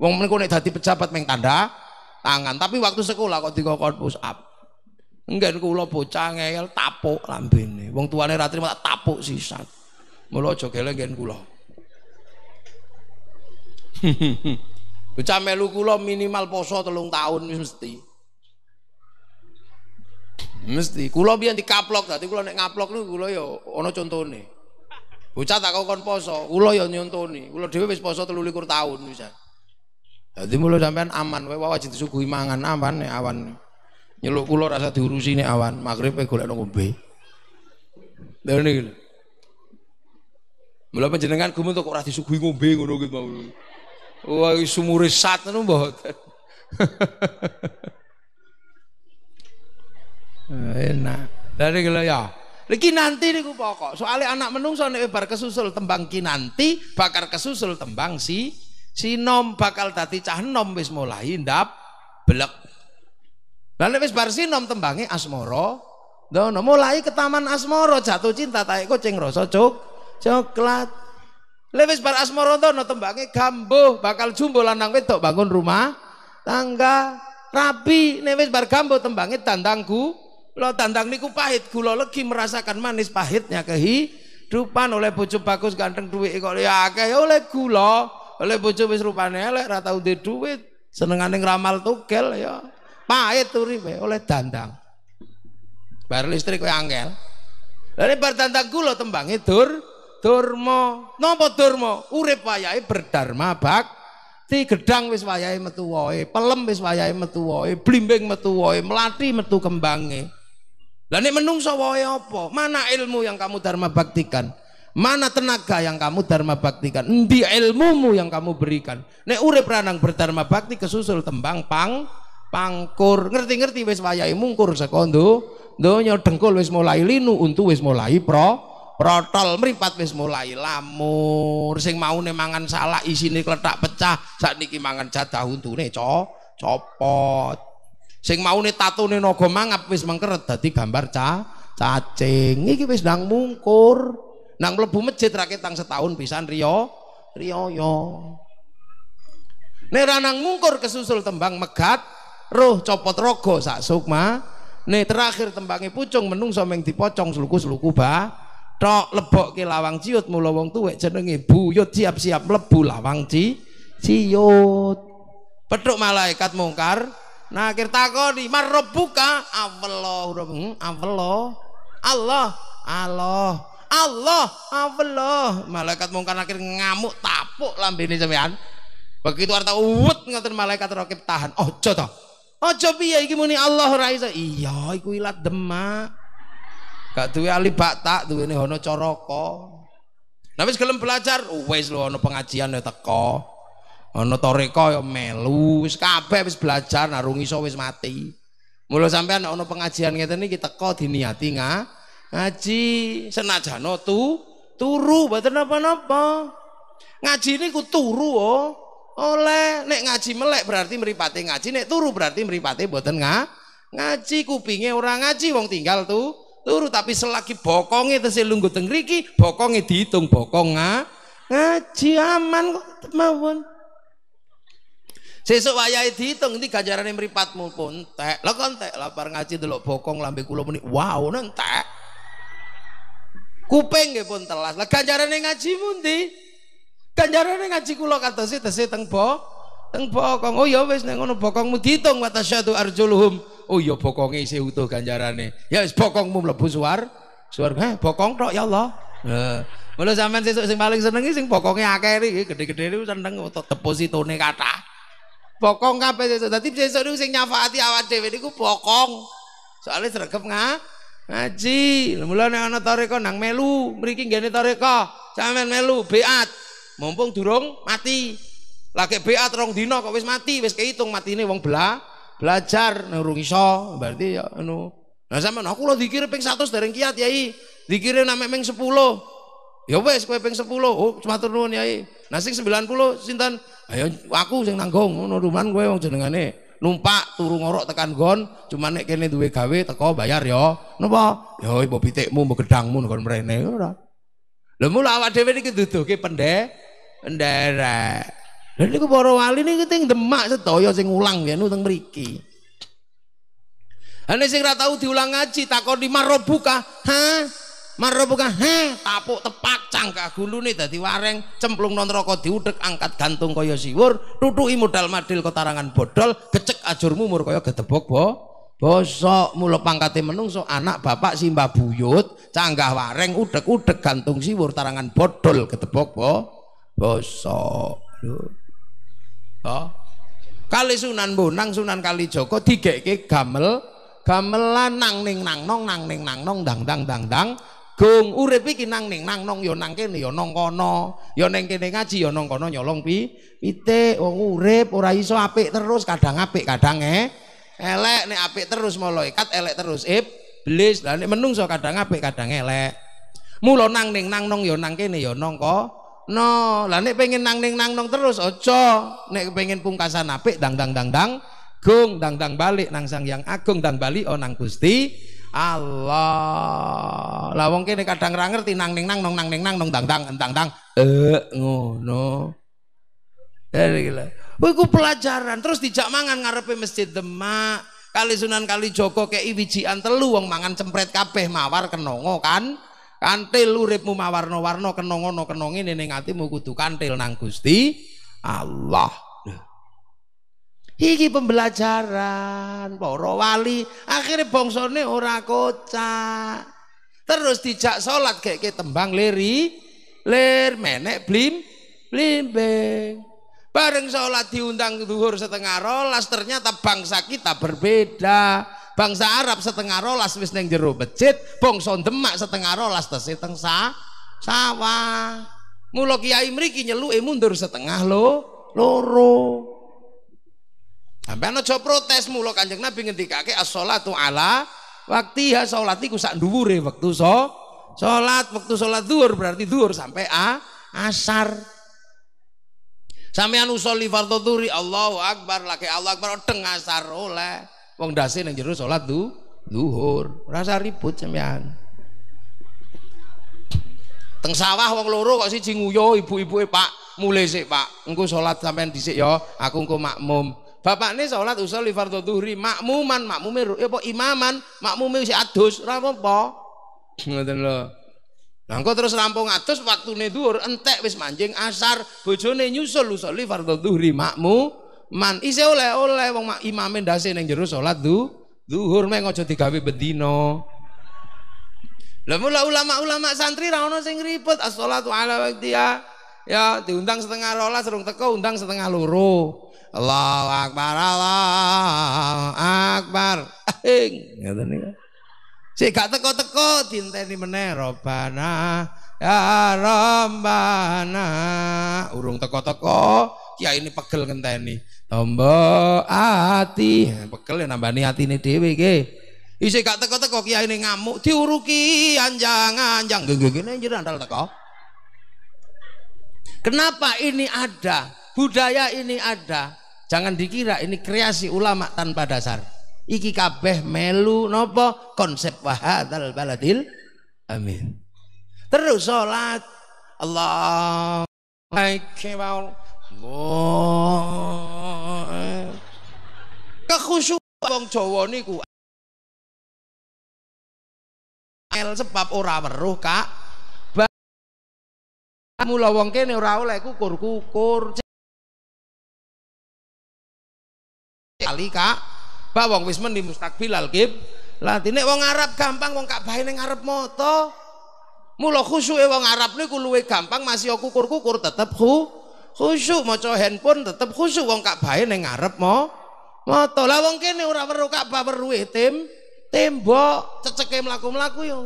Wong menika nek dadi pejabat meng tangan, tapi waktu sekolah kok dikongkon push up. Enggen kula bocah ngeyel tapuk lambene. Wong tuane ra trima tak tapuk sisat. Mula aja geleng nggen kula. bocah melu kula minimal poso telung tahun mesti. Mesti kula biyen dikaplok dadi kula nek ngaplok niku kula ya ana contone. Bocah tak kon poso, kula ya nyontoni. Kula dhewe wis poso 23 tahun wis. Dadi mulu sampean aman, wae wajib disuguhi mangan aman ya awan nyeluk kula rasa diurusi ini awan magrib e golek ngombe ini niki Mulai mula panjenengan gumun kok ora disuguhi ngombe ngono gitu mau wah sumure sat ngono mboten ah, enak dari kalau ya Lagi nanti niku pokok. Soalnya anak menungso soalnya bar kesusul tembang nanti bakar kesusul tembang si si nom bakal tati cah nom bis mulai indap belak Lalu wis bar sinom tembange asmoro, dono mulai ke taman asmoro jatuh cinta tak kucing rasa cok coklat. Lewis bar asmoro dono tembange gambuh bakal jumbo lanang wedok bangun rumah tangga rapi nek bar gambuh tembange tandangku lo tandang niku pahit gula legi merasakan manis pahitnya kehidupan oleh bojo bagus ganteng duit kok ya akeh ya oleh gula oleh bojo wis rupane elek ra tau duit senengane ngramal tukel ya Pahit uripe oleh dandang. Bar listrik kowe angel. Lah bar dandang kula itu dur durma. Napa durma? Urip wayahe berdharma bak Ti gedang wis wayahe metu wae, pelem wis wayahe metu wae, blimbing metu wae, melati metu kembange. Lah nek menungso wae apa? Mana ilmu yang kamu dharma baktikan? Mana tenaga yang kamu dharma baktikan? Endi ilmumu yang kamu berikan? Nek urip ranang berdharma bakti kesusul tembang pang pangkur ngerti-ngerti wis wayahe mungkur saka donya dengkul wis mulai linu untu wis mulai pro protol meripat wis mulai lamur sing maune mangan isi isine kletak pecah saat niki mangan jatah untune co copot sing tato nih nogo mangap wis mengkeret tadi gambar ca cacing iki wis nang mungkur nang lebu masjid tang setahun pisan rio yo Nera ranang mungkur kesusul tembang megat roh copot rogo sak sukma nih terakhir tembangi pucung menung someng dipocong seluku seluku ba tok lebok ke lawang ciut mula wong tuwek jenenge buyut siap-siap lebu lawang ci ciut petuk malaikat mungkar nah akhir takoni buka hmm, Allah Allah Allah Allah Allah Allah malaikat mungkar akhir ngamuk tapuk lambene sampean begitu arta uwut ngoten malaikat rokib tahan oh, toh Ojo piye iki muni Allah ora iso. Iya, iku ilat demak. Gak duwe ali tak, duwene ana caraka. Nah wis gelem belajar, wis lho ana pengajian ya teko. Ana toreko ya melu, wis kabeh wis belajar, narung iso wis mati. Mula sampean ana pengajian ngene iki teko diniati nga ngaji senajan tu turu mboten apa-apa. Ngaji niku turu oh. Oleh nek ngaji melek berarti meripati ngaji, nek turu berarti meripati boten nga. ngaji. kupingnya orang ngaji wong tinggal tuh turu tapi selagi bokongnya tesih si lunggu mriki, bokongnya dihitung bokong nga. Ngaji aman kok mawon. Sesuk wayahe ini iki ganjarane mripatmu pun tek. lo kon tek lapar ngaji dulu bokong lambe kula muni. Wow, nontek Kuping nggih pun telas. Lah yang ngaji di Ganjarane ngaji kula katosi tesih teng bo teng bokong. Oh ya wis nek ngono bokongmu diitung wa arjuluhum. Oh ya bokonge isih utuh ganjarane. Ya wis bokongmu mlebu suar suarga. Eh, bokong tok ya Allah. Nah, Mula sampean sesuk sing paling seneng sing bokonge akeh iki gede-gede niku seneng otot depositone Pokong Bokong kabeh sesuk. Dadi sesuk niku sing nyafaati awak dhewe niku bokong. Soale sregep nga ngaji. Mula nek ana tareka nang melu, mriki nggene tareka. melu beat mumpung durung mati lagi beat rong dino kok wis mati wis kehitung mati ini wong bela belajar nurung iso berarti ya anu nah sama aku lo dikira peng satu dereng kiat yai dikira nama ping sepuluh ya wes kue peng sepuluh oh cuma turun yai nah, i sembilan puluh sinton ayo aku sing nanggung nuruman gue wong jenengane numpak turu ngorok tekan gon cuma nek kene duwe gawe teko bayar yo nopo yo ibu pitikmu mbok gedangmu kon mrene ora lha mula awak dhewe iki duduke pendek nderek lha niku para wali niku ting demak sedaya sing ulang ngene teng mriki ane sing ra tau diulang ngaji takon lima robuka ha marobuka ha tapuk tepak cangkak gulune dadi wareng cemplung nontroko diudek angkat gantung kaya siwur tutuki modal madil kotarangan bodol gecek ajur mumur kaya gedebok bo bosok mule pangkate menungso anak bapak simbah buyut canggah wareng udek-udek gantung siwur tarangan bodol gedebok bo boso Oh. Kali Sunan Bonang, Sunan tiga ke gamel gamelan nang ning nang nong nang ning nang nong dang dang dang dang Gung urip iki nang ning nang nong yo ya nang kene ya nang kono, yo ya ning kene ngaji ya nang kono nyolong pi pitik wong urip ora iso apik terus, kadang apik kadang eh elek nek apik terus malaikat elek terus iblis. Lah nek menungso kadang apik kadang elek. mulo nang ning nang nong yo ya nang kene ya nang No, lah nek pengen nang neng nang nong terus ojo. Nek pengen pungkasan apik dang dang dang dang gung dang dang balik nang sang yang agung dan balik oh nang Gusti Allah. Lah wong kene kadang ra ngerti nang neng nang nong nang neng nang nong dang dang entang dang eh ngono. Dari gila. Wiku oh, pelajaran terus dijak mangan ngarepe masjid Demak. Kali Sunan Kali Joko kei wijian telu wong mangan cempret kabeh mawar kenongo kan. Kantil uripmu mawarna warno kenongono ngono kena ngene ning atimu kudu kantil nang Gusti Allah. Nah. Iki pembelajaran para wali akhirnya bangsane ora kocak. Terus dijak salat kayak tembang leri ler menek blim blimbing. Bareng sholat diundang duhur setengah rolas ternyata bangsa kita berbeda bangsa Arab setengah rolas wis neng jero becit bangsa Demak setengah rolas tesih teng sa sawah mula kiai mriki nyeluke mundur setengah lo loro ana jo protes mulok Kanjeng Nabi ngendikake as-shalatu ala waktiha salat iku sak dhuwure wektu so salat wektu salat dhuwur berarti dur sampai a asar Sampeyan usoli fardhu Allahu akbar lagi Allahu akbar teng asar oleh Wong dasi nang jero salat du, duhur. Rasa ribut sampean. Teng sawah wong loro kok siji nguyo ibu e Pak. Mulai sih Pak. Engko salat sampean dhisik ya, aku engko makmum. Bapakne salat usul li fardhu dhuhri, makmuman, makmume apa imaman, makmume sik adus, ora apa-apa. Ngoten lho. Lah engko terus rampung atus waktune dhuwur entek wis manjing asar, bojone nyusul usuli fardhu dhuhri makmu man isi oleh-oleh wong imame ndase ning jero salat du zuhur meh aja digawe bedino Lah mula ulama-ulama santri ra ono sing ribet as ala waqtiha. Ya, diundang setengah rolas serung teko undang setengah loro. Allahu akbar Allahu akbar. Ngoten niku. Sik gak teko-teko tinta meneh robana ya robana. Urung teko-teko kiai ini pegel ngenteni. Tombo ati, bekel ya, ya nambani atine dewi Isi kata-kata teko-teko ini ngamuk, diuruki anjang-anjang gini njir andal teko. Kenapa ini ada? Budaya ini ada. Jangan dikira ini kreasi ulama tanpa dasar. Iki kabeh melu nopo konsep wahadal baladil. Amin. Terus sholat. Allah. Allah. Kekhusyukan wong Jawa niku el sebab ora weruh kak mula wong kene ora oleh kukur-kukur kali kak ba wong wis meni mustaqbilal kib latine wong Arab gampang wong Ka'bah ning Arab moto. mula khusyuke wong Arab niku luwe gampang masih kukur-kukur tetep khu khusyuk maca handphone tetap khusyuk wong Ka'bah ning ngarep mo moto lah wong kene ora weruh Ka'bah weruh tim tembok ceceke mlaku-mlaku ya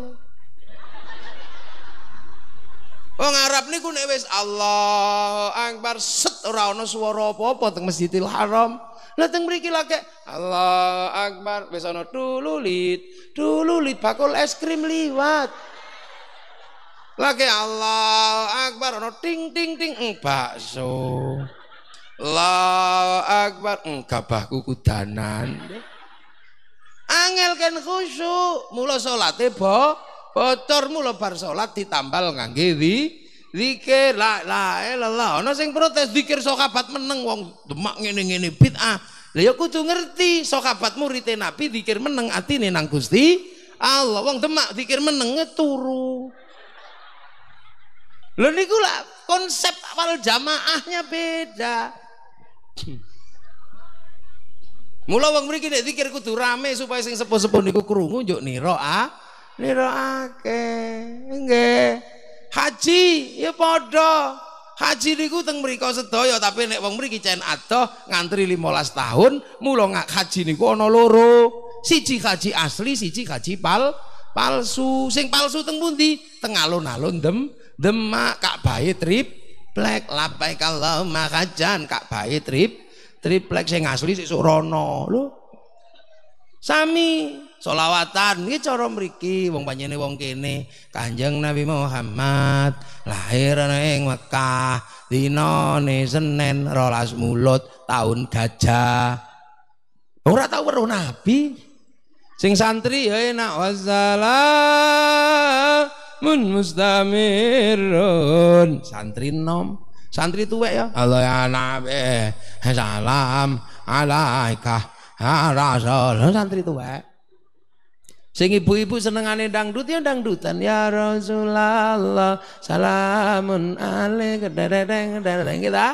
Wong Arab niku nek wis Allah Akbar set ora ana swara apa-apa teng Masjidil Haram. Lah teng mriki lagek Allah Akbar wis ana dululit, dululit bakul es krim liwat. Lagi Allah Akbar ono ting ting ting eng bakso. Allah Akbar eng gabahku kudanan. Angel kan khusyuk, mula salate bo bocor mula bar salat ditambal ngangge dike zikir la la ilallah eh, ana sing protes zikir sahabat meneng wong demak ngene-ngene bid'ah lha ya kudu ngerti sahabat murite nabi zikir meneng atine nang Gusti Allah wong demak zikir meneng turu Lho niku lah konsep awal jamaahnya beda. Mula wong mriki nek zikir kudu rame supaya sing sepuh-sepuh niku krungu njuk nira a. Ah, nira akeh. Nggih. Haji ya padha. Haji niku teng mriku sedaya tapi nek wong mriki cen adoh ngantri 15 tahun mula ngak haji niku ana loro. Siji haji asli, siji haji palsu. Sing palsu teng pundi? Teng alun-alun dem. Demak kak trip, plek lapai kalau makajan kak Ka'bah trip triplek sing asli sik Surono lho. Sami solawatan iki cara mriki wong panjene wong kene Kanjeng Nabi Muhammad lahir ing Mekah dinane Senin rolas Mulut tahun gajah. Ora tau weruh Nabi. Sing santri ya enak wassalam mun mustamirun santri nom santri tuwek ya Allah ya nabi salam alaika ya, rasul santri tuwek sing ibu-ibu senengane dangdut ya dangdutan ya Rasulullah salamun alaik dereng dereng kita gitu, ah.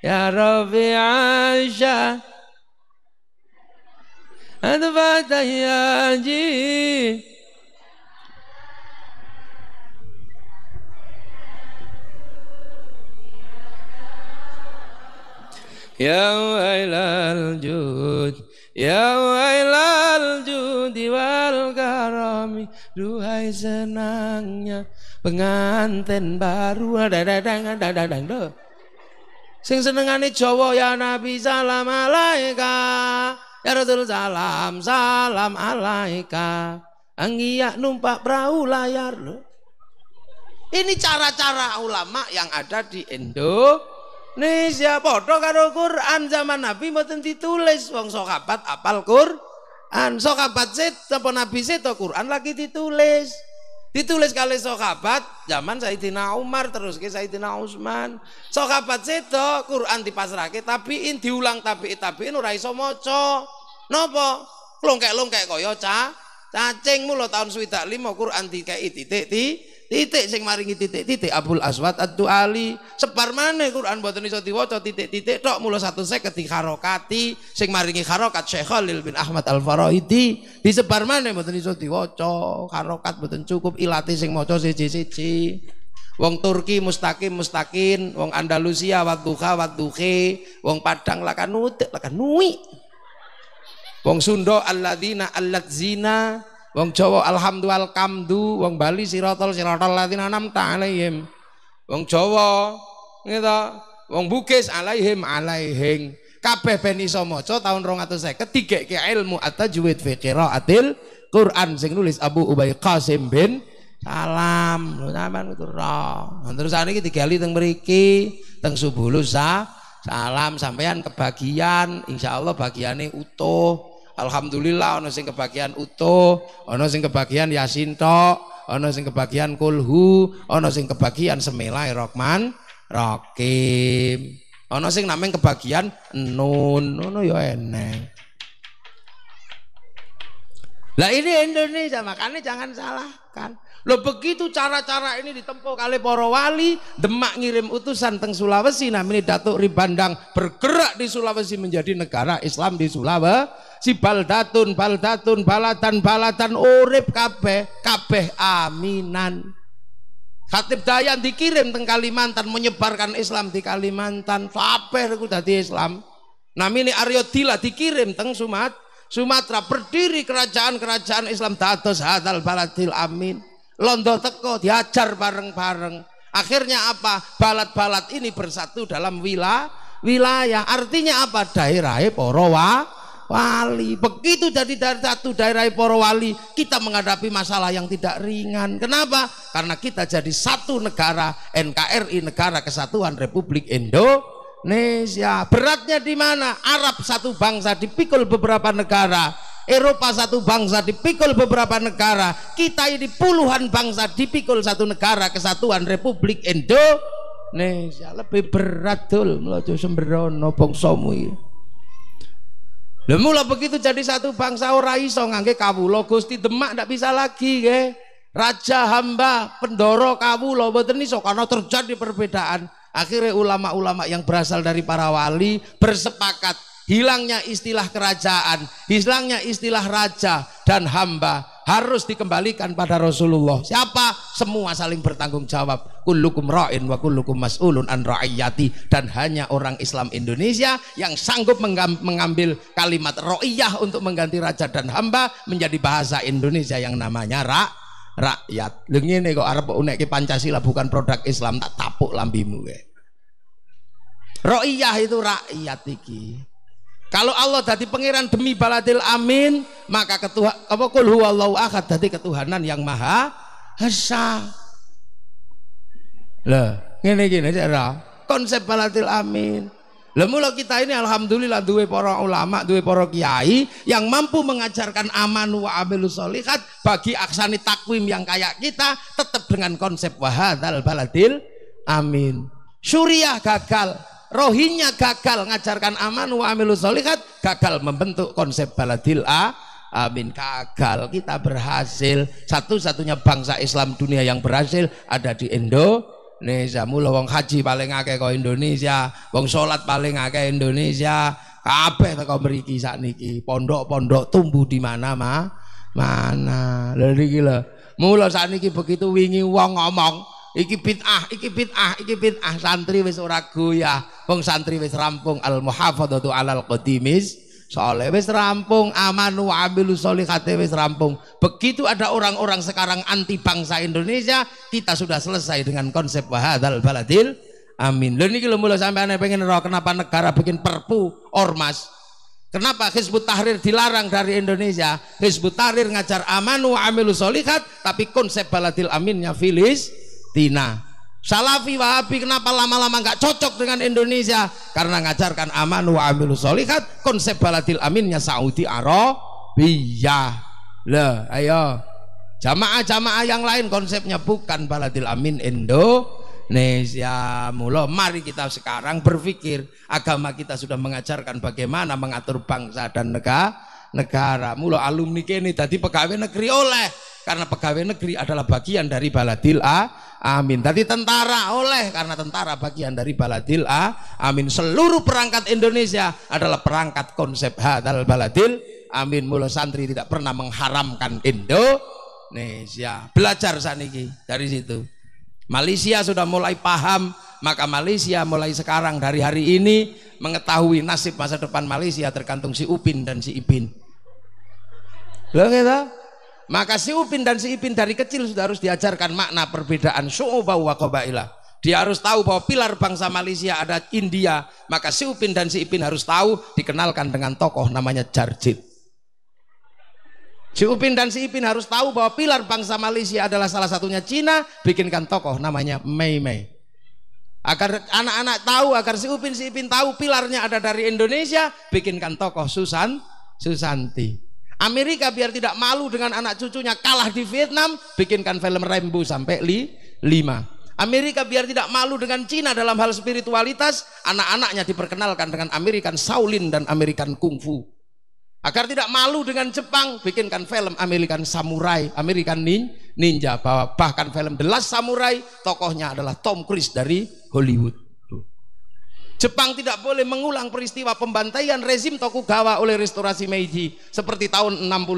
ya Rabi Aisyah Adfata ya Ya wailal jud ya wailal ويل الجود karami Duhai senangnya pengantin baru dadadang dadadang do sing senengane Jawa ya Nabi salam alaika ya Rasul salam salam alaika anggiak numpak perahu layar lo ini cara-cara ulama yang ada di Indonesia Indonesia padha karo Quran zaman Nabi mboten ditulis wong sahabat apal Quran sahabat set apa Nabi seto Quran lagi ditulis ditulis kali sahabat zaman Sayyidina Umar terus ke Sayyidina Utsman sahabat seto Quran dipasrahke tabiin diulang tapi tabiin ora iso maca nopo longkek-longkek kaya ca cacing mulu tahun 75 Quran dikeki titik titik titik sing maringi titik-titik abul Aswad adu Ali sebar mana Quran buatan soti diwaca titik-titik tok mula satu saya ketika harokati sing maringi harokat Syekh Khalil bin Ahmad Al di sebar mana buatan soti diwaca harokat buat cukup ilati sing mojo siji-siji Wong Turki mustakin mustakin, wong Andalusia waduha waduhe, wong Padang lakanut lakanui. Wong Sundo aladina alladzina, Wong Jawa alhamdulillah kamdu, wong Bali sirotol sirotol latina nam alaihim. Wong Jawa gitu, wong Bugis alaihim alaihing. Kabeh ben iso maca taun 250 digeke ilmu at-tajwid fi qiraatil Quran sing nulis Abu Ubay Qasim bin Salam. Lho sampean itu roh. Nah, terus ane iki digali teng beriki, teng Subulus Salam sampean kebagian, insyaallah bagiane utuh. Alhamdulillah ono sing kebagian utuh, ono sing kebagian yasin tok, ono sing kebagian kulhu, ono sing kebagian semilai e rokman rokim. Ono sing nameng kebagian nun, ono yo ya eneng. Lah ini Indonesia, makanya jangan salahkan. Lo begitu cara-cara ini ditempuh kali para wali, Demak ngirim utusan teng Sulawesi namanya Datuk Ribandang bergerak di Sulawesi menjadi negara Islam di Sulawesi. Si Baldatun, baldatun, balatan, balatan, urip kabeh, kabeh aminan. Khatib Dayan dikirim teng Kalimantan menyebarkan Islam di Kalimantan. Kabeh iku dadi Islam. Namine Aryo Dila dikirim teng Sumatera Sumatera berdiri kerajaan-kerajaan Islam dados hadal baladil amin. Londo teko diajar bareng-bareng. Akhirnya apa? Balat-balat ini bersatu dalam wilayah wilayah. Artinya apa? daerah porowa wali. Begitu jadi dari satu daerah porowali, kita menghadapi masalah yang tidak ringan. Kenapa? Karena kita jadi satu negara NKRI Negara Kesatuan Republik Indonesia. Indonesia. Beratnya di mana? Arab satu bangsa dipikul beberapa negara. Eropa satu bangsa dipikul beberapa negara. Kita ini puluhan bangsa dipikul satu negara kesatuan Republik Indonesia. Lebih berat dul melaju sembrono bangsamu Lemula begitu jadi satu bangsa ora iso ngangge kawula Gusti Demak ndak bisa lagi nggih. Raja hamba pendoro kawula mboten iso karena terjadi perbedaan. Akhirnya ulama-ulama yang berasal dari para wali bersepakat hilangnya istilah kerajaan, hilangnya istilah raja dan hamba harus dikembalikan pada Rasulullah. Siapa? Semua saling bertanggung jawab. Kullukum ra'in wa kullukum mas'ulun an ra'iyati dan hanya orang Islam Indonesia yang sanggup mengambil kalimat ra'iyah untuk mengganti raja dan hamba menjadi bahasa Indonesia yang namanya Rak rakyat. Lho ngene kok arep unekke Pancasila bukan produk Islam tak tapuk lambimu kowe. Ya. Ro'iyah itu rakyat iki. Kalau Allah jadi pangeran demi baladil amin, maka ketuhan apa kul huwallahu ahad dadi ketuhanan yang maha esa. Lah, ngene iki ora konsep baladil amin. Lemula kita ini alhamdulillah dua para ulama, dua para kiai yang mampu mengajarkan aman wa amilu solihat bagi aksani takwim yang kayak kita tetap dengan konsep wahadal baladil amin. Suriah gagal, Rohinya gagal mengajarkan aman wa amilu solihat, gagal membentuk konsep baladil a amin gagal. Kita berhasil. Satu-satunya bangsa Islam dunia yang berhasil ada di Indo Indonesia. mulu wong haji paling akeh kok Indonesia, wong salat paling akeh Indonesia. Kabeh teko mriki niki Pondok-pondok tumbuh di mana ma? Mana. Lha gila, lho. saat niki begitu wingi wong ngomong, iki bid'ah, iki bid'ah, iki bid'ah santri wis ora goyah. Wong santri wis rampung al muhafadzatu alal qadimis Soleh wis rampung, amanu amilu solihate wis rampung. Begitu ada orang-orang sekarang anti bangsa Indonesia, kita sudah selesai dengan konsep wahadal baladil. Amin. Lho ini mulai sampai aneh pengen roh kenapa negara bikin perpu ormas. Kenapa Hizbut Tahrir dilarang dari Indonesia? Hizbut Tahrir ngajar amanu amilu tapi konsep baladil aminnya filis, Tina. Salafi Wahabi kenapa lama-lama nggak cocok dengan Indonesia? Karena ngajarkan aman wa amilu solihat konsep baladil aminnya Saudi Arabia. Lah, ayo. Jamaah-jamaah yang lain konsepnya bukan baladil amin Indonesia. mulo mari kita sekarang berpikir agama kita sudah mengajarkan bagaimana mengatur bangsa dan negara. Negara mulo alumni kini tadi pegawai negeri oleh karena pegawai negeri adalah bagian dari baladil A amin tadi tentara oleh karena tentara bagian dari baladil A amin seluruh perangkat Indonesia adalah perangkat konsep hadal baladil amin mula santri tidak pernah mengharamkan Indonesia belajar saniki dari situ Malaysia sudah mulai paham maka Malaysia mulai sekarang dari hari ini mengetahui nasib masa depan Malaysia tergantung si Upin dan si Ipin. Loh kita? Gitu? Maka si Upin dan si Ipin dari kecil sudah harus diajarkan makna perbedaan su'ubah wa qabailah. Dia harus tahu bahwa pilar bangsa Malaysia ada India. Maka si Upin dan si Ipin harus tahu dikenalkan dengan tokoh namanya Jarjit. Si Upin dan si Ipin harus tahu bahwa pilar bangsa Malaysia adalah salah satunya Cina, bikinkan tokoh namanya Mei Mei. Agar anak-anak tahu, agar si Upin si Ipin tahu pilarnya ada dari Indonesia, bikinkan tokoh Susan Susanti. Amerika biar tidak malu dengan anak cucunya kalah di Vietnam, bikinkan film Rambo sampai li, lima. Amerika biar tidak malu dengan Cina dalam hal spiritualitas, anak-anaknya diperkenalkan dengan American Shaolin dan American Kung Fu. Agar tidak malu dengan Jepang, bikinkan film American Samurai, American Ninja, bahkan film The Last Samurai, tokohnya adalah Tom Cruise dari Hollywood. Jepang tidak boleh mengulang peristiwa pembantaian rezim Tokugawa oleh restorasi Meiji seperti tahun 65.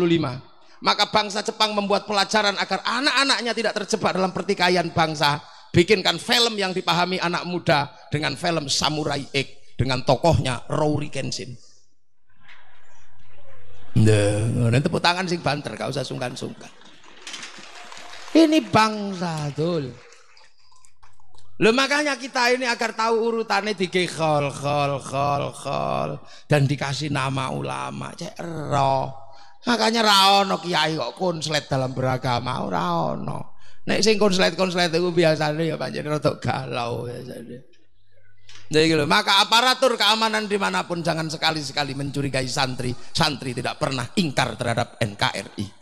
Maka bangsa Jepang membuat pelajaran agar anak-anaknya tidak terjebak dalam pertikaian bangsa. Bikinkan film yang dipahami anak muda dengan film Samurai X dengan tokohnya Rory Kenshin. Nah, tepuk tangan sih banter, gak usah sungkan-sungkan. Ini bangsa, tuh. Lo makanya kita ini agar tahu urutannya di khol khol khol khol dan dikasih nama ulama cek roh. Makanya raono kiai kok konslet dalam beragama raono. Nek sing konslet konslet itu biasanya ya panjang rotok galau biasanya. Jadi gitu. Maka aparatur keamanan dimanapun jangan sekali-sekali mencurigai santri. Santri tidak pernah ingkar terhadap NKRI.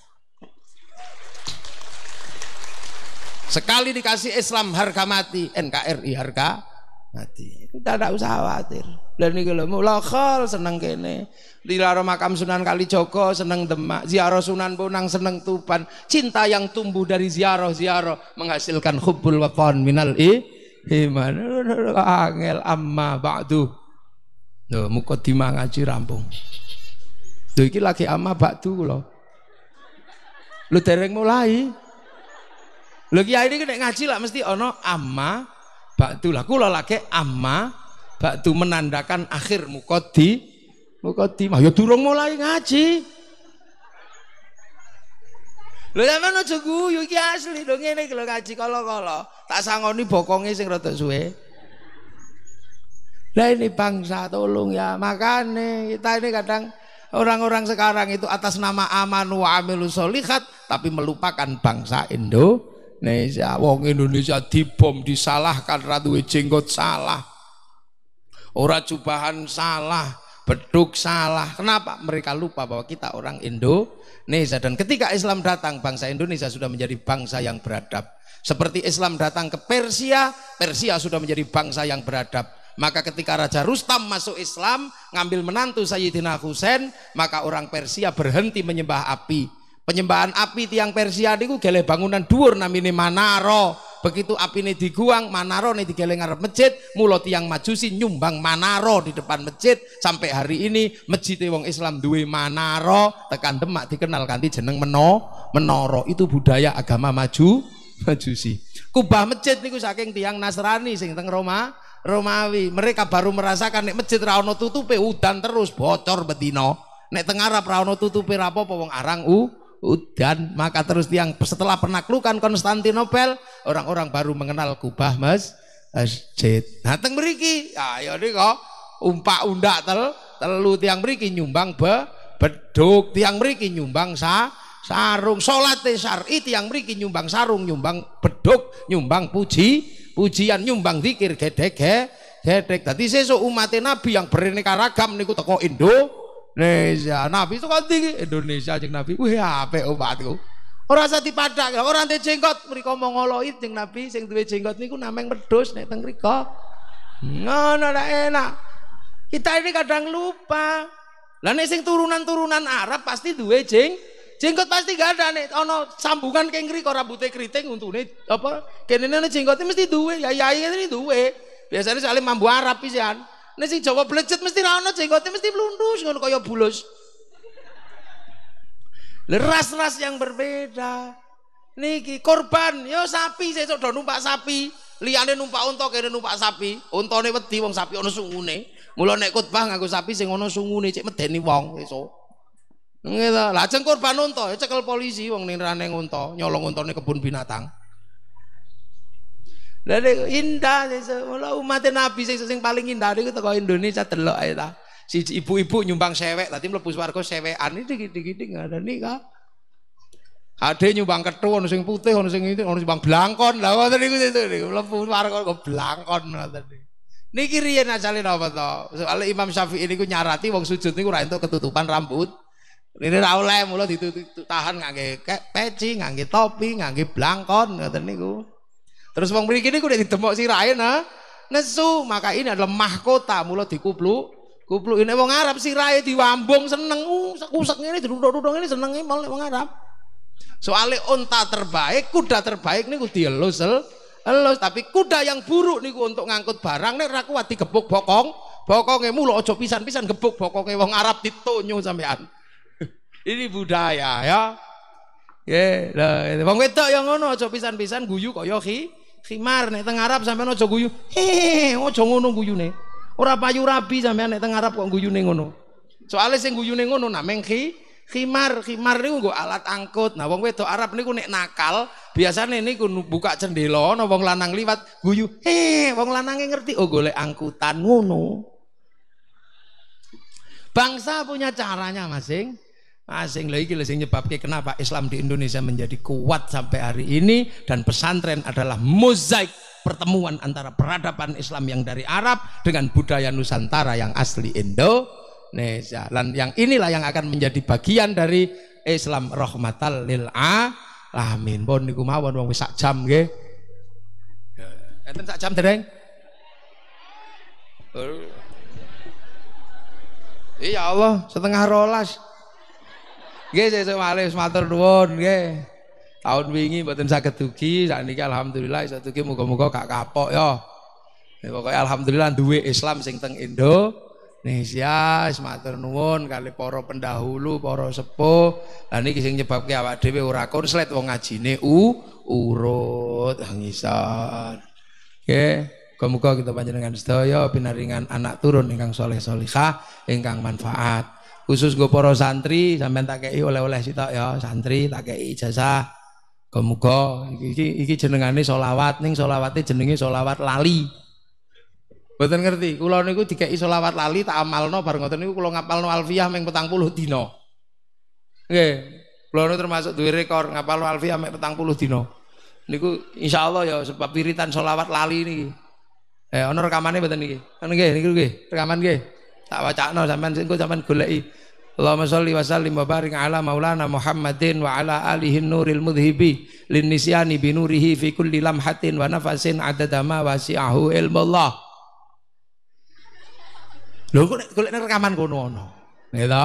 Sekali dikasih Islam harga mati, NKRI harga mati. Kita tidak usah khawatir. Dan ini kalau mulakal seneng kene. laro makam Sunan Kalijogo seneng Demak, ziarah Sunan Bonang seneng Tuban. Cinta yang tumbuh dari ziarah-ziarah menghasilkan hubbul wafan minal i iman. Angel amma ba'du. Loh, mukadimah ngaji rampung. tuh lagi amma ba'du loh. Lu dereng mulai. Lho kiai iki nek ngaji lah mesti ono amma baktu. Lah kula lagi amma baktu menandakan akhir Mukotti Mukotti, Ya durung mulai ngaji. Lho sampean aja guyu iki asli lho ngene iki lho ngaji kala-kala. Tak sangoni bokonge sing rada suwe. Lah ini bangsa tolong ya makane kita ini kadang orang-orang sekarang itu atas nama amanu wa amilu solihat tapi melupakan bangsa Indo Indonesia wong Indonesia dibom disalahkan ratu jenggot salah ora cubahan salah beduk salah kenapa mereka lupa bahwa kita orang Indonesia dan ketika Islam datang bangsa Indonesia sudah menjadi bangsa yang beradab seperti Islam datang ke Persia Persia sudah menjadi bangsa yang beradab maka ketika Raja Rustam masuk Islam, ngambil menantu Sayyidina Husain, maka orang Persia berhenti menyembah api penyembahan api tiang Persia niku geleh bangunan dhuwur namine Manaro begitu api ini diguang Manaro ini digeleng ngarep masjid mulut tiang majusi nyumbang Manaro di depan masjid sampai hari ini masjid wong Islam duwe Manaro tekan demak dikenal kanthi jeneng meno menoro itu budaya agama maju majusi kubah masjid niku saking tiang Nasrani sing teng Roma Romawi mereka baru merasakan nek masjid ra ono tutupe udan terus bocor bedino nek tengah Arab ra tutupi rapopo wong arang u udan maka terus tiang setelah penaklukan Konstantinopel orang-orang baru mengenal kubah mas masjid nah teng beriki ayo ya, ya kok umpak undak tel telu tiang beriki nyumbang be beduk tiang beriki nyumbang sa sarung salat syar'i tiang beriki nyumbang sarung nyumbang beduk nyumbang puji pujian nyumbang zikir gedek gedek tadi sesu umat nabi yang beraneka ragam niku teko Indo Indonesia. Nabi saka ndi tinggi Indonesia cek Nabi. Wih HP obatku. Ora usah dipadhak, orang nte jenggot mriko mongoloi jeng Nabi sing duwe jenggot niku nameng berdos nek teng Ngono ada enak. Kita ini kadang lupa. Lah nek sing turunan-turunan Arab pasti duwe jeng jenggot pasti gak ada Oh no, sambungan keng ngri kok rambute keriting nih apa kene jenggotnya mesti duwe, ya, ya ya ini duwe. Biasanya saling mambu Arab pisan. Nek sing Jawa blejet mesti ra ono jenggote mesti blundus ngono kaya bulus. leras ras yang berbeda. Niki korban, yo sapi sesuk do numpak sapi. Liyane numpak unta kene numpak sapi. Untane wedi wong sapi ono sungune. Mula nek khotbah nganggo sapi sing ono sungune cek medeni wong sesuk. Ngene ta, lajeng korban unta ya cekel polisi wong ning rane unta, nyolong untane kebun binatang. Dari indah, malah umat Nabi sing sing paling indah itu teko Indonesia telok ae Si ibu-ibu nyumbang sewek, tadi mlebu swarga itu iki dikit-dikit ada nikah. Ada nyumbang ketua, ono putih, ono itu, ono nyumbang blangkon. Lah ngoten niku itu mlebu swarga kok Nih ngoten Nih Niki riyen asale napa to? Soalnya Imam Syafi'i niku nyarati wong sujud niku ora entuk ketutupan rambut. Ini ra oleh mula ditahan ngangge peci, ngangge topi, belangkon. blangkon tadi niku. Terus wong mriki niku nek ditemok sirahe nah nesu, maka ini adalah mahkota mula dikuplu kuplu ini wong Arab sirahe diwambung seneng uh, kusek ngene dirunduk-runduk ngene senenge malah wong Arab. Soale unta terbaik, kuda terbaik niku dielus elus, tapi kuda yang buruk niku untuk ngangkut barang nek ra kuat digebuk bokong, bokonge mulo aja pisan-pisan gebuk bokonge wong Arab ditonyo sampean. Ini budaya ya. Ya, yeah, wong wedok yang ngono aja pisan-pisan guyu kaya ki Khimar nek teng Arab sampean aja guyu. Hehehe, aja ngono guyune. Ora payu rabi sampean nek teng Arab kok guyune ngono. Soale sing guyune ngono nameng khi khimar, khimar niku nggo alat angkut. Nah wong wedok Arab niku nek nakal, biasane niku buka cendela ana wong lanang liwat guyu. Hehehe, wong lanange ngerti oh golek angkutan ngono. Bangsa punya caranya masing Asing ah, lagi, iki sing nyebabke kenapa Islam di Indonesia menjadi kuat sampai hari ini dan pesantren adalah mozaik pertemuan antara peradaban Islam yang dari Arab dengan budaya Nusantara yang asli Indonesia. Dan yang inilah yang akan menjadi bagian dari Islam rahmatal lil alamin. Pun niku mawon wong sak jam nggih. Enten sak jam, Dereng? Iya Allah, setengah rolas. Nggih sesuk malih matur nuwun nggih. Tahun wingi mboten saged dugi, sakniki alhamdulillah iso dugi muga-muga gak kapok ya. Ya pokoke alhamdulillah duwe Islam sing teng Indo. Indonesia, matur nuwun kali poro pendahulu, para sepuh. Lah niki sing nyebabke awak dhewe ora konslet wong ngajine u urut hangisan. Nggih. Muga-muga kita panjenengan sedaya pinaringan anak turun ingkang soleh solihah ingkang manfaat khusus gue poro santri sampai tak kei oleh-oleh sih tau ya santri tak kei jasa kemuka iki iki jenengane solawat solawat solawatnya jenenge solawat lali Mboten ngerti, kula niku dikeki solawat lali tak amalno bar ngoten niku kula ngapalno alfiyah ming puluh dino Nggih. Kula niku termasuk duwe rekor ngapalno alfiyah ming 40 dina. Niku insyaallah ya sebab wiritan solawat lali nih Eh ana rekamane mboten nih Kan nggih niku nggih, rekaman gue tak wacakno sampean sing sampean goleki Allahumma sholli wa sallim wa barik ala maulana Muhammadin wa ala alihi nuril mudhibi lin nisyani bi nurihi fi kulli lamhatin wa nafasin adada ma wasi'ahu ilmullah Lho kok golek rekaman kono ono gitu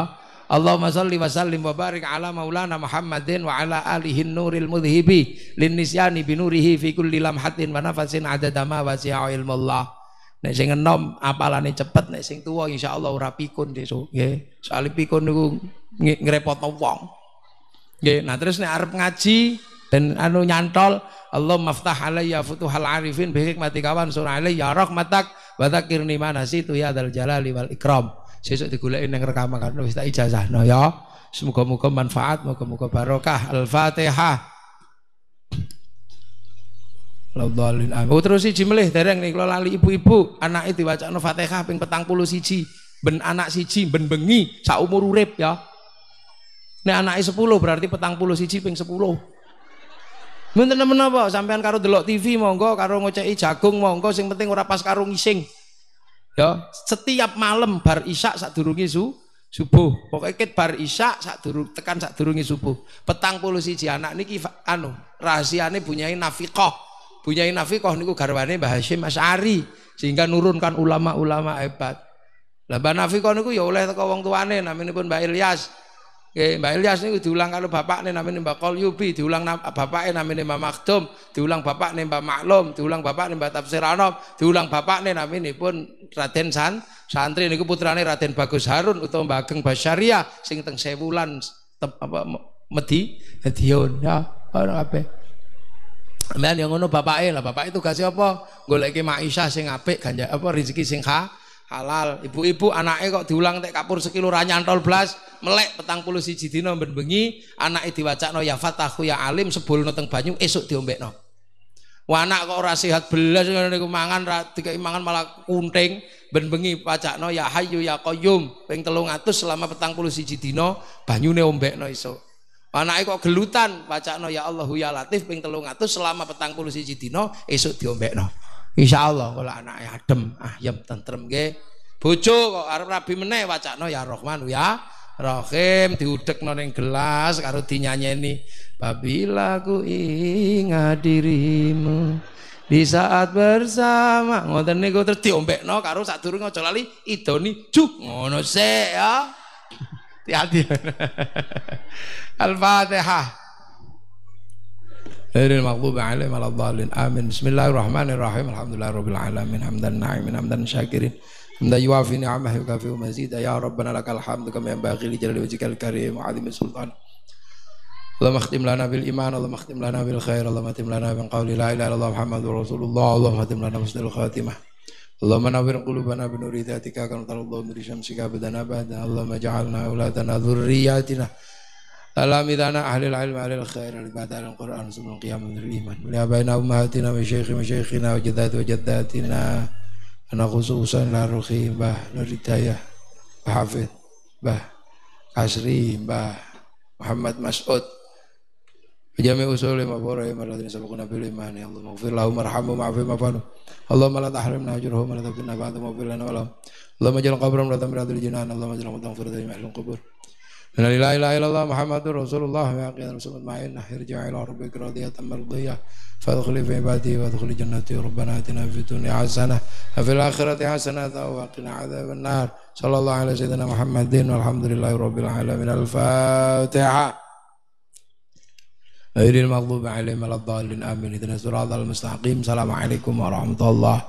Allahumma sholli wa sallim wa barik ala maulana Muhammadin wa ala alihi nuril mudhibi lin nisyani binurihi fi kulli lamhatin wa nafasin adada ma wasi'ahu ilmullah Nek sing enom apalane cepet, nek sing tuwa insyaallah ora pikun desa, nggih. Soale pikun niku ngrepotno wong. Nggih, nah terus nek arep ngaji dan anu nyantol Allah maftah alayya futuhal arifin bi kawan surah sur ya rahmatak wa dzakirni mana situ ya dal jalali wal ikram. Sesuk digoleki ning rekaman kan, wis tak ijazahno ya. Semoga-moga manfaat, moga-moga barokah. Al-Fatihah. Laudhalin amin. Oh terus siji melih dereng nih kalau lali ibu-ibu anak itu baca no fatihah ping petang puluh siji ben anak siji ben bengi sa umur urip ya. anak anak sepuluh berarti petang puluh siji ping sepuluh. Bener temen apa sampean karo delok TV monggo karo ngoceki jagung monggo sing penting ora pas karo ngising. Ya, setiap malam bar isak isya turungi su subuh. pokoknya ket bar isya turung tekan turungi subuh. Petang puluh siji anak niki anu rahasiane punyain nafikoh. Bunyai Nafikoh niku garwane Mbah Hasyim Asy'ari sehingga nurunkan ulama-ulama hebat. Lah Mbah Nafikoh niku ya oleh teko wong tuane pun Mbah Ilyas. Nggih, Mbah Ilyas niku diulang karo bapakne namine Mbah Qolyubi, diulang ah, bapakne namine Mbah Makdum, diulang bapakne Mbah Maklum, diulang bapakne Mbah Tafsir Anom, diulang bapakne namine pun Raden San, santri niku putrane Raden Bagus Harun utawa Mbah Ageng Basyariah sing teng Sewulan apa Medi Hedion ya ora kabeh. Sampean yang ngono bapak lah, bapak itu kasih apa? Goleki maisha sing apik, ganja apa rezeki sing ha, halal. Ibu-ibu anaknya kok diulang tek kapur sekilo ranyan tol belas melek petang puluh no berbengi anak itu baca no ya fatahku ya alim no teng banyu esok esuk no Wanak kok ora sehat belas ngono niku mangan ra dikai mangan malah kunting ben bengi pacakno ya hayu ya qayyum ping 300 selama petang puluh siji dina banyune ombekno esuk. Anake kok gelutan, pacakno ya Allahu ya Latif ping 300 selama petang puluh siji dino esuk diombekno. Insyaallah kula anake adem, ayem ah, tentrem ge Bojo kok arep rabi meneh wacakno ya Rahman ya Rahim diudekno ning gelas karo dinyanyeni babila ku ingat dirimu di saat bersama ngoten niku terus diombekno karo sadurunge aja lali idoni juk ngono sik ya يعدي الفاتحة غير المغضوب عليهم ولا الضالين آمين بسم الله الرحمن الرحيم الحمد لله رب العالمين حمدا نعيما حمدا شاكرين حمدا يوافي نعمه ويكافئ مزيدا يا ربنا لك الحمد كما ينبغي لجلال وجهك الكريم وعظيم السلطان اللهم اختم لنا بالايمان اللهم اختم لنا بالخير اللهم اختم لنا من قول لا اله الا الله محمد رسول الله اللهم اختم لنا بحسن الخاتمه Allahumma nawwir qulubana bi nuri dhatika kan tarallahu nuri syamsika badana bada Allahumma ja'alna aulatan dzurriyyatina alamidana ahli alilmi ahli alkhair ibadah alquran sunnah qiyam dzil iman li abaina ummahatina wa syaikh wa syaikhina wa jaddat wa jaddatina ana khususan la ruhi bah nuridaya hafid bah asri bah Muhammad Mas'ud بجميع أصولهم وفروعهم الذين سبقونا بالإيمان اللهم اغفر لهم وارحمهم وعفو ما فعلوا اللهم لا تحرمنا أجرهم ولا تفتنا بعد ما اغفر لنا ولهم اللهم اجعل قبرهم لا تمر الجنان اللهم اجعل مغفرة لجميع القبور لا إله إلا الله محمد رسول الله يا قيد رسول أجمعين ارجع إلى ربك راضية مرضية فادخلي في عبادي وادخلي جنتي ربنا آتنا في الدنيا حسنة وفي الآخرة حسنة وقنا عذاب النار صلى الله على سيدنا محمد والحمد لله رب العالمين الفاتحة غير المغضوب عليهم ولا الضالين آمين اهدنا هذا المستقيم السلام عليكم ورحمة الله